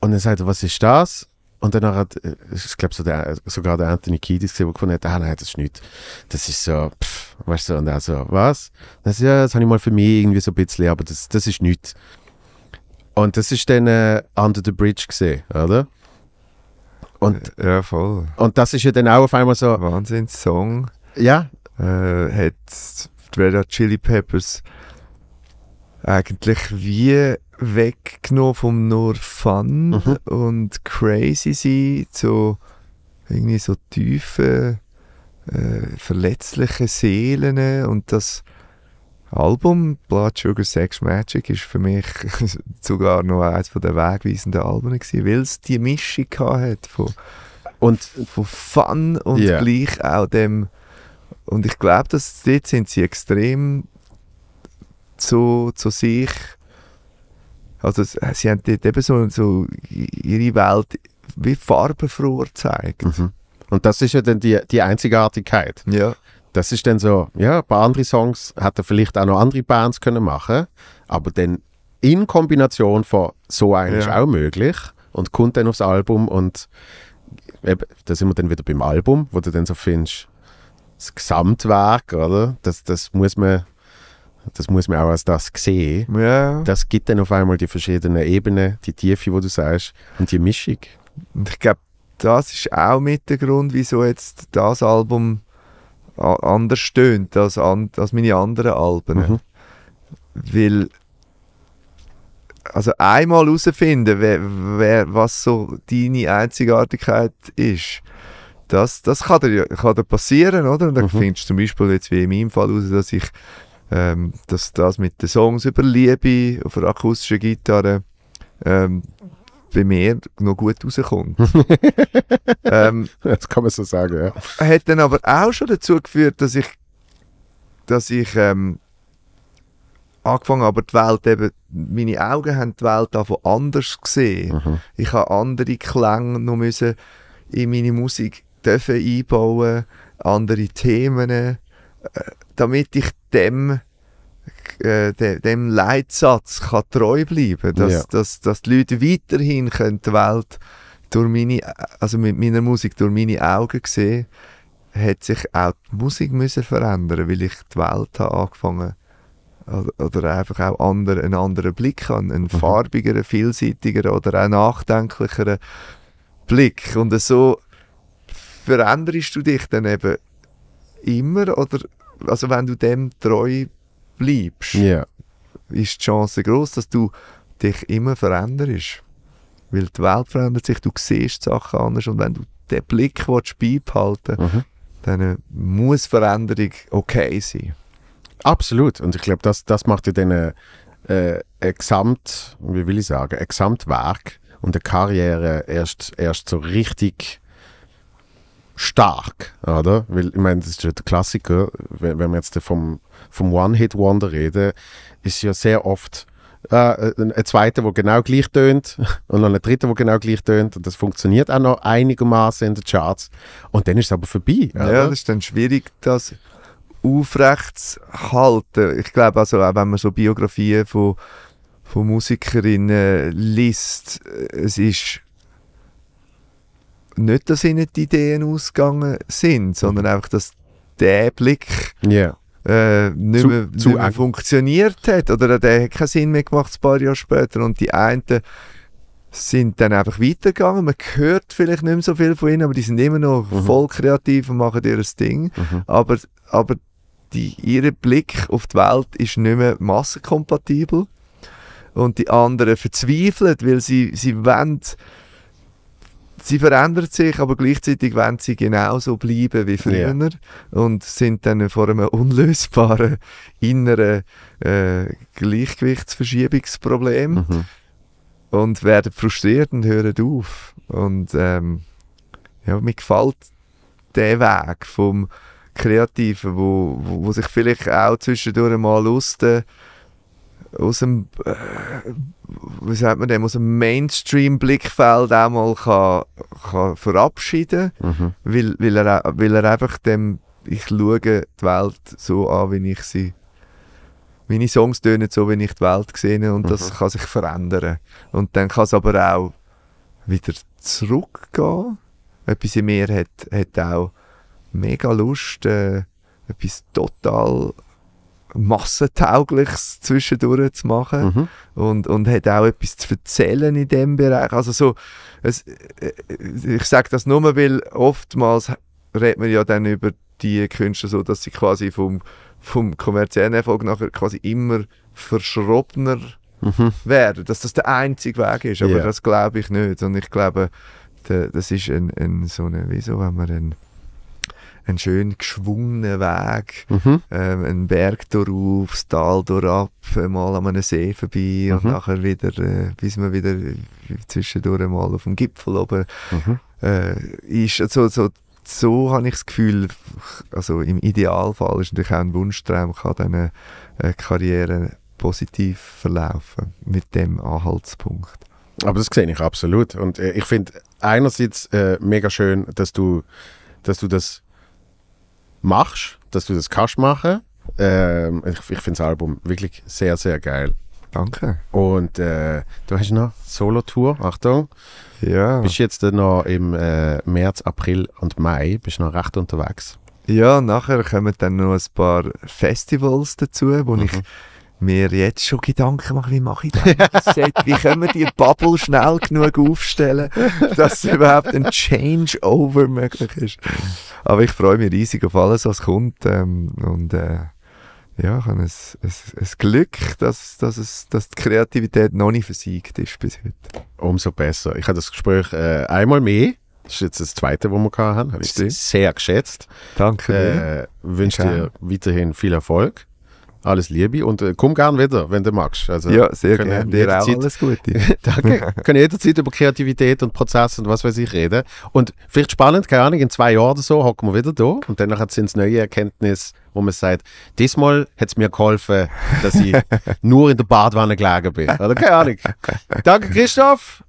Und dann sagt er, was ist das? Und danach hat, äh, ich glaube, so der, sogar der Anthony Kiedis gesehen, der gefunden hat, ah nein, das ist nichts. Das ist so, pff, weißt du, und er so, was? Das, ja, das habe ich mal für mich irgendwie so ein bisschen, aber das, das ist nichts. Und das ist dann äh, Under the Bridge gesehen, oder? Und, äh, ja, voll. Und das ist ja dann auch auf einmal so. Wahnsinns-Song. Ja. Äh, hat die Red Chili Peppers eigentlich wie weggenommen vom nur Fun mhm. und crazy sein zu irgendwie so tiefen, äh, verletzlichen Seelen und das Album Blood Sugar Sex Magic ist für mich (laughs) sogar noch eines der wegweisenden Alben weil es die Mischung hat von, und, von Fun und yeah. gleich auch dem und ich glaube, dass dort sind sie extrem zu, zu sich. Also sie haben dort eben so, so ihre Welt wie farbenfroh gezeigt. Mhm. Und das ist ja dann die, die Einzigartigkeit. Ja. Das ist dann so, ja, ein paar andere Songs hätte vielleicht auch noch andere Bands können machen, aber dann in Kombination von so einem ja. ist auch möglich und kommt dann aufs Album und da sind wir dann wieder beim Album, wo du dann so findest, das Gesamtwerk, oder? Das, das muss man das muss man auch als das sehen. Ja. Das gibt dann auf einmal die verschiedenen Ebenen, die Tiefe, wo du sagst, und die Mischung. Und ich glaube, das ist auch mit der Grund, wieso jetzt das Album anders stöhnt als, an, als meine anderen Alben. Mhm. Weil also einmal herausfinden, wer, wer, was so deine Einzigartigkeit ist, das, das kann dir, kann dir passieren, oder? Und dann mhm. findest du zum Beispiel jetzt wie in meinem Fall heraus, dass ich ähm, dass das mit den Songs über Liebe auf der akustischen Gitarre ähm, bei mir noch gut rauskommt. (laughs) ähm, das kann man so sagen, ja. Hat dann aber auch schon dazu geführt, dass ich, dass ich ähm, angefangen aber die Welt eben, meine Augen haben die Welt davon anders gesehen. Mhm. Ich habe andere Klänge noch müssen in meine Musik dürfen einbauen, andere Themen. Äh, damit ich dem äh, dem Leitsatz kann treu bleiben dass, ja. dass, dass die Leute weiterhin können die Welt durch meine, also mit meiner Musik durch meine Augen sehen hat sich auch die Musik müssen verändern weil ich die Welt habe angefangen oder einfach auch andere, einen anderen Blick habe, einen mhm. farbigeren, vielseitigeren oder auch nachdenklicheren Blick und so veränderst du dich dann eben immer oder also wenn du dem treu bleibst, yeah. ist die Chance groß, dass du dich immer veränderst. Weil die Welt verändert sich, du siehst Sachen anders und wenn du den Blick willst, beibehalten willst, mhm. dann äh, muss Veränderung okay sein. Absolut. Und ich glaube, das, das macht ja dann äh, äh, ein Gesamt, wie will ich sagen, ein Gesamtwerk und eine Karriere erst, erst so richtig stark, oder? Weil ich meine, das ist ja der Klassiker, wenn, wenn man jetzt vom, vom One-Hit-Wonder reden, ist ja sehr oft äh, ein zweiter, der genau gleich tönt (laughs) und dann ein dritter, der genau gleich tönt und das funktioniert auch noch einigermaßen in den Charts und dann ist es aber vorbei. Oder? Ja, das ist dann schwierig, das aufrecht zu halten. Ich glaube also, auch wenn man so Biografien von, von Musikerinnen äh, liest, äh, es ist nicht, dass ihnen die Ideen ausgegangen sind, sondern mhm. einfach, dass der Blick yeah. äh, nicht, zu, mehr, zu mehr funktioniert hat. Oder der hat keinen Sinn mehr gemacht, ein paar Jahre später. Und die einen sind dann einfach weitergegangen. Man hört vielleicht nicht mehr so viel von ihnen, aber die sind immer noch mhm. voll kreativ und machen ihr Ding. Mhm. Aber, aber ihr Blick auf die Welt ist nicht mehr massenkompatibel. Und die anderen verzweifeln, weil sie, sie wollen Sie verändert sich, aber gleichzeitig wollen sie genauso bleiben wie früher ja. und sind dann vor einem unlösbaren inneren äh, Gleichgewichtsverschiebungsproblem mhm. und werden frustriert und hören auf. Und ähm, ja, mir gefällt der Weg vom Kreativen, wo, wo, wo sich vielleicht auch zwischendurch mal aus den aus dem, äh, wie sagt man dem, aus dem Mainstream-Blickfeld auch mal kann, kann verabschieden kann, mhm. weil, weil, er, weil er einfach dem, ich schaue die Welt so an, wie ich sie, meine Songs tönen so, wie ich die Welt sehe und mhm. das kann sich verändern. Und dann kann es aber auch wieder zurückgehen. Etwas in mir hat, hat auch mega Lust, äh, etwas total Massentaugliches zwischendurch zu machen mhm. und, und hat auch etwas zu erzählen in dem Bereich. Also so, es, äh, ich sage das nur, weil oftmals redet man ja dann über die Künstler so, dass sie quasi vom, vom kommerziellen Erfolg nachher quasi immer verschrobener mhm. werden, dass das der einzige Weg ist, aber yeah. das glaube ich nicht und ich glaube, das ist ein, ein so eine, wieso wenn man einen einen schön geschwungenen Weg, mhm. ähm, einen Berg darauf, das Tal durchab, mal an einem See vorbei mhm. und nachher wieder, äh, bis man wieder äh, zwischendurch mal auf dem Gipfel oben mhm. äh, ist. Also, so, so habe ich das Gefühl, also im Idealfall ist natürlich auch ein Wunschtraum, kann dann eine Karriere positiv verlaufen mit dem Anhaltspunkt. Aber das sehe ich absolut. Und äh, ich finde einerseits äh, mega schön, dass du, dass du das machst, dass du das kannst machen. Ähm, ich ich finde das Album wirklich sehr, sehr geil. Danke. Und äh, du hast noch Solo-Tour, Achtung. Ja. Bist jetzt noch im äh, März, April und Mai, bist noch recht unterwegs. Ja, nachher kommen dann noch ein paar Festivals dazu, wo mhm. ich mir jetzt schon Gedanken mache, wie mache ich das? (laughs) wie können wir die Bubble schnell genug aufstellen, dass überhaupt ein Changeover möglich ist? Aber ich freue mich riesig auf alles, was kommt. Ähm, und äh, ja, ich habe ein, ein, ein Glück, dass, dass, es, dass die Kreativität noch nicht versiegt ist bis heute. Umso besser. Ich habe das Gespräch äh, einmal mehr. Das ist jetzt das zweite, das wir hatten. Habe ich sehr geschätzt. Danke. Äh, wünsche dir weiterhin viel Erfolg alles Liebe und äh, komm gerne wieder, wenn du magst. Also, ja, sehr gerne. Dir auch alles Gute. (laughs) danke. (laughs) können jederzeit über Kreativität und Prozesse und was weiß ich reden. Und vielleicht spannend, keine Ahnung, in zwei Jahren oder so hocken wir wieder da und danach sind es neue Erkenntnisse, wo man sagt, diesmal hat es mir geholfen, dass ich (laughs) nur in der Badwanne gelegen bin. Oder keine Ahnung. Danke, Christoph.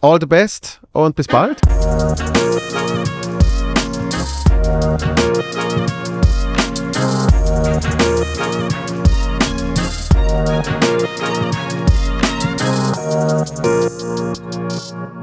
All the best und bis bald. Thank you.